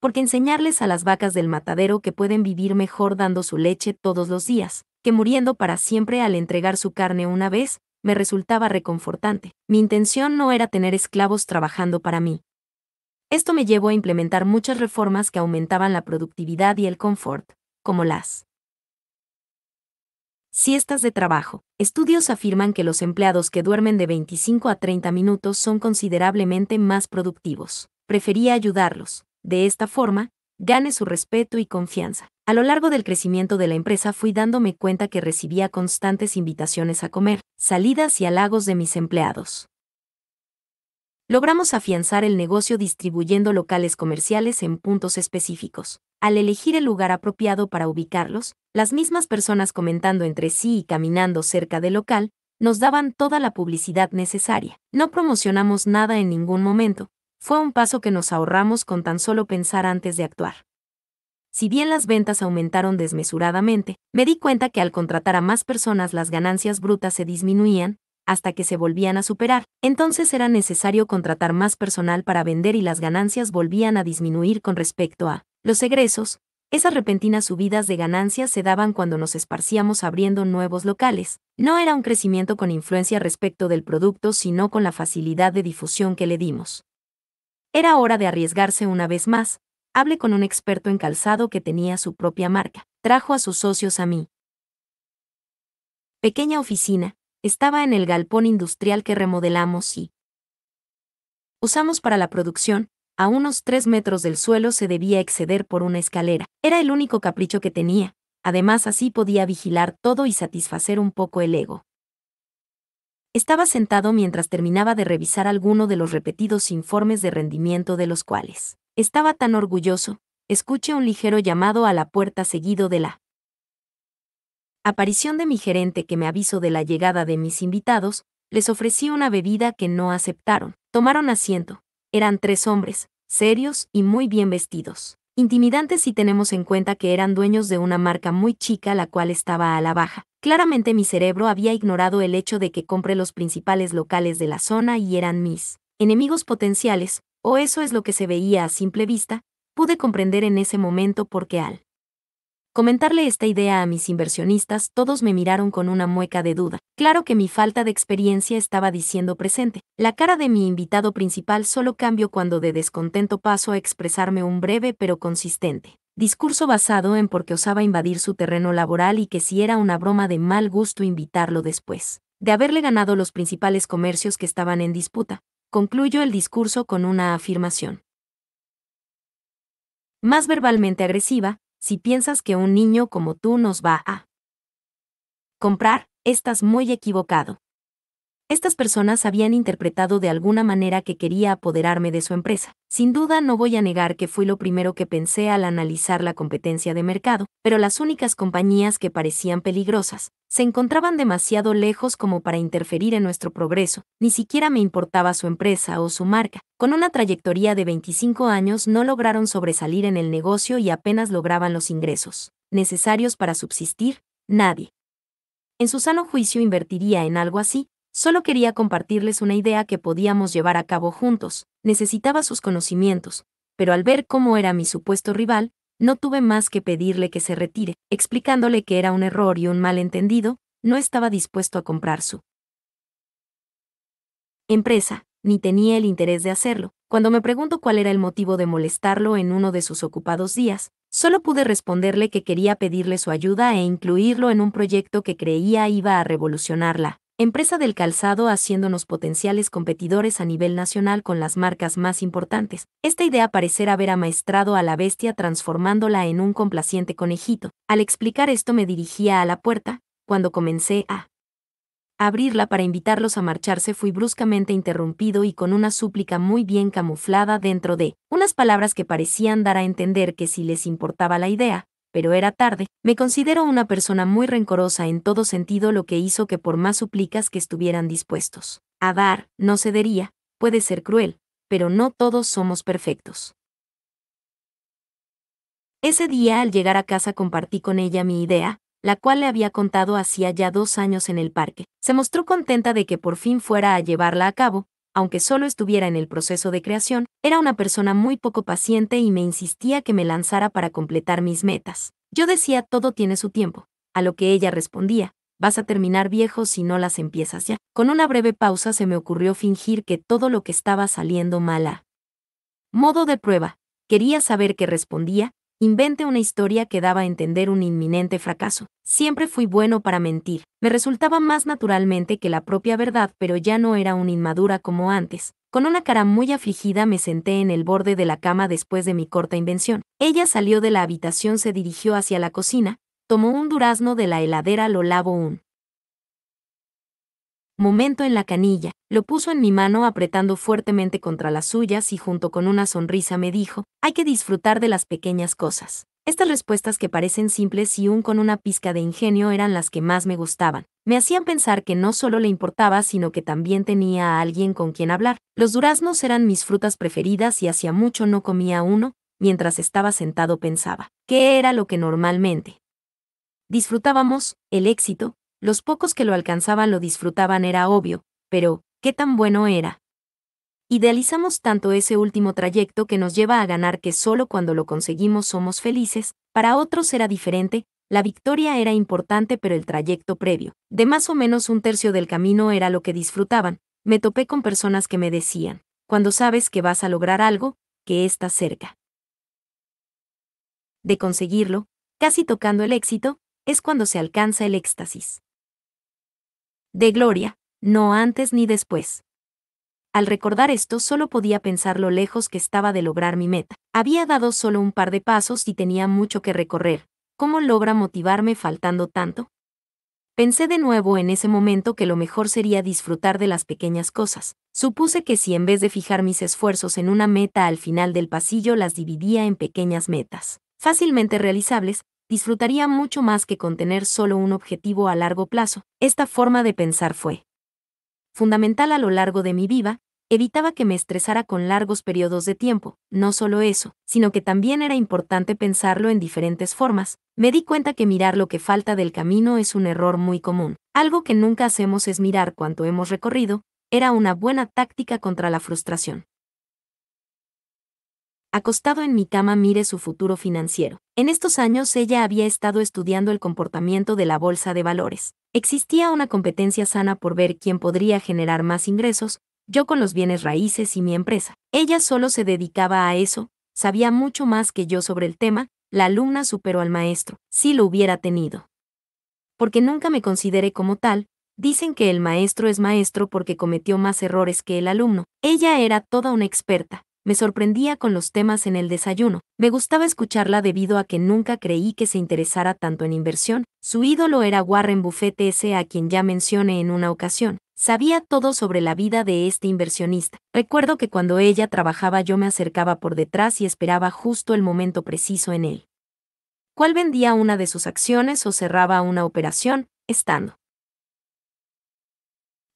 porque enseñarles a las vacas del matadero que pueden vivir mejor dando su leche todos los días, que muriendo para siempre al entregar su carne una vez, me resultaba reconfortante. Mi intención no era tener esclavos trabajando para mí. Esto me llevó a implementar muchas reformas que aumentaban la productividad y el confort, como las siestas de trabajo. Estudios afirman que los empleados que duermen de 25 a 30 minutos son considerablemente más productivos. Prefería ayudarlos, de esta forma, gane su respeto y confianza. A lo largo del crecimiento de la empresa fui dándome cuenta que recibía constantes invitaciones a comer, salidas y halagos de mis empleados. Logramos afianzar el negocio distribuyendo locales comerciales en puntos específicos. Al elegir el lugar apropiado para ubicarlos, las mismas personas comentando entre sí y caminando cerca del local, nos daban toda la publicidad necesaria. No promocionamos nada en ningún momento, fue un paso que nos ahorramos con tan solo pensar antes de actuar. Si bien las ventas aumentaron desmesuradamente, me di cuenta que al contratar a más personas las ganancias brutas se disminuían, hasta que se volvían a superar, entonces era necesario contratar más personal para vender y las ganancias volvían a disminuir con respecto a los egresos. Esas repentinas subidas de ganancias se daban cuando nos esparcíamos abriendo nuevos locales. No era un crecimiento con influencia respecto del producto, sino con la facilidad de difusión que le dimos. Era hora de arriesgarse una vez más. Hablé con un experto en calzado que tenía su propia marca. Trajo a sus socios a mí. Pequeña oficina, estaba en el galpón industrial que remodelamos y usamos para la producción, a unos tres metros del suelo se debía exceder por una escalera. Era el único capricho que tenía, además así podía vigilar todo y satisfacer un poco el ego. Estaba sentado mientras terminaba de revisar alguno de los repetidos informes de rendimiento de los cuales estaba tan orgulloso. Escuché un ligero llamado a la puerta seguido de la aparición de mi gerente que me avisó de la llegada de mis invitados, les ofrecí una bebida que no aceptaron. Tomaron asiento. Eran tres hombres, serios y muy bien vestidos. Intimidantes si tenemos en cuenta que eran dueños de una marca muy chica la cual estaba a la baja. Claramente mi cerebro había ignorado el hecho de que compré los principales locales de la zona y eran mis enemigos potenciales, o eso es lo que se veía a simple vista, pude comprender en ese momento por qué al comentarle esta idea a mis inversionistas todos me miraron con una mueca de duda. Claro que mi falta de experiencia estaba diciendo presente. La cara de mi invitado principal solo cambió cuando de descontento paso a expresarme un breve pero consistente discurso basado en porque osaba invadir su terreno laboral y que si era una broma de mal gusto invitarlo después, de haberle ganado los principales comercios que estaban en disputa, concluyó el discurso con una afirmación. Más verbalmente agresiva, si piensas que un niño como tú nos va a comprar, estás muy equivocado. Estas personas habían interpretado de alguna manera que quería apoderarme de su empresa. Sin duda no voy a negar que fui lo primero que pensé al analizar la competencia de mercado, pero las únicas compañías que parecían peligrosas se encontraban demasiado lejos como para interferir en nuestro progreso, ni siquiera me importaba su empresa o su marca. Con una trayectoria de 25 años no lograron sobresalir en el negocio y apenas lograban los ingresos necesarios para subsistir, nadie. En su sano juicio invertiría en algo así, Solo quería compartirles una idea que podíamos llevar a cabo juntos, necesitaba sus conocimientos, pero al ver cómo era mi supuesto rival, no tuve más que pedirle que se retire, explicándole que era un error y un malentendido, no estaba dispuesto a comprar su empresa, ni tenía el interés de hacerlo. Cuando me preguntó cuál era el motivo de molestarlo en uno de sus ocupados días, solo pude responderle que quería pedirle su ayuda e incluirlo en un proyecto que creía iba a revolucionarla empresa del calzado haciéndonos potenciales competidores a nivel nacional con las marcas más importantes. Esta idea parecer haber amaestrado a la bestia transformándola en un complaciente conejito. Al explicar esto me dirigía a la puerta, cuando comencé a abrirla para invitarlos a marcharse fui bruscamente interrumpido y con una súplica muy bien camuflada dentro de unas palabras que parecían dar a entender que si les importaba la idea, pero era tarde, me considero una persona muy rencorosa en todo sentido lo que hizo que por más suplicas que estuvieran dispuestos a dar, no cedería, puede ser cruel, pero no todos somos perfectos. Ese día al llegar a casa compartí con ella mi idea, la cual le había contado hacía ya dos años en el parque. Se mostró contenta de que por fin fuera a llevarla a cabo, aunque solo estuviera en el proceso de creación, era una persona muy poco paciente y me insistía que me lanzara para completar mis metas. Yo decía todo tiene su tiempo, a lo que ella respondía, vas a terminar viejo si no las empiezas ya. Con una breve pausa se me ocurrió fingir que todo lo que estaba saliendo mala. modo de prueba, quería saber qué respondía, Invente una historia que daba a entender un inminente fracaso. Siempre fui bueno para mentir. Me resultaba más naturalmente que la propia verdad, pero ya no era una inmadura como antes. Con una cara muy afligida me senté en el borde de la cama después de mi corta invención. Ella salió de la habitación, se dirigió hacia la cocina, tomó un durazno de la heladera, lo lavó un momento en la canilla, lo puso en mi mano apretando fuertemente contra las suyas y junto con una sonrisa me dijo, hay que disfrutar de las pequeñas cosas. Estas respuestas que parecen simples y un con una pizca de ingenio eran las que más me gustaban. Me hacían pensar que no solo le importaba, sino que también tenía a alguien con quien hablar. Los duraznos eran mis frutas preferidas y hacía mucho no comía uno, mientras estaba sentado pensaba, ¿qué era lo que normalmente? Disfrutábamos, el éxito, los pocos que lo alcanzaban lo disfrutaban era obvio, pero, ¿qué tan bueno era? Idealizamos tanto ese último trayecto que nos lleva a ganar que solo cuando lo conseguimos somos felices, para otros era diferente, la victoria era importante pero el trayecto previo, de más o menos un tercio del camino era lo que disfrutaban, me topé con personas que me decían, cuando sabes que vas a lograr algo, que estás cerca de conseguirlo, casi tocando el éxito, es cuando se alcanza el éxtasis de gloria, no antes ni después. Al recordar esto solo podía pensar lo lejos que estaba de lograr mi meta. Había dado solo un par de pasos y tenía mucho que recorrer. ¿Cómo logra motivarme faltando tanto? Pensé de nuevo en ese momento que lo mejor sería disfrutar de las pequeñas cosas. Supuse que si en vez de fijar mis esfuerzos en una meta al final del pasillo las dividía en pequeñas metas, fácilmente realizables, disfrutaría mucho más que contener solo un objetivo a largo plazo. Esta forma de pensar fue fundamental a lo largo de mi vida, evitaba que me estresara con largos periodos de tiempo, no solo eso, sino que también era importante pensarlo en diferentes formas. Me di cuenta que mirar lo que falta del camino es un error muy común. Algo que nunca hacemos es mirar cuánto hemos recorrido, era una buena táctica contra la frustración acostado en mi cama mire su futuro financiero. En estos años ella había estado estudiando el comportamiento de la bolsa de valores. Existía una competencia sana por ver quién podría generar más ingresos, yo con los bienes raíces y mi empresa. Ella solo se dedicaba a eso, sabía mucho más que yo sobre el tema, la alumna superó al maestro, si lo hubiera tenido. Porque nunca me consideré como tal, dicen que el maestro es maestro porque cometió más errores que el alumno. Ella era toda una experta, me sorprendía con los temas en el desayuno. Me gustaba escucharla debido a que nunca creí que se interesara tanto en inversión. Su ídolo era Warren Buffett S. a quien ya mencioné en una ocasión. Sabía todo sobre la vida de este inversionista. Recuerdo que cuando ella trabajaba yo me acercaba por detrás y esperaba justo el momento preciso en él. ¿Cuál vendía una de sus acciones o cerraba una operación, estando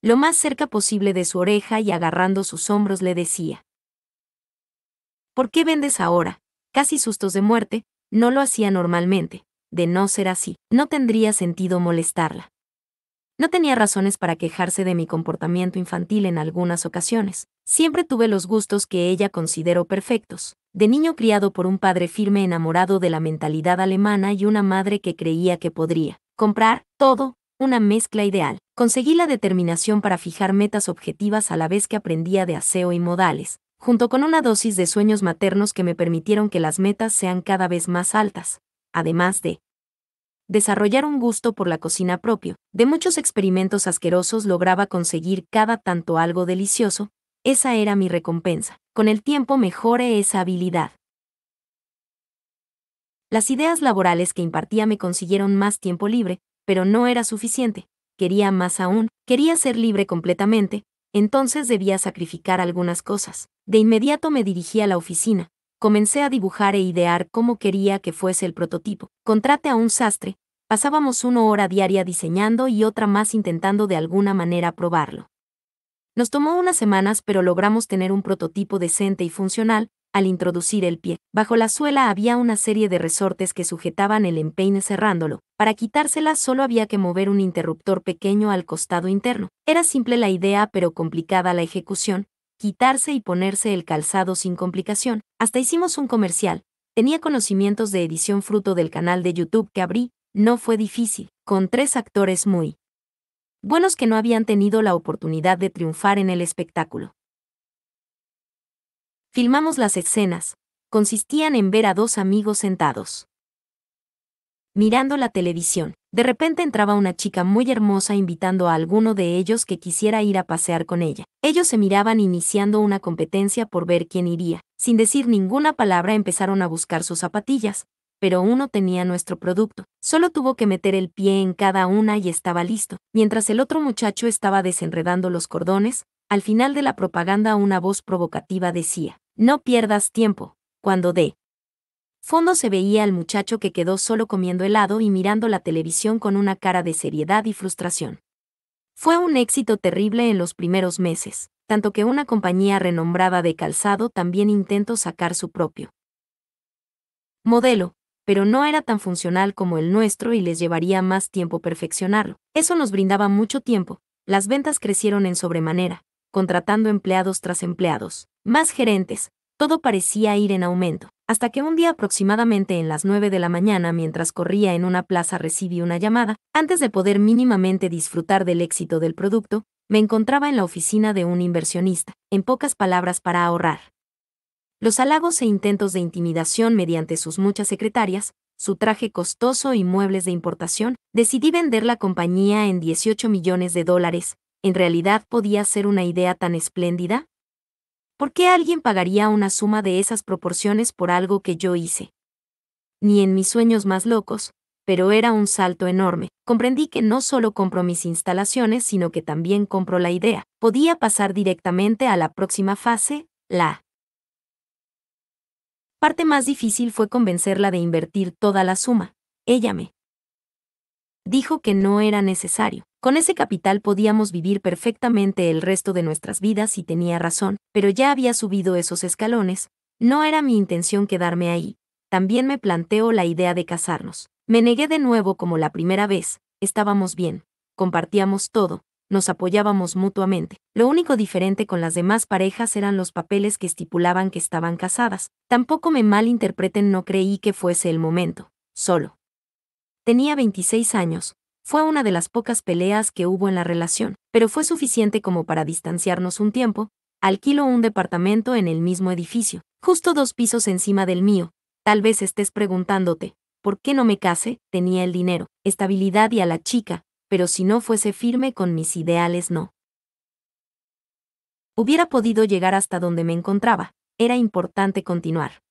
lo más cerca posible de su oreja y agarrando sus hombros le decía, ¿Por qué vendes ahora? Casi sustos de muerte, no lo hacía normalmente. De no ser así, no tendría sentido molestarla. No tenía razones para quejarse de mi comportamiento infantil en algunas ocasiones. Siempre tuve los gustos que ella consideró perfectos. De niño criado por un padre firme enamorado de la mentalidad alemana y una madre que creía que podría comprar todo, una mezcla ideal. Conseguí la determinación para fijar metas objetivas a la vez que aprendía de aseo y modales, junto con una dosis de sueños maternos que me permitieron que las metas sean cada vez más altas, además de desarrollar un gusto por la cocina propio. De muchos experimentos asquerosos lograba conseguir cada tanto algo delicioso, esa era mi recompensa. Con el tiempo mejoré esa habilidad. Las ideas laborales que impartía me consiguieron más tiempo libre, pero no era suficiente. Quería más aún, quería ser libre completamente, entonces debía sacrificar algunas cosas. De inmediato me dirigí a la oficina, comencé a dibujar e idear cómo quería que fuese el prototipo. Contrate a un sastre, pasábamos una hora diaria diseñando y otra más intentando de alguna manera probarlo. Nos tomó unas semanas pero logramos tener un prototipo decente y funcional, al introducir el pie. Bajo la suela había una serie de resortes que sujetaban el empeine cerrándolo. Para quitársela solo había que mover un interruptor pequeño al costado interno. Era simple la idea pero complicada la ejecución, quitarse y ponerse el calzado sin complicación. Hasta hicimos un comercial. Tenía conocimientos de edición fruto del canal de YouTube que abrí, no fue difícil, con tres actores muy buenos que no habían tenido la oportunidad de triunfar en el espectáculo. Filmamos las escenas. Consistían en ver a dos amigos sentados. Mirando la televisión, de repente entraba una chica muy hermosa invitando a alguno de ellos que quisiera ir a pasear con ella. Ellos se miraban iniciando una competencia por ver quién iría. Sin decir ninguna palabra empezaron a buscar sus zapatillas, pero uno tenía nuestro producto. Solo tuvo que meter el pie en cada una y estaba listo. Mientras el otro muchacho estaba desenredando los cordones, al final de la propaganda una voz provocativa decía, no pierdas tiempo. Cuando dé. fondo se veía al muchacho que quedó solo comiendo helado y mirando la televisión con una cara de seriedad y frustración. Fue un éxito terrible en los primeros meses, tanto que una compañía renombrada de calzado también intentó sacar su propio modelo, pero no era tan funcional como el nuestro y les llevaría más tiempo perfeccionarlo. Eso nos brindaba mucho tiempo. Las ventas crecieron en sobremanera, contratando empleados tras empleados, más gerentes, todo parecía ir en aumento, hasta que un día aproximadamente en las 9 de la mañana mientras corría en una plaza recibí una llamada, antes de poder mínimamente disfrutar del éxito del producto, me encontraba en la oficina de un inversionista, en pocas palabras para ahorrar. Los halagos e intentos de intimidación mediante sus muchas secretarias, su traje costoso y muebles de importación, decidí vender la compañía en 18 millones de dólares. ¿En realidad podía ser una idea tan espléndida? ¿Por qué alguien pagaría una suma de esas proporciones por algo que yo hice? Ni en mis sueños más locos, pero era un salto enorme. Comprendí que no solo compro mis instalaciones, sino que también compro la idea. Podía pasar directamente a la próxima fase, la parte más difícil fue convencerla de invertir toda la suma. Ella me dijo que no era necesario. Con ese capital podíamos vivir perfectamente el resto de nuestras vidas y tenía razón, pero ya había subido esos escalones, no era mi intención quedarme ahí. También me planteó la idea de casarnos. Me negué de nuevo como la primera vez, estábamos bien, compartíamos todo, nos apoyábamos mutuamente. Lo único diferente con las demás parejas eran los papeles que estipulaban que estaban casadas. Tampoco me malinterpreten, no creí que fuese el momento. Solo Tenía 26 años. Fue una de las pocas peleas que hubo en la relación, pero fue suficiente como para distanciarnos un tiempo. Alquilo un departamento en el mismo edificio, justo dos pisos encima del mío. Tal vez estés preguntándote, ¿por qué no me case? Tenía el dinero, estabilidad y a la chica, pero si no fuese firme con mis ideales no. Hubiera podido llegar hasta donde me encontraba, era importante continuar.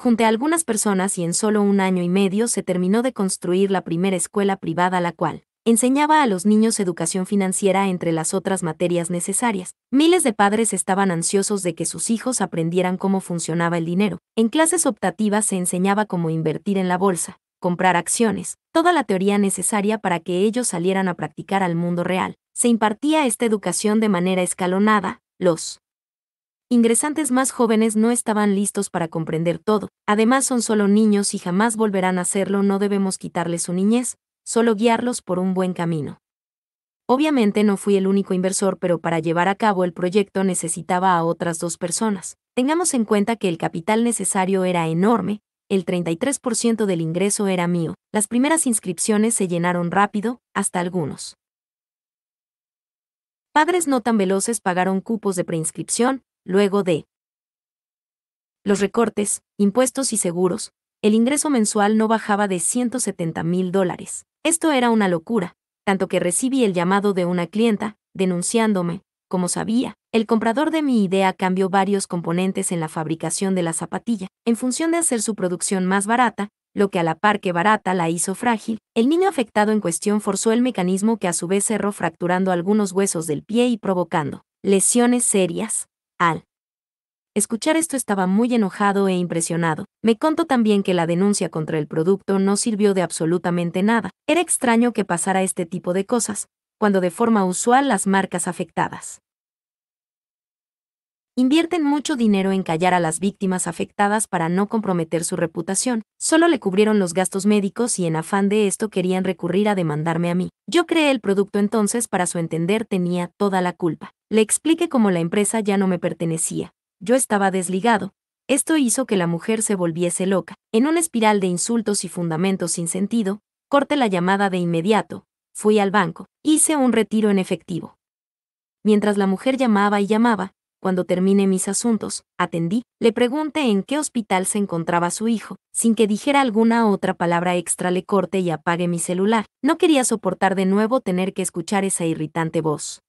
Junté a algunas personas y en solo un año y medio se terminó de construir la primera escuela privada la cual enseñaba a los niños educación financiera entre las otras materias necesarias. Miles de padres estaban ansiosos de que sus hijos aprendieran cómo funcionaba el dinero. En clases optativas se enseñaba cómo invertir en la bolsa, comprar acciones, toda la teoría necesaria para que ellos salieran a practicar al mundo real. Se impartía esta educación de manera escalonada. Los ingresantes más jóvenes no estaban listos para comprender todo, además son solo niños y jamás volverán a hacerlo. no debemos quitarles su niñez, solo guiarlos por un buen camino. Obviamente no fui el único inversor, pero para llevar a cabo el proyecto necesitaba a otras dos personas. Tengamos en cuenta que el capital necesario era enorme, el 33% del ingreso era mío. Las primeras inscripciones se llenaron rápido, hasta algunos. Padres no tan veloces pagaron cupos de preinscripción, luego de los recortes, impuestos y seguros, el ingreso mensual no bajaba de 170 mil dólares. Esto era una locura, tanto que recibí el llamado de una clienta, denunciándome, como sabía, el comprador de mi idea cambió varios componentes en la fabricación de la zapatilla, en función de hacer su producción más barata, lo que a la par que barata la hizo frágil, el niño afectado en cuestión forzó el mecanismo que a su vez cerró fracturando algunos huesos del pie y provocando lesiones serias. Al escuchar esto estaba muy enojado e impresionado. Me contó también que la denuncia contra el producto no sirvió de absolutamente nada. Era extraño que pasara este tipo de cosas, cuando de forma usual las marcas afectadas invierten mucho dinero en callar a las víctimas afectadas para no comprometer su reputación. Solo le cubrieron los gastos médicos y en afán de esto querían recurrir a demandarme a mí. Yo creé el producto entonces para su entender tenía toda la culpa. Le expliqué cómo la empresa ya no me pertenecía. Yo estaba desligado. Esto hizo que la mujer se volviese loca. En una espiral de insultos y fundamentos sin sentido, corté la llamada de inmediato. Fui al banco. Hice un retiro en efectivo. Mientras la mujer llamaba y llamaba, cuando terminé mis asuntos, atendí, le pregunté en qué hospital se encontraba su hijo, sin que dijera alguna otra palabra extra le corte y apague mi celular. No quería soportar de nuevo tener que escuchar esa irritante voz.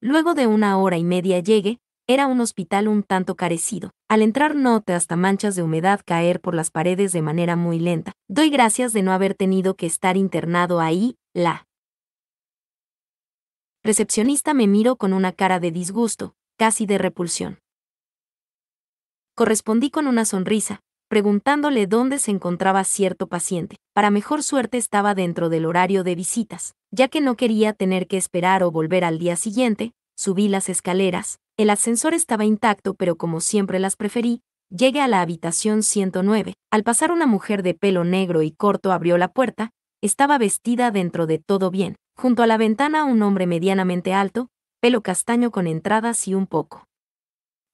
Luego de una hora y media llegué, era un hospital un tanto carecido. Al entrar note hasta manchas de humedad caer por las paredes de manera muy lenta. Doy gracias de no haber tenido que estar internado ahí, la recepcionista me miró con una cara de disgusto, casi de repulsión. Correspondí con una sonrisa, preguntándole dónde se encontraba cierto paciente. Para mejor suerte estaba dentro del horario de visitas, ya que no quería tener que esperar o volver al día siguiente, subí las escaleras, el ascensor estaba intacto pero como siempre las preferí, llegué a la habitación 109. Al pasar una mujer de pelo negro y corto abrió la puerta, estaba vestida dentro de todo bien. Junto a la ventana un hombre medianamente alto, pelo castaño con entradas y un poco.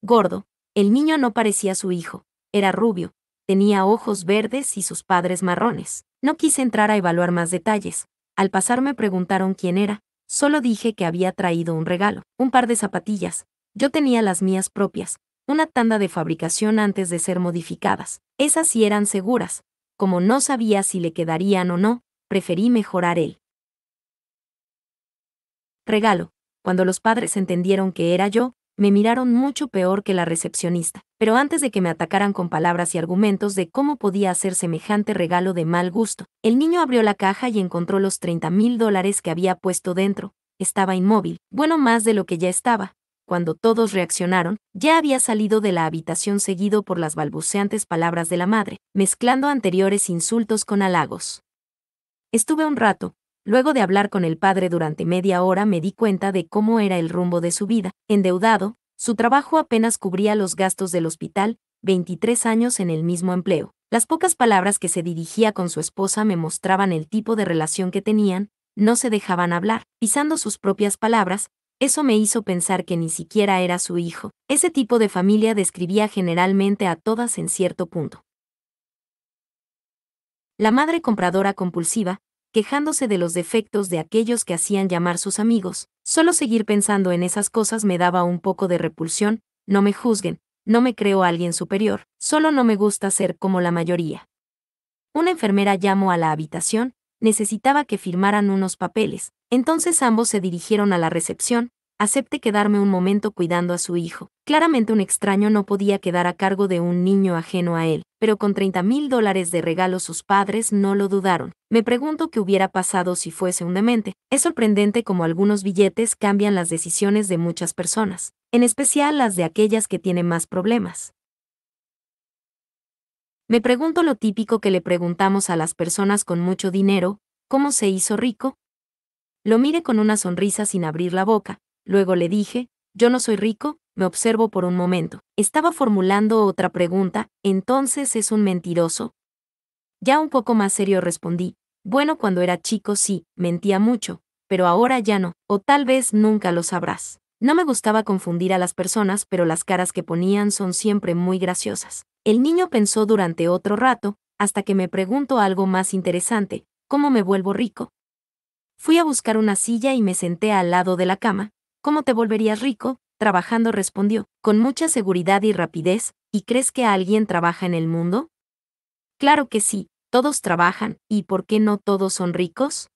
Gordo, el niño no parecía su hijo, era rubio, tenía ojos verdes y sus padres marrones. No quise entrar a evaluar más detalles. Al pasar me preguntaron quién era, solo dije que había traído un regalo, un par de zapatillas. Yo tenía las mías propias, una tanda de fabricación antes de ser modificadas. Esas sí eran seguras. Como no sabía si le quedarían o no, preferí mejorar él. Regalo cuando los padres entendieron que era yo, me miraron mucho peor que la recepcionista, pero antes de que me atacaran con palabras y argumentos de cómo podía hacer semejante regalo de mal gusto, el niño abrió la caja y encontró los 30 mil dólares que había puesto dentro. Estaba inmóvil, bueno más de lo que ya estaba. Cuando todos reaccionaron, ya había salido de la habitación seguido por las balbuceantes palabras de la madre, mezclando anteriores insultos con halagos. Estuve un rato, Luego de hablar con el padre durante media hora me di cuenta de cómo era el rumbo de su vida. Endeudado, su trabajo apenas cubría los gastos del hospital, 23 años en el mismo empleo. Las pocas palabras que se dirigía con su esposa me mostraban el tipo de relación que tenían, no se dejaban hablar. Pisando sus propias palabras, eso me hizo pensar que ni siquiera era su hijo. Ese tipo de familia describía generalmente a todas en cierto punto. La madre compradora compulsiva, quejándose de los defectos de aquellos que hacían llamar sus amigos. Solo seguir pensando en esas cosas me daba un poco de repulsión, no me juzguen, no me creo alguien superior, solo no me gusta ser como la mayoría. Una enfermera llamó a la habitación, necesitaba que firmaran unos papeles, entonces ambos se dirigieron a la recepción, acepte quedarme un momento cuidando a su hijo. Claramente un extraño no podía quedar a cargo de un niño ajeno a él, pero con 30 mil dólares de regalo sus padres no lo dudaron. Me pregunto qué hubiera pasado si fuese un demente. Es sorprendente cómo algunos billetes cambian las decisiones de muchas personas, en especial las de aquellas que tienen más problemas. Me pregunto lo típico que le preguntamos a las personas con mucho dinero, ¿cómo se hizo rico? Lo mire con una sonrisa sin abrir la boca, Luego le dije, yo no soy rico, me observo por un momento. Estaba formulando otra pregunta, entonces es un mentiroso. Ya un poco más serio respondí, bueno, cuando era chico sí, mentía mucho, pero ahora ya no, o tal vez nunca lo sabrás. No me gustaba confundir a las personas, pero las caras que ponían son siempre muy graciosas. El niño pensó durante otro rato, hasta que me preguntó algo más interesante, ¿cómo me vuelvo rico? Fui a buscar una silla y me senté al lado de la cama, ¿Cómo te volverías rico? Trabajando respondió, con mucha seguridad y rapidez, ¿y crees que alguien trabaja en el mundo? Claro que sí, todos trabajan, ¿y por qué no todos son ricos?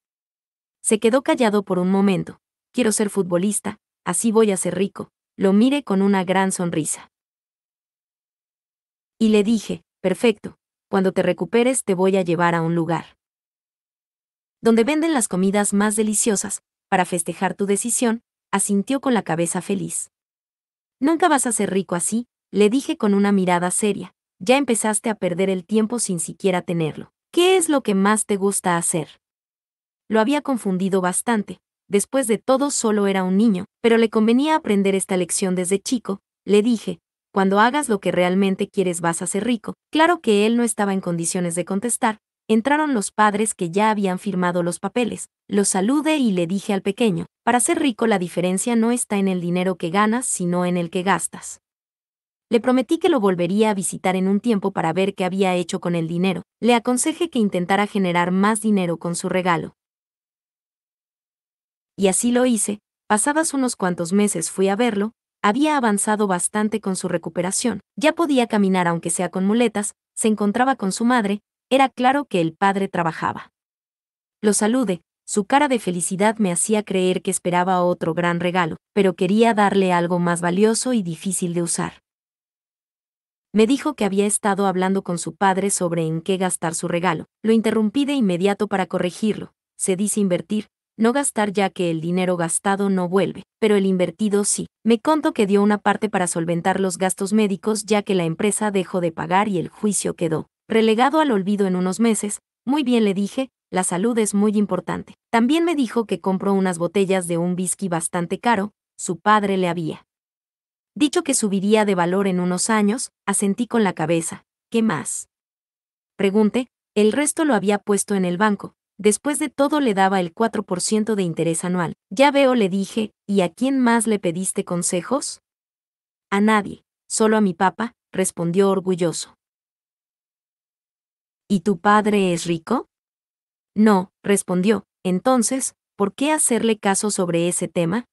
Se quedó callado por un momento. Quiero ser futbolista, así voy a ser rico. Lo miré con una gran sonrisa. Y le dije, perfecto, cuando te recuperes te voy a llevar a un lugar. Donde venden las comidas más deliciosas, para festejar tu decisión, asintió con la cabeza feliz. Nunca vas a ser rico así, le dije con una mirada seria. Ya empezaste a perder el tiempo sin siquiera tenerlo. ¿Qué es lo que más te gusta hacer? Lo había confundido bastante. Después de todo solo era un niño, pero le convenía aprender esta lección desde chico, le dije, cuando hagas lo que realmente quieres vas a ser rico. Claro que él no estaba en condiciones de contestar, entraron los padres que ya habían firmado los papeles. Los saludé y le dije al pequeño, para ser rico la diferencia no está en el dinero que ganas, sino en el que gastas. Le prometí que lo volvería a visitar en un tiempo para ver qué había hecho con el dinero. Le aconsejé que intentara generar más dinero con su regalo. Y así lo hice. Pasadas unos cuantos meses fui a verlo, había avanzado bastante con su recuperación, ya podía caminar aunque sea con muletas, se encontraba con su madre, era claro que el padre trabajaba. Lo saludé, su cara de felicidad me hacía creer que esperaba otro gran regalo, pero quería darle algo más valioso y difícil de usar. Me dijo que había estado hablando con su padre sobre en qué gastar su regalo. Lo interrumpí de inmediato para corregirlo. Se dice invertir, no gastar ya que el dinero gastado no vuelve, pero el invertido sí. Me contó que dio una parte para solventar los gastos médicos ya que la empresa dejó de pagar y el juicio quedó relegado al olvido en unos meses, muy bien le dije, la salud es muy importante. También me dijo que compró unas botellas de un whisky bastante caro, su padre le había dicho que subiría de valor en unos años, asentí con la cabeza. ¿Qué más? Pregunté, el resto lo había puesto en el banco, después de todo le daba el 4% de interés anual. Ya veo, le dije, ¿y a quién más le pediste consejos? A nadie, solo a mi papá, respondió orgulloso. ¿Y tu padre es rico? No, respondió, entonces, ¿por qué hacerle caso sobre ese tema?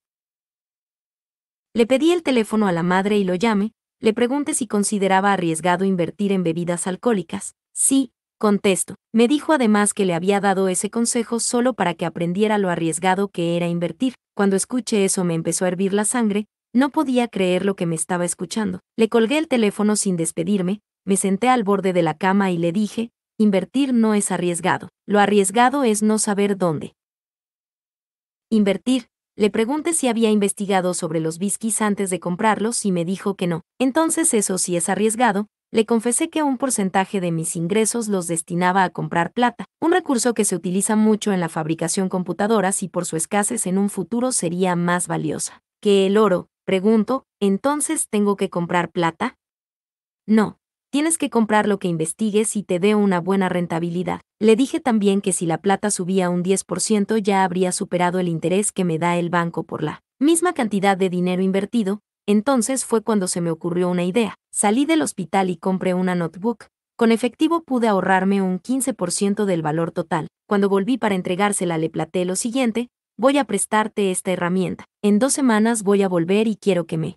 Le pedí el teléfono a la madre y lo llame, le pregunté si consideraba arriesgado invertir en bebidas alcohólicas. Sí, contesto. Me dijo además que le había dado ese consejo solo para que aprendiera lo arriesgado que era invertir. Cuando escuché eso me empezó a hervir la sangre, no podía creer lo que me estaba escuchando. Le colgué el teléfono sin despedirme, me senté al borde de la cama y le dije, Invertir no es arriesgado, lo arriesgado es no saber dónde. Invertir. Le pregunté si había investigado sobre los bisquis antes de comprarlos y me dijo que no. Entonces eso sí es arriesgado, le confesé que un porcentaje de mis ingresos los destinaba a comprar plata, un recurso que se utiliza mucho en la fabricación computadoras y por su escasez en un futuro sería más valiosa. ¿Que el oro? Pregunto, ¿entonces tengo que comprar plata? No, Tienes que comprar lo que investigues y te dé una buena rentabilidad. Le dije también que si la plata subía un 10% ya habría superado el interés que me da el banco por la misma cantidad de dinero invertido, entonces fue cuando se me ocurrió una idea. Salí del hospital y compré una notebook. Con efectivo pude ahorrarme un 15% del valor total. Cuando volví para entregársela le platé lo siguiente, voy a prestarte esta herramienta. En dos semanas voy a volver y quiero que me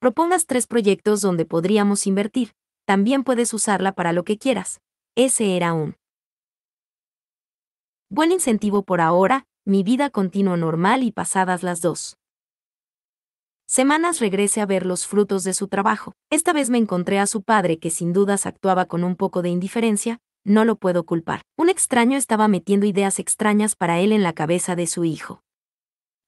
propongas tres proyectos donde podríamos invertir también puedes usarla para lo que quieras. Ese era un buen incentivo por ahora, mi vida continua normal y pasadas las dos. Semanas regresé a ver los frutos de su trabajo. Esta vez me encontré a su padre que sin dudas actuaba con un poco de indiferencia, no lo puedo culpar. Un extraño estaba metiendo ideas extrañas para él en la cabeza de su hijo.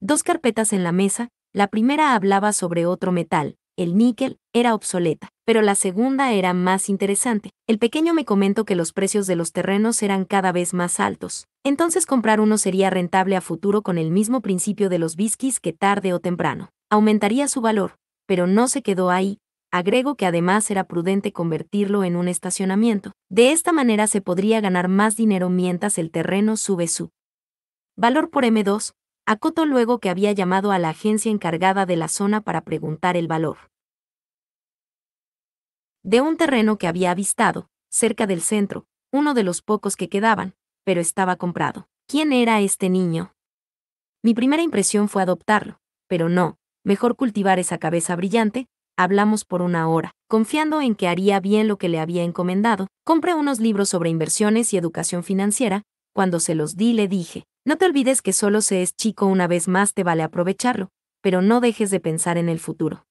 Dos carpetas en la mesa, la primera hablaba sobre otro metal, el níquel, era obsoleta, pero la segunda era más interesante. El pequeño me comentó que los precios de los terrenos eran cada vez más altos, entonces comprar uno sería rentable a futuro con el mismo principio de los bisquis que tarde o temprano. Aumentaría su valor, pero no se quedó ahí. Agrego que además era prudente convertirlo en un estacionamiento. De esta manera se podría ganar más dinero mientras el terreno sube su valor por M2, Acoto luego que había llamado a la agencia encargada de la zona para preguntar el valor de un terreno que había avistado, cerca del centro, uno de los pocos que quedaban, pero estaba comprado. ¿Quién era este niño? Mi primera impresión fue adoptarlo, pero no, mejor cultivar esa cabeza brillante, hablamos por una hora, confiando en que haría bien lo que le había encomendado, compré unos libros sobre inversiones y educación financiera, cuando se los di le dije, no te olvides que solo se es chico una vez más te vale aprovecharlo, pero no dejes de pensar en el futuro.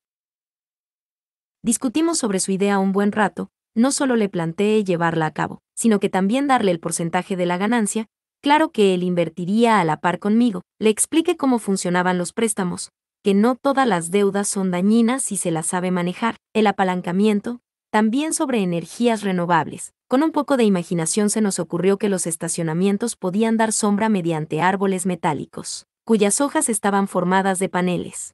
Discutimos sobre su idea un buen rato, no solo le planteé llevarla a cabo, sino que también darle el porcentaje de la ganancia, claro que él invertiría a la par conmigo, le expliqué cómo funcionaban los préstamos, que no todas las deudas son dañinas si se las sabe manejar, el apalancamiento, también sobre energías renovables. Con un poco de imaginación se nos ocurrió que los estacionamientos podían dar sombra mediante árboles metálicos, cuyas hojas estaban formadas de paneles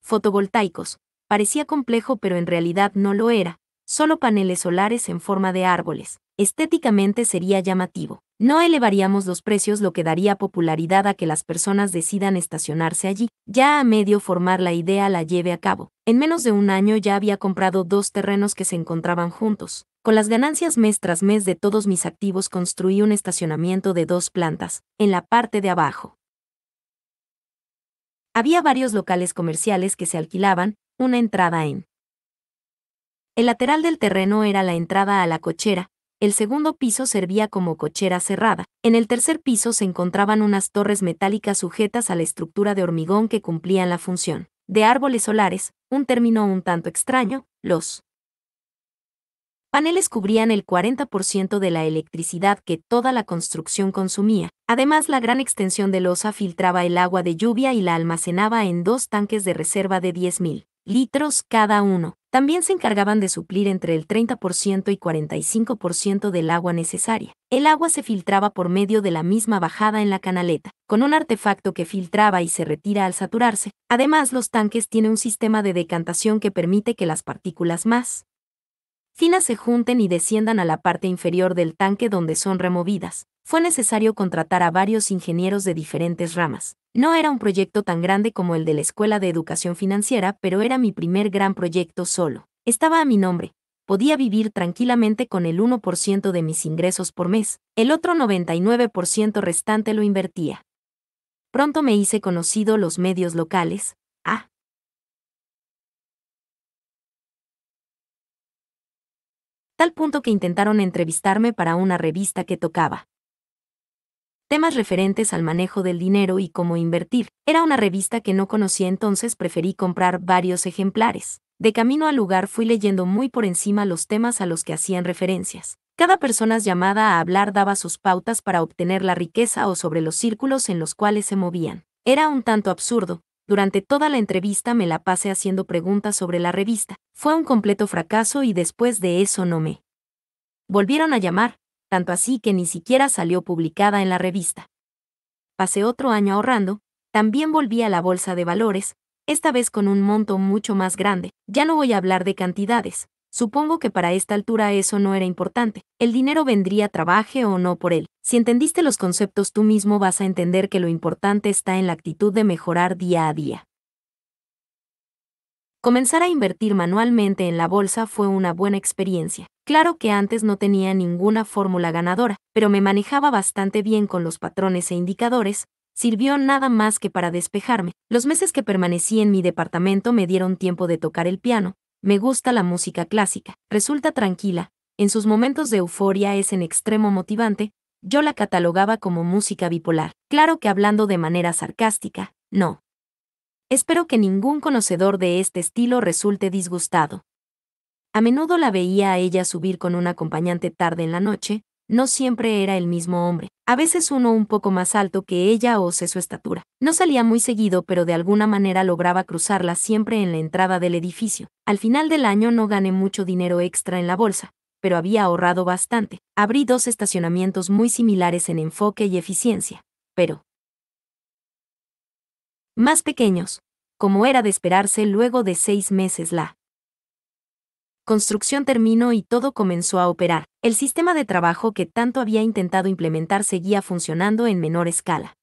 fotovoltaicos, Parecía complejo pero en realidad no lo era, solo paneles solares en forma de árboles. Estéticamente sería llamativo. No elevaríamos los precios lo que daría popularidad a que las personas decidan estacionarse allí. Ya a medio formar la idea la lleve a cabo. En menos de un año ya había comprado dos terrenos que se encontraban juntos. Con las ganancias mes tras mes de todos mis activos construí un estacionamiento de dos plantas, en la parte de abajo. Había varios locales comerciales que se alquilaban, una entrada en. El lateral del terreno era la entrada a la cochera, el segundo piso servía como cochera cerrada. En el tercer piso se encontraban unas torres metálicas sujetas a la estructura de hormigón que cumplían la función. De árboles solares, un término un tanto extraño, los paneles cubrían el 40% de la electricidad que toda la construcción consumía. Además, la gran extensión de losa filtraba el agua de lluvia y la almacenaba en dos tanques de reserva de 10.000 litros cada uno. También se encargaban de suplir entre el 30% y 45% del agua necesaria. El agua se filtraba por medio de la misma bajada en la canaleta, con un artefacto que filtraba y se retira al saturarse. Además, los tanques tienen un sistema de decantación que permite que las partículas más finas se junten y desciendan a la parte inferior del tanque donde son removidas fue necesario contratar a varios ingenieros de diferentes ramas. No era un proyecto tan grande como el de la Escuela de Educación Financiera, pero era mi primer gran proyecto solo. Estaba a mi nombre. Podía vivir tranquilamente con el 1% de mis ingresos por mes. El otro 99% restante lo invertía. Pronto me hice conocido los medios locales. Ah, tal punto que intentaron entrevistarme para una revista que tocaba temas referentes al manejo del dinero y cómo invertir. Era una revista que no conocía entonces, preferí comprar varios ejemplares. De camino al lugar fui leyendo muy por encima los temas a los que hacían referencias. Cada persona llamada a hablar daba sus pautas para obtener la riqueza o sobre los círculos en los cuales se movían. Era un tanto absurdo. Durante toda la entrevista me la pasé haciendo preguntas sobre la revista. Fue un completo fracaso y después de eso no me volvieron a llamar tanto así que ni siquiera salió publicada en la revista. Pasé otro año ahorrando, también volví a la bolsa de valores, esta vez con un monto mucho más grande. Ya no voy a hablar de cantidades, supongo que para esta altura eso no era importante. El dinero vendría trabaje o no por él. Si entendiste los conceptos tú mismo vas a entender que lo importante está en la actitud de mejorar día a día. Comenzar a invertir manualmente en la bolsa fue una buena experiencia. Claro que antes no tenía ninguna fórmula ganadora, pero me manejaba bastante bien con los patrones e indicadores, sirvió nada más que para despejarme. Los meses que permanecí en mi departamento me dieron tiempo de tocar el piano. Me gusta la música clásica, resulta tranquila, en sus momentos de euforia es en extremo motivante, yo la catalogaba como música bipolar. Claro que hablando de manera sarcástica, no. Espero que ningún conocedor de este estilo resulte disgustado. A menudo la veía a ella subir con un acompañante tarde en la noche, no siempre era el mismo hombre, a veces uno un poco más alto que ella o sé su estatura. No salía muy seguido, pero de alguna manera lograba cruzarla siempre en la entrada del edificio. Al final del año no gané mucho dinero extra en la bolsa, pero había ahorrado bastante. Abrí dos estacionamientos muy similares en enfoque y eficiencia, pero, más pequeños, como era de esperarse luego de seis meses la construcción terminó y todo comenzó a operar. El sistema de trabajo que tanto había intentado implementar seguía funcionando en menor escala.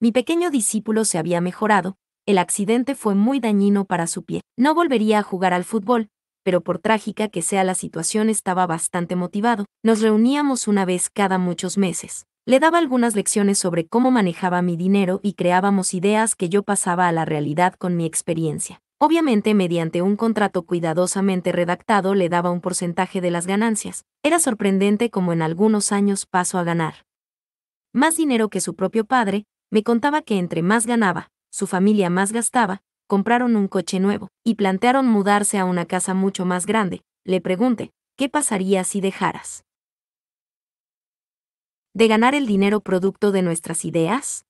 Mi pequeño discípulo se había mejorado, el accidente fue muy dañino para su pie. No volvería a jugar al fútbol, pero por trágica que sea la situación estaba bastante motivado. Nos reuníamos una vez cada muchos meses. Le daba algunas lecciones sobre cómo manejaba mi dinero y creábamos ideas que yo pasaba a la realidad con mi experiencia. Obviamente, mediante un contrato cuidadosamente redactado le daba un porcentaje de las ganancias. Era sorprendente como en algunos años pasó a ganar. Más dinero que su propio padre, me contaba que entre más ganaba, su familia más gastaba, compraron un coche nuevo, y plantearon mudarse a una casa mucho más grande. Le pregunté, ¿qué pasaría si dejaras? de ganar el dinero producto de nuestras ideas?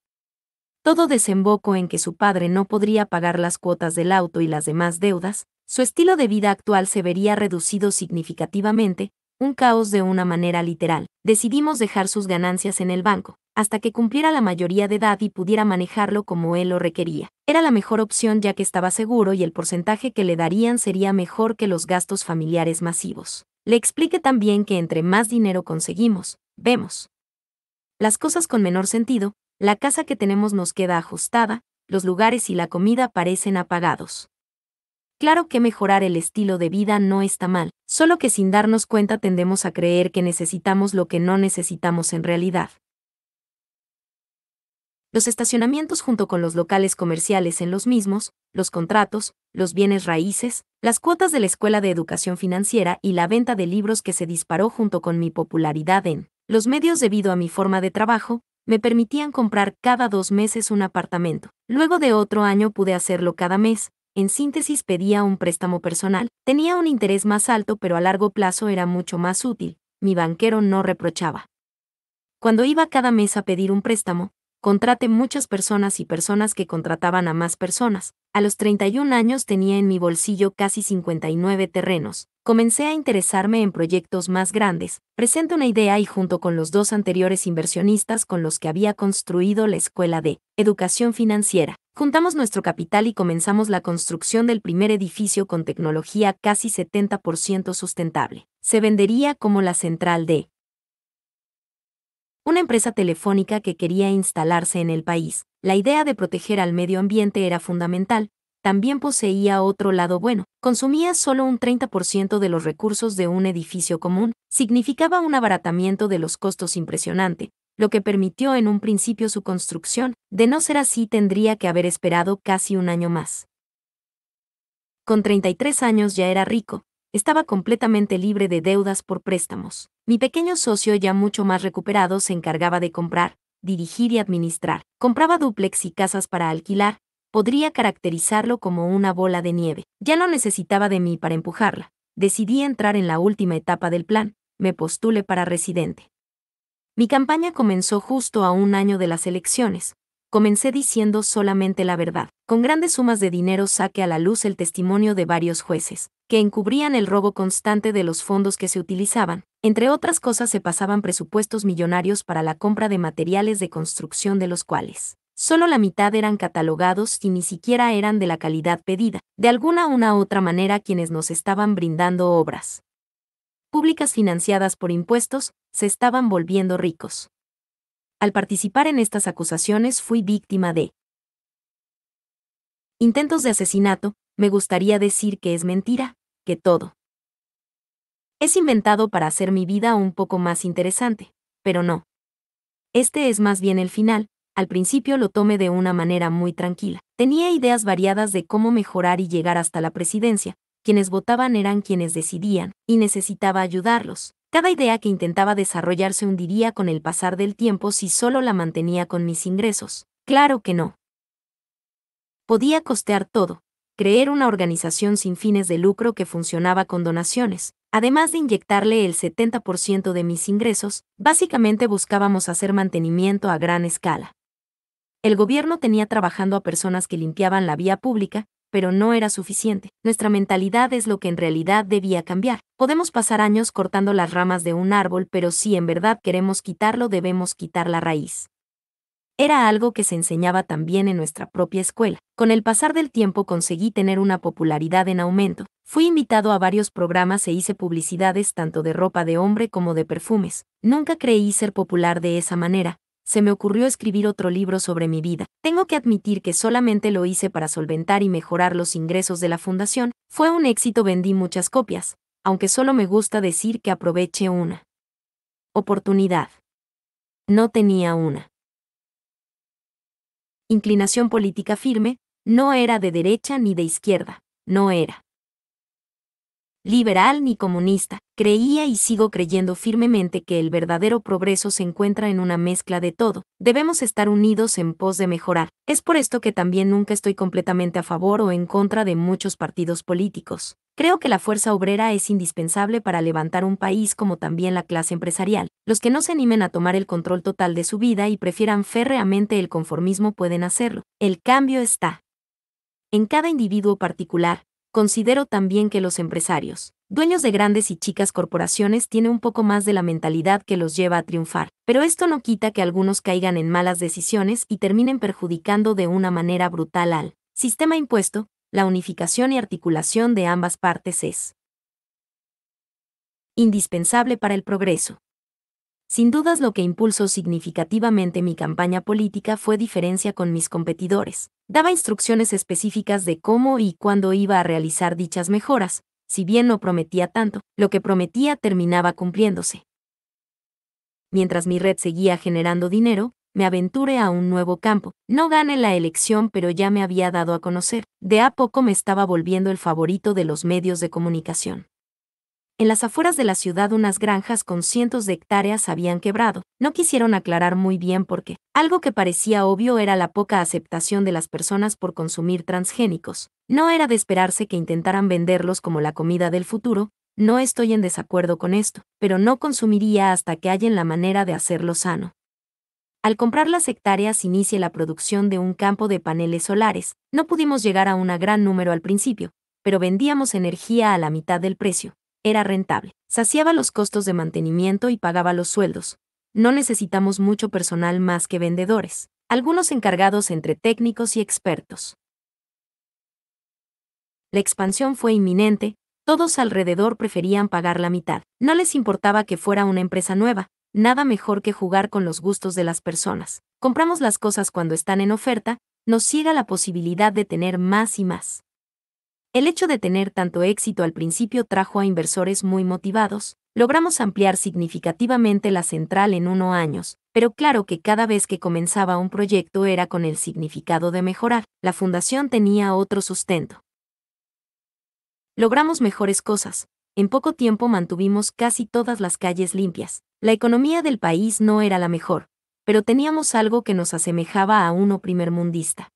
Todo desembocó en que su padre no podría pagar las cuotas del auto y las demás deudas, su estilo de vida actual se vería reducido significativamente, un caos de una manera literal. Decidimos dejar sus ganancias en el banco, hasta que cumpliera la mayoría de edad y pudiera manejarlo como él lo requería. Era la mejor opción ya que estaba seguro y el porcentaje que le darían sería mejor que los gastos familiares masivos. Le expliqué también que entre más dinero conseguimos, vemos, las cosas con menor sentido, la casa que tenemos nos queda ajustada, los lugares y la comida parecen apagados. Claro que mejorar el estilo de vida no está mal, solo que sin darnos cuenta tendemos a creer que necesitamos lo que no necesitamos en realidad. Los estacionamientos junto con los locales comerciales en los mismos, los contratos, los bienes raíces, las cuotas de la Escuela de Educación Financiera y la venta de libros que se disparó junto con mi popularidad en los medios debido a mi forma de trabajo, me permitían comprar cada dos meses un apartamento. Luego de otro año pude hacerlo cada mes. En síntesis pedía un préstamo personal. Tenía un interés más alto pero a largo plazo era mucho más útil. Mi banquero no reprochaba. Cuando iba cada mes a pedir un préstamo, contraté muchas personas y personas que contrataban a más personas. A los 31 años tenía en mi bolsillo casi 59 terrenos. Comencé a interesarme en proyectos más grandes. Presento una idea y junto con los dos anteriores inversionistas con los que había construido la escuela de educación financiera, juntamos nuestro capital y comenzamos la construcción del primer edificio con tecnología casi 70% sustentable. Se vendería como la central de una empresa telefónica que quería instalarse en el país. La idea de proteger al medio ambiente era fundamental, también poseía otro lado bueno. Consumía solo un 30% de los recursos de un edificio común, significaba un abaratamiento de los costos impresionante, lo que permitió en un principio su construcción, de no ser así tendría que haber esperado casi un año más. Con 33 años ya era rico, estaba completamente libre de deudas por préstamos. Mi pequeño socio ya mucho más recuperado se encargaba de comprar, dirigir y administrar. Compraba duplex y casas para alquilar, podría caracterizarlo como una bola de nieve. Ya no necesitaba de mí para empujarla. Decidí entrar en la última etapa del plan, me postulé para residente. Mi campaña comenzó justo a un año de las elecciones, comencé diciendo solamente la verdad. Con grandes sumas de dinero saqué a la luz el testimonio de varios jueces, que encubrían el robo constante de los fondos que se utilizaban. Entre otras cosas se pasaban presupuestos millonarios para la compra de materiales de construcción de los cuales solo la mitad eran catalogados y ni siquiera eran de la calidad pedida, de alguna u otra manera quienes nos estaban brindando obras públicas financiadas por impuestos, se estaban volviendo ricos al participar en estas acusaciones fui víctima de intentos de asesinato, me gustaría decir que es mentira, que todo. Es inventado para hacer mi vida un poco más interesante, pero no. Este es más bien el final, al principio lo tomé de una manera muy tranquila. Tenía ideas variadas de cómo mejorar y llegar hasta la presidencia, quienes votaban eran quienes decidían, y necesitaba ayudarlos, cada idea que intentaba desarrollar se hundiría con el pasar del tiempo si solo la mantenía con mis ingresos. Claro que no. Podía costear todo, creer una organización sin fines de lucro que funcionaba con donaciones, además de inyectarle el 70% de mis ingresos, básicamente buscábamos hacer mantenimiento a gran escala. El gobierno tenía trabajando a personas que limpiaban la vía pública, pero no era suficiente. Nuestra mentalidad es lo que en realidad debía cambiar. Podemos pasar años cortando las ramas de un árbol, pero si en verdad queremos quitarlo debemos quitar la raíz. Era algo que se enseñaba también en nuestra propia escuela. Con el pasar del tiempo conseguí tener una popularidad en aumento. Fui invitado a varios programas e hice publicidades tanto de ropa de hombre como de perfumes. Nunca creí ser popular de esa manera, se me ocurrió escribir otro libro sobre mi vida. Tengo que admitir que solamente lo hice para solventar y mejorar los ingresos de la fundación. Fue un éxito, vendí muchas copias, aunque solo me gusta decir que aproveché una. Oportunidad. No tenía una. Inclinación política firme, no era de derecha ni de izquierda, no era liberal ni comunista, creía y sigo creyendo firmemente que el verdadero progreso se encuentra en una mezcla de todo, debemos estar unidos en pos de mejorar. Es por esto que también nunca estoy completamente a favor o en contra de muchos partidos políticos. Creo que la fuerza obrera es indispensable para levantar un país como también la clase empresarial. Los que no se animen a tomar el control total de su vida y prefieran férreamente el conformismo pueden hacerlo. El cambio está en cada individuo particular, Considero también que los empresarios, dueños de grandes y chicas corporaciones, tienen un poco más de la mentalidad que los lleva a triunfar, pero esto no quita que algunos caigan en malas decisiones y terminen perjudicando de una manera brutal al sistema impuesto, la unificación y articulación de ambas partes es indispensable para el progreso. Sin dudas lo que impulsó significativamente mi campaña política fue diferencia con mis competidores. Daba instrucciones específicas de cómo y cuándo iba a realizar dichas mejoras, si bien no prometía tanto, lo que prometía terminaba cumpliéndose. Mientras mi red seguía generando dinero, me aventuré a un nuevo campo. No gané la elección, pero ya me había dado a conocer. De a poco me estaba volviendo el favorito de los medios de comunicación. En las afueras de la ciudad unas granjas con cientos de hectáreas habían quebrado. No quisieron aclarar muy bien por qué. Algo que parecía obvio era la poca aceptación de las personas por consumir transgénicos. No era de esperarse que intentaran venderlos como la comida del futuro. No estoy en desacuerdo con esto, pero no consumiría hasta que hallen la manera de hacerlo sano. Al comprar las hectáreas inicie la producción de un campo de paneles solares. No pudimos llegar a un gran número al principio, pero vendíamos energía a la mitad del precio era rentable. Saciaba los costos de mantenimiento y pagaba los sueldos. No necesitamos mucho personal más que vendedores, algunos encargados entre técnicos y expertos. La expansión fue inminente, todos alrededor preferían pagar la mitad. No les importaba que fuera una empresa nueva, nada mejor que jugar con los gustos de las personas. Compramos las cosas cuando están en oferta, nos ciega la posibilidad de tener más y más. El hecho de tener tanto éxito al principio trajo a inversores muy motivados, logramos ampliar significativamente la central en uno años, pero claro que cada vez que comenzaba un proyecto era con el significado de mejorar, la fundación tenía otro sustento. Logramos mejores cosas, en poco tiempo mantuvimos casi todas las calles limpias, la economía del país no era la mejor, pero teníamos algo que nos asemejaba a uno primermundista.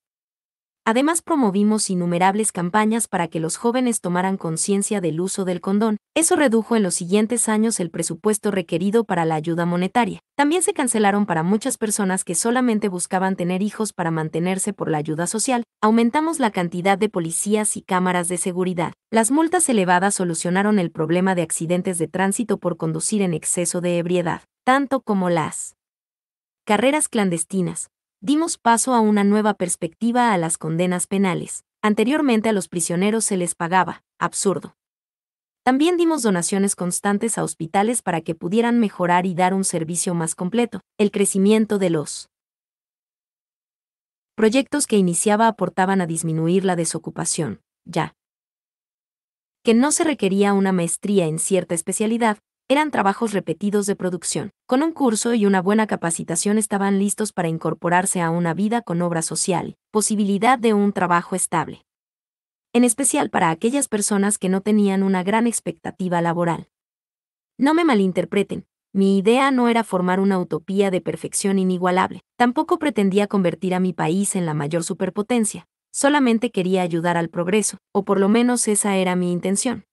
Además promovimos innumerables campañas para que los jóvenes tomaran conciencia del uso del condón. Eso redujo en los siguientes años el presupuesto requerido para la ayuda monetaria. También se cancelaron para muchas personas que solamente buscaban tener hijos para mantenerse por la ayuda social. Aumentamos la cantidad de policías y cámaras de seguridad. Las multas elevadas solucionaron el problema de accidentes de tránsito por conducir en exceso de ebriedad, tanto como las carreras clandestinas, dimos paso a una nueva perspectiva a las condenas penales. Anteriormente a los prisioneros se les pagaba, absurdo. También dimos donaciones constantes a hospitales para que pudieran mejorar y dar un servicio más completo. El crecimiento de los proyectos que iniciaba aportaban a disminuir la desocupación, ya que no se requería una maestría en cierta especialidad, eran trabajos repetidos de producción. Con un curso y una buena capacitación estaban listos para incorporarse a una vida con obra social, posibilidad de un trabajo estable. En especial para aquellas personas que no tenían una gran expectativa laboral. No me malinterpreten, mi idea no era formar una utopía de perfección inigualable, tampoco pretendía convertir a mi país en la mayor superpotencia, solamente quería ayudar al progreso, o por lo menos esa era mi intención.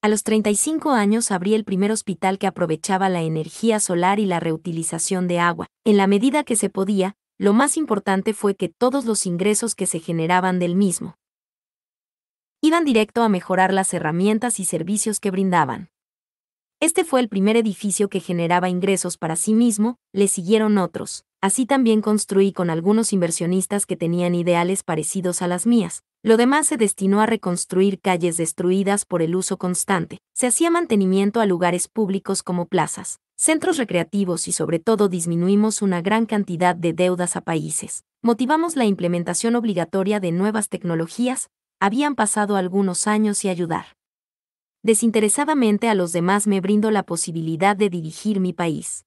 A los 35 años abrí el primer hospital que aprovechaba la energía solar y la reutilización de agua. En la medida que se podía, lo más importante fue que todos los ingresos que se generaban del mismo iban directo a mejorar las herramientas y servicios que brindaban. Este fue el primer edificio que generaba ingresos para sí mismo, le siguieron otros. Así también construí con algunos inversionistas que tenían ideales parecidos a las mías. Lo demás se destinó a reconstruir calles destruidas por el uso constante. Se hacía mantenimiento a lugares públicos como plazas, centros recreativos y sobre todo disminuimos una gran cantidad de deudas a países. Motivamos la implementación obligatoria de nuevas tecnologías. Habían pasado algunos años y ayudar. Desinteresadamente a los demás me brindo la posibilidad de dirigir mi país.